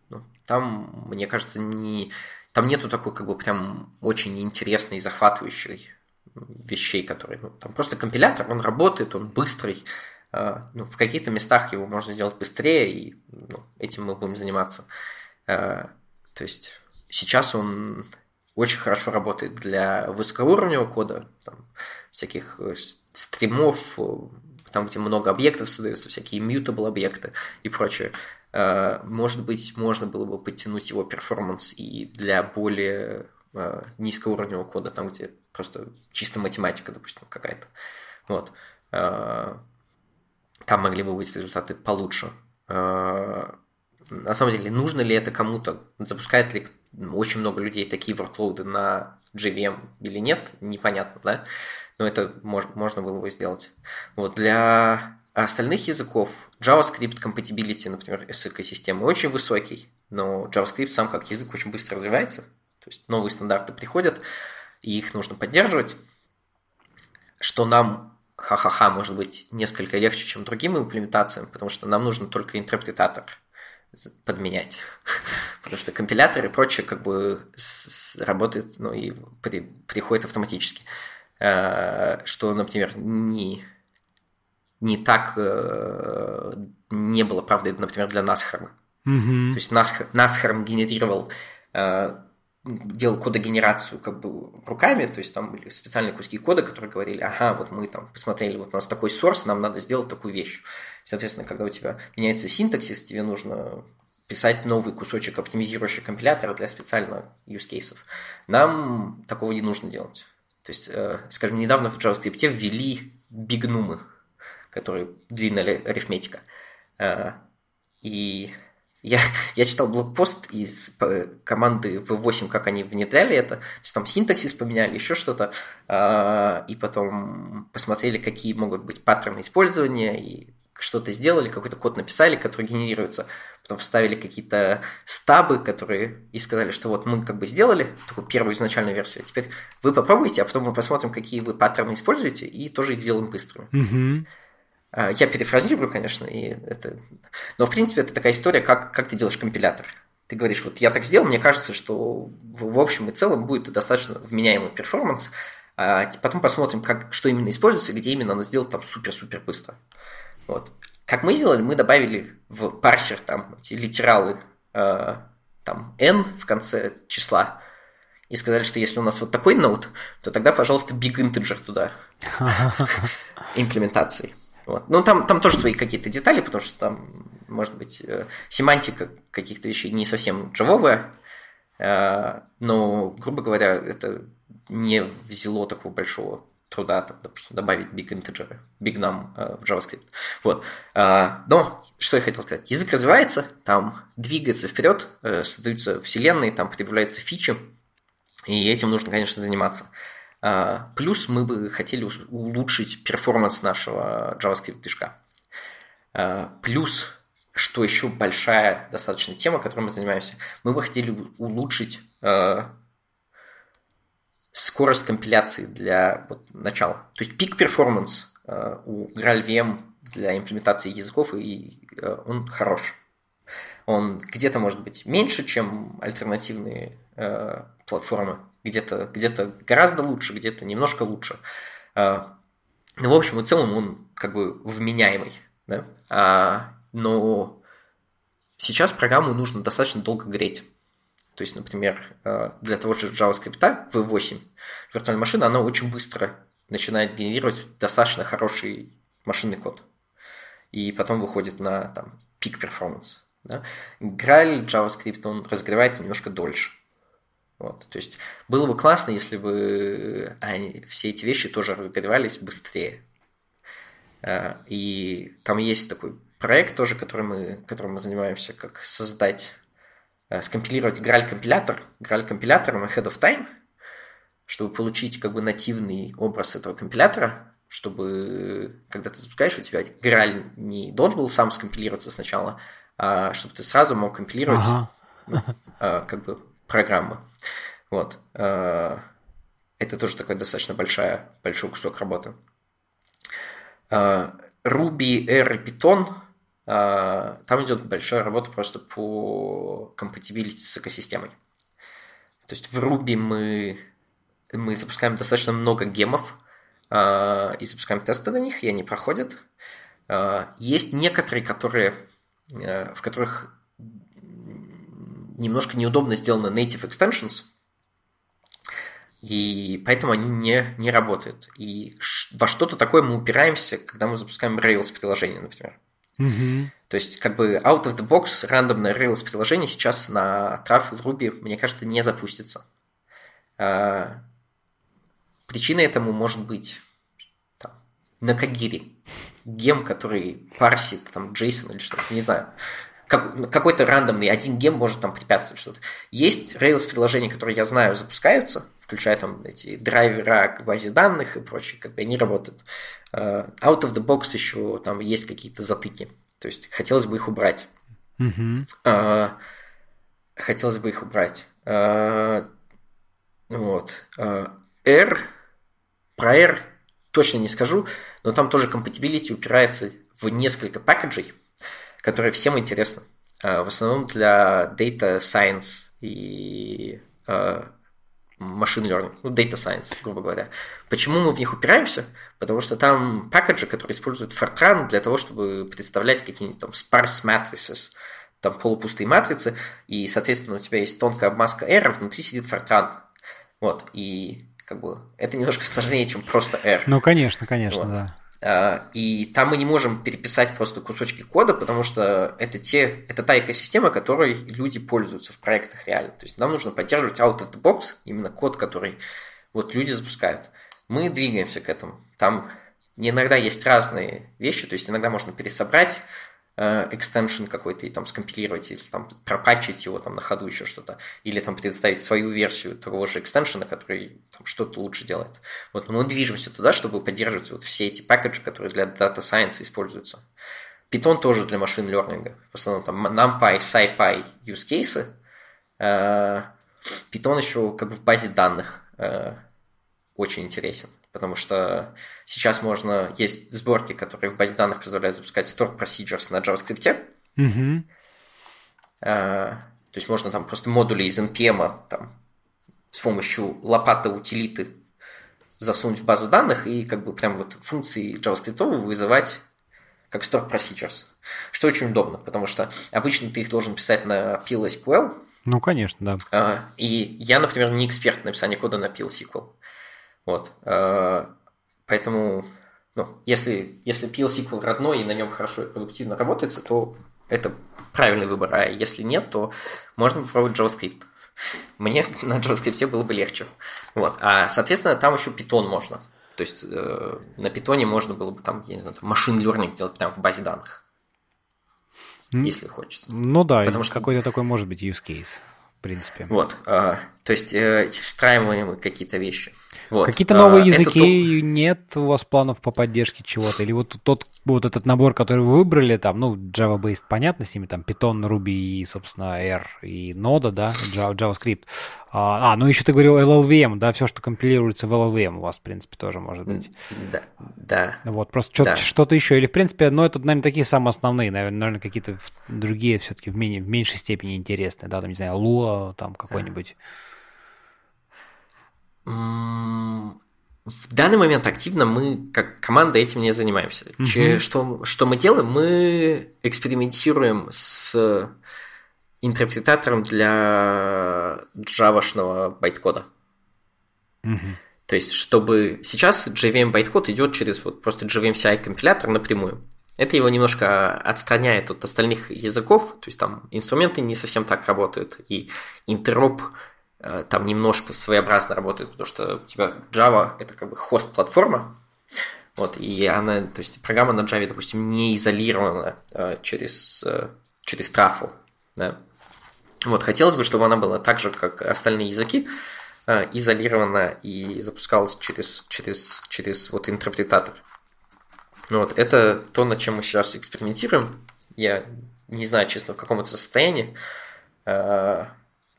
ну, там, мне кажется, не, там нету такой как бы прям очень интересной, и захватывающей вещей, которые, ну, там просто компилятор, он работает, он быстрый, а, ну, в каких-то местах его можно сделать быстрее, и ну, этим мы будем заниматься. А, Э, то есть сейчас он очень хорошо работает для высокоуровневого кода, там, всяких э, стримов, э, там, где много объектов создаются, всякие mutable объекты и прочее. Может быть, можно было бы подтянуть его перформанс и для более низкоуровневого кода, там, где просто чисто математика, допустим, какая-то. Вот. Там могли бы быть результаты получше на самом деле, нужно ли это кому-то, запускает ли очень много людей такие workload на JVM или нет, непонятно, да, но это мож, можно было бы сделать. Вот для остальных языков JavaScript compatibility, например, с экосистемой очень высокий, но JavaScript сам как язык очень быстро развивается, то есть новые стандарты приходят, и их нужно поддерживать, что нам ха-ха-ха, может быть, несколько легче, чем другим имплементациям, потому что нам нужен только интерпретатор подменять. Потому что компиляторы и прочее как бы с, работает, ну и при, приходит автоматически. Э, что, например, не, не так э, не было, правда, например, для Насхарма. Mm-hmm. То есть Насхар, Насхарм генерировал э, делал кодогенерацию как бы руками, то есть там были специальные куски кода, которые говорили, ага, вот мы там посмотрели, вот у нас такой сорс, нам надо сделать такую вещь. Соответственно, когда у тебя меняется синтаксис, тебе нужно писать новый кусочек оптимизирующего компилятора для специальных use cases. Нам такого не нужно делать. То есть, э, скажем, недавно в JavaScript ввели бигнумы, которые длинная арифметика. Э, и я, я читал блокпост из э, команды V8, как они внедряли это. То есть там синтаксис поменяли, еще что-то. и потом посмотрели, какие могут быть паттерны использования. И что-то сделали, какой-то код написали, который генерируется, потом вставили какие-то стабы, которые и сказали, что вот мы как бы сделали такую первую изначальную версию, а теперь вы попробуйте, а потом мы посмотрим, какие вы паттерны используете, и тоже их сделаем быстро. А, я перефразирую, конечно, и это... но в принципе это такая история, как, как ты делаешь компилятор. Ты говоришь, вот я так сделал, мне кажется, что в, общем и целом будет достаточно вменяемый перформанс, а типа, потом посмотрим, как, что именно используется, где именно она сделать там супер-супер быстро. Вот. Как мы сделали, мы добавили в парсер там эти литералы э, там n в конце числа и сказали, что если у нас вот такой ноут, то тогда, пожалуйста, big integer туда имплементации. Вот. Ну, там, там тоже свои какие-то детали, потому что там, может быть, э, семантика каких-то вещей не совсем джавовая, э, но, грубо говоря, это не взяло такого большого труда, там, допустим, добавить big integer, big num э, в JavaScript. Вот. А, но, что я хотел сказать, язык развивается, там двигается вперед, э, создаются вселенные, там появляются фичи, и этим нужно, конечно, заниматься. А, плюс мы бы хотели улучшить перформанс нашего JavaScript-движка. А, плюс, что еще большая достаточно тема, которой мы занимаемся, мы бы хотели улучшить э, скорость компиляции для вот, начала. То есть пик перформанс э, у GraalVM для имплементации языков, и э, он хорош. Он где-то может быть меньше, чем альтернативные э, платформы, где-то где гораздо лучше, где-то немножко лучше. Э, ну, в общем и целом он как бы вменяемый. Да? А, но сейчас программу нужно достаточно долго греть. То есть, например, э, для того же JavaScript V8 виртуальная машина, она очень быстро начинает генерировать достаточно хороший машинный код. И потом выходит на там, пик перформанс. Да? Граль JavaScript, он разогревается немножко дольше. Вот. То есть было бы классно, если бы э, они, все эти вещи тоже разогревались быстрее. Э, и там есть такой проект тоже, который мы, которым мы занимаемся, как создать Э, скомпилировать граль-компилятор, граль-компилятором ahead of time, чтобы получить как бы нативный образ этого компилятора, чтобы э, когда ты запускаешь, у тебя граль не должен был сам скомпилироваться сначала, а чтобы ты сразу мог компилировать ага. ну, э, как бы программы. Вот. Это тоже такой достаточно большая, большой кусок работы. Ruby, R и Python – а, там идет большая работа просто по компатибилити с экосистемой. То есть в Ruby мы, мы запускаем достаточно много гемов а, и запускаем тесты на них, и они проходят. А, есть некоторые, которые, в которых немножко неудобно сделаны native extensions, и поэтому они не, не работают. И во что-то такое мы упираемся, когда мы запускаем Rails-приложение, например. Угу. То есть, как бы out of the box рандомное Rails приложение сейчас на Truffle Ruby, мне кажется, не запустится. А, причиной этому может быть там, на Кагире гем, который парсит там JSON или что-то, не знаю как, какой-то рандомный один гем может там препятствовать что-то. Есть Rails приложения, которые я знаю, запускаются, включая там эти драйвера к базе данных и прочее, как бы они работают. Э, out of the box еще там есть какие-то затыки. То есть хотелось бы их убрать. Mm-hmm. хотелось бы их убрать. Э, вот. R, про R точно не скажу, но там тоже compatibility упирается в несколько пакеджей, которые всем интересна. Э, в основном для Data Science и машин э, learning, ну, data science, грубо говоря. Почему мы в них упираемся? Потому что там пакеджи, которые используют Fortran для того, чтобы представлять какие-нибудь там sparse matrices, там полупустые матрицы, и, соответственно, у тебя есть тонкая обмазка R, а внутри сидит Fortran. Вот, и как бы это немножко сложнее, чем просто R. Ну, конечно, конечно, вот. да. А, и там мы не можем переписать просто кусочки кода, потому что это, те, это та экосистема, которой люди пользуются в проектах реально. То есть нам нужно поддерживать out of the box, именно код, который вот люди запускают. Мы двигаемся к этому. Там иногда есть разные вещи, то есть иногда можно пересобрать Э, экстеншн какой-то и там скомпилировать или там пропачить его там на ходу еще что-то, или там предоставить свою версию того же экстеншена, который там, что-то лучше делает. Вот мы движемся туда, чтобы поддерживать вот все эти пакеты которые для Data Science используются. Python тоже для машин лернинга. В основном там NumPy, SciPy use cases. Э, Python еще как бы в базе данных э, очень интересен потому что сейчас можно... Есть сборки, которые в базе данных позволяют запускать store procedures на JavaScript. Mm-hmm. А, то есть можно там просто модули из NPM там, с помощью лопаты утилиты засунуть в базу данных и как бы прям вот функции JavaScript вызывать как store procedures, что очень удобно, потому что обычно ты их должен писать на PLSQL. Ну, конечно, да. Э, и я, например, не эксперт на написании кода на PLSQL. Вот. Э, поэтому, ну, если, если PL-сиквел родной и на нем хорошо и продуктивно работается, то это правильный выбор. А если нет, то можно попробовать JavaScript. Мне на JavaScript было бы легче. Вот. А, соответственно, там еще Python можно. То есть э, на питоне можно было бы там, я не знаю, там машин learning делать прямо в базе данных. Mm. Если хочется. Ну да, потому что какой-то такой может быть use case, в принципе. Вот. Э, то есть э, эти встраиваемые какие-то вещи. Вот. Какие-то а, новые языки это... нет у вас планов по поддержке чего-то? Или вот тот вот этот набор, который вы выбрали, там, ну, Java-based, понятно, с ними там Python, Ruby и, собственно, R и Node, да, Java, JavaScript. А, а ну еще ты говорил LLVM, да, все, что компилируется в LLVM у вас, в принципе, тоже может быть. Да, да. Вот, просто что-то, да. что-то еще. Или, в принципе, ну, это, наверное, такие самые основные, наверное, какие-то другие все-таки в, менее, в меньшей степени интересные, да, там, не знаю, Lua там какой-нибудь. В данный момент активно мы, как команда, этим не занимаемся. Mm-hmm. Что, что мы делаем? Мы экспериментируем с интерпретатором для джавашного байткода. Mm-hmm. То есть, чтобы сейчас JVM байткод идет через вот просто JVM JVMCI компилятор напрямую. Это его немножко отстраняет от остальных языков, то есть там инструменты не совсем так работают, и интероп Э, там немножко своеобразно работает, потому что у тебя Java – это как бы хост-платформа, вот, и она, то есть программа на Java, допустим, не изолирована э, через, э, через Truffle, да. Вот, хотелось бы, чтобы она была так же, как остальные языки, изолирована и запускалась через, через, через вот интерпретатор. Ну вот, это то, над чем мы сейчас экспериментируем. Я не знаю, честно, в каком это состоянии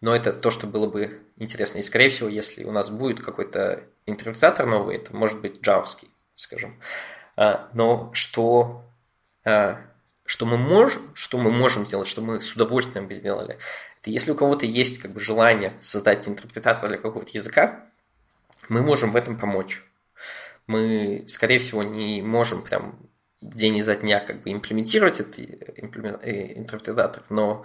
но это то, что было бы интересно. И, скорее всего, если у нас будет какой-то интерпретатор новый, это может быть джавский, скажем. А, но что, а, что, мы можем, что мы можем сделать, что мы с удовольствием бы сделали, это если у кого-то есть как бы, желание создать интерпретатор для какого-то языка, мы можем в этом помочь. Мы, скорее всего, не можем прям день изо дня как бы имплементировать этот э, э, интерпретатор, но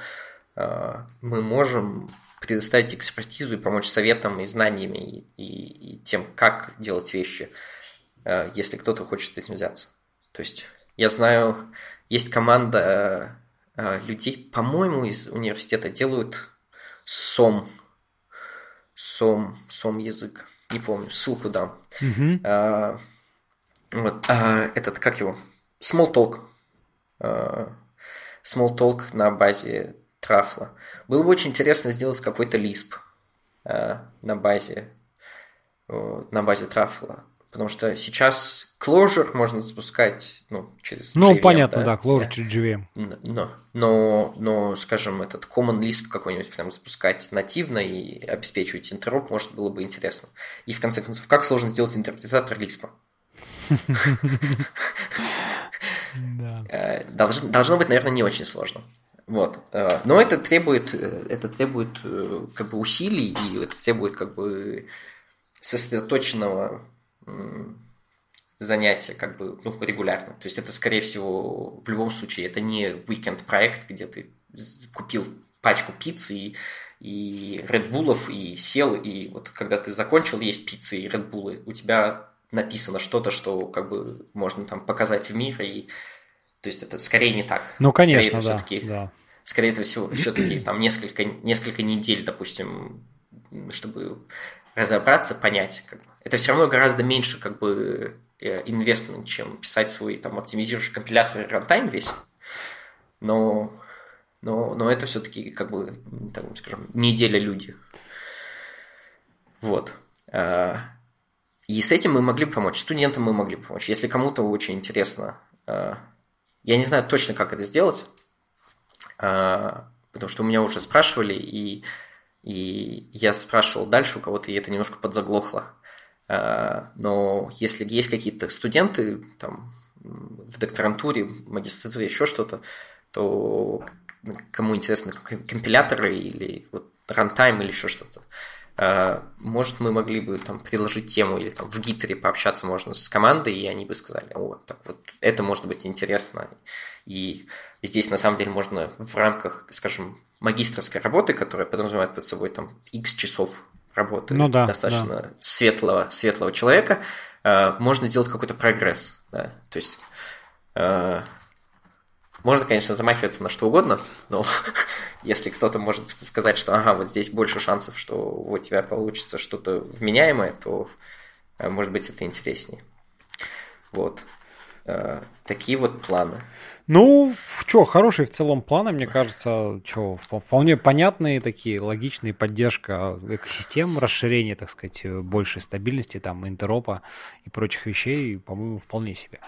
а, мы можем предоставить экспертизу и помочь советам и знаниями и, и, и тем, как делать вещи, э, если кто-то хочет этим взяться. То есть я знаю, есть команда э, э, людей, по-моему, из университета делают сом, сом, сом язык, не помню, ссылку дам. Mm-hmm. А, вот а, этот как его, small talk, а, small talk на базе трафла. Было бы очень интересно сделать какой-то лисп э, на базе э, на базе трафла. Потому что сейчас Clojure можно запускать ну, через Ну, понятно, да, да Clojure да. через JVM. Но, но, но, скажем, этот Common Lisp какой-нибудь прям запускать нативно и обеспечивать интероп, может, было бы интересно. И, в конце концов, как сложно сделать интерпретатор Lisp? Э, должно быть, наверное, не очень сложно. Вот. Э, но это требует, э, это требует э, как бы усилий, и это требует как бы сосредоточенного занятия как бы ну, регулярно. То есть это, скорее всего, в любом случае, это не уикенд-проект, где ты купил пачку пиццы и, и редбулов, и сел, и вот когда ты закончил есть пиццы и редбулы, у тебя написано что-то, что как бы можно там показать в мире и то есть это скорее не так. Ну, конечно, скорее это да, все-таки, да. Скорее это все, все-таки там несколько, несколько недель, допустим, чтобы разобраться, понять. Как Это все равно гораздо меньше как бы э, инвестмент, чем писать свой там оптимизирующий компилятор и рантайм весь. Но, но, но это все-таки как бы, так скажем, неделя люди. Вот. А, и с этим мы могли помочь, студентам мы могли помочь. Если кому-то очень интересно а, я не знаю точно, как это сделать, а, потому что у меня уже спрашивали, и, и я спрашивал дальше у кого-то, и это немножко подзаглохло. А, но если есть какие-то студенты там, в докторантуре, магистратуре, еще что-то, то кому интересны компиляторы или вот рантайм или еще что-то, Э, может, мы могли бы там предложить тему или там в гитаре пообщаться можно с командой, и они бы сказали, о, так вот это может быть интересно. И здесь на самом деле можно в рамках, скажем, магистрской работы, которая подразумевает под собой там x часов работы ну, да, достаточно да. светлого, светлого человека, э, можно сделать какой-то прогресс. Да? То есть э, можно, конечно, замахиваться на что угодно, но если кто-то может сказать, что ага, вот здесь больше шансов, что у тебя получится что-то вменяемое, то, э, может быть, это интереснее. Вот. Э, такие вот планы. Ну, что, хорошие в целом планы, мне кажется, что, вполне понятные такие, логичные, поддержка экосистем, расширение, так сказать, э, большей стабильности, там, интеропа и прочих вещей, по-моему, вполне себе.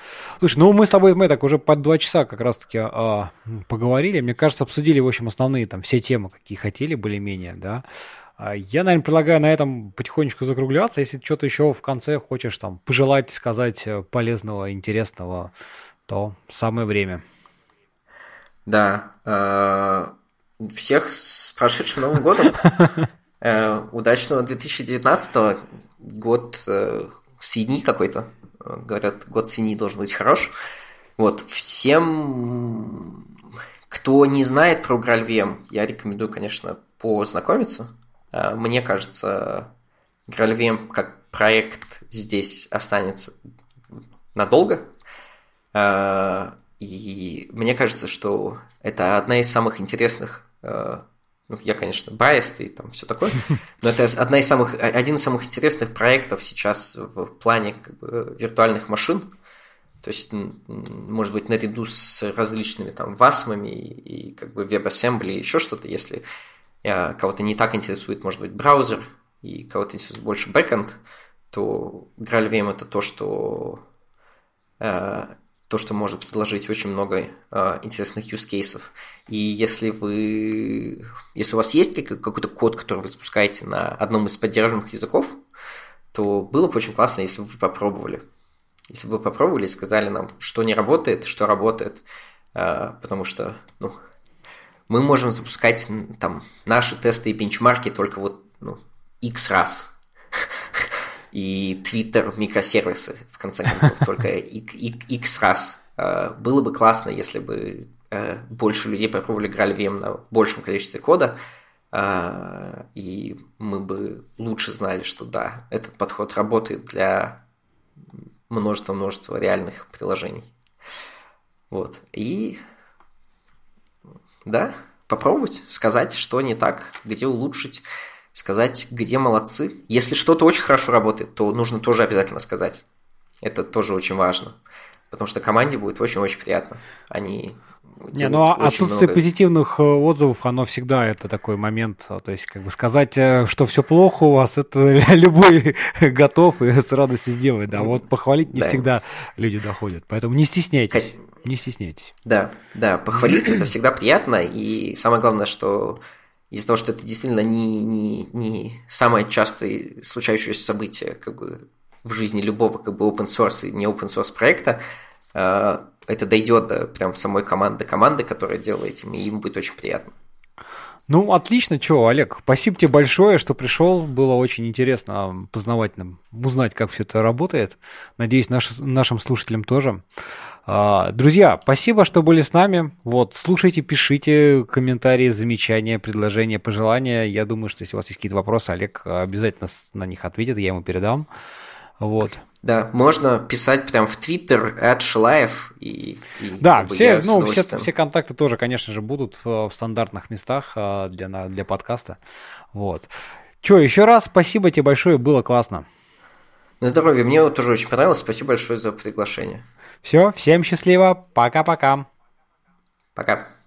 Слушай, ну мы с тобой, мы так уже под два часа как раз-таки а, поговорили, мне кажется, обсудили, в общем, основные там все темы, какие хотели, более-менее, да. А, я, наверное, предлагаю на этом потихонечку закругляться. Если что-то еще в конце хочешь там пожелать, сказать э, полезного, интересного, то самое время. Да. Э, всех с прошедшим Новым годом. Э, удачного 2019 год э, свиньи какой-то. Говорят, год свиньи должен быть хорош. Вот, всем, кто не знает про Гральвем, я рекомендую, конечно, познакомиться. Мне кажется, Гральвем как проект здесь останется надолго, а, и мне кажется, что это одна из самых интересных а, ну, я, конечно, байст и там все такое, но это одна из самых, а, один из самых интересных проектов сейчас в плане как бы, виртуальных машин. То есть, может быть, наряду с различными там васмами и, и как бы WebAssembly, еще что-то, если я, кого-то не так интересует, может быть, браузер, и кого-то интересует больше бэкэнд, то GraalVM это то, что то, что может предложить очень много э, интересных use cases. И если вы, если у вас есть какой-то код, который вы запускаете на одном из поддерживаемых языков, то было бы очень классно, если бы вы попробовали. Если бы вы попробовали и сказали нам, что не работает, что работает, э, потому что, ну, мы можем запускать там наши тесты и бенчмарки только вот ну, X раз. и Twitter микросервисы, в конце концов, только X раз. Э, было бы классно, если бы э, больше людей попробовали играли VM на большем количестве кода, э, и мы бы лучше знали, что да, этот подход работает для множества-множества реальных приложений. Вот. И да, попробовать сказать, что не так, где улучшить сказать, где молодцы. Если что-то очень хорошо работает, то нужно тоже обязательно сказать. Это тоже очень важно. Потому что команде будет очень-очень приятно. Они не, ну а отсутствие много. позитивных э, отзывов, оно всегда это такой момент. А, то есть, как бы сказать, э, что все плохо у вас, это любой готов и с радостью сделает. Да, ну, вот похвалить не да. всегда люди доходят. Поэтому не стесняйтесь. Не стесняйтесь. Да, да, похвалить это всегда приятно. И самое главное, что из-за того, что это действительно не, не, не самое частое случающееся событие как бы, в жизни любого как бы open source и не open source проекта, э, это дойдет до прям самой команды, команды, которая делает этим, и им будет очень приятно. Ну, отлично, чего, Олег, спасибо тебе большое, что пришел. Было очень интересно, познавательно узнать, как все это работает. Надеюсь, наш, нашим слушателям тоже. А, друзья, спасибо, что были с нами. Вот, слушайте, пишите комментарии, замечания, предложения, пожелания. Я думаю, что если у вас есть какие-то вопросы, Олег а, обязательно на них ответит, я ему передам. Вот. Да, можно писать прям в Твиттер от Шилаев. И, и да, все, ну, все, все контакты тоже, конечно же, будут в, в стандартных местах а, для, для подкаста. Вот. Че, еще раз спасибо тебе большое, было классно. На здоровье, мне тоже очень понравилось, спасибо большое за приглашение. Все, всем счастливо, пока-пока. Пока. -пока. пока.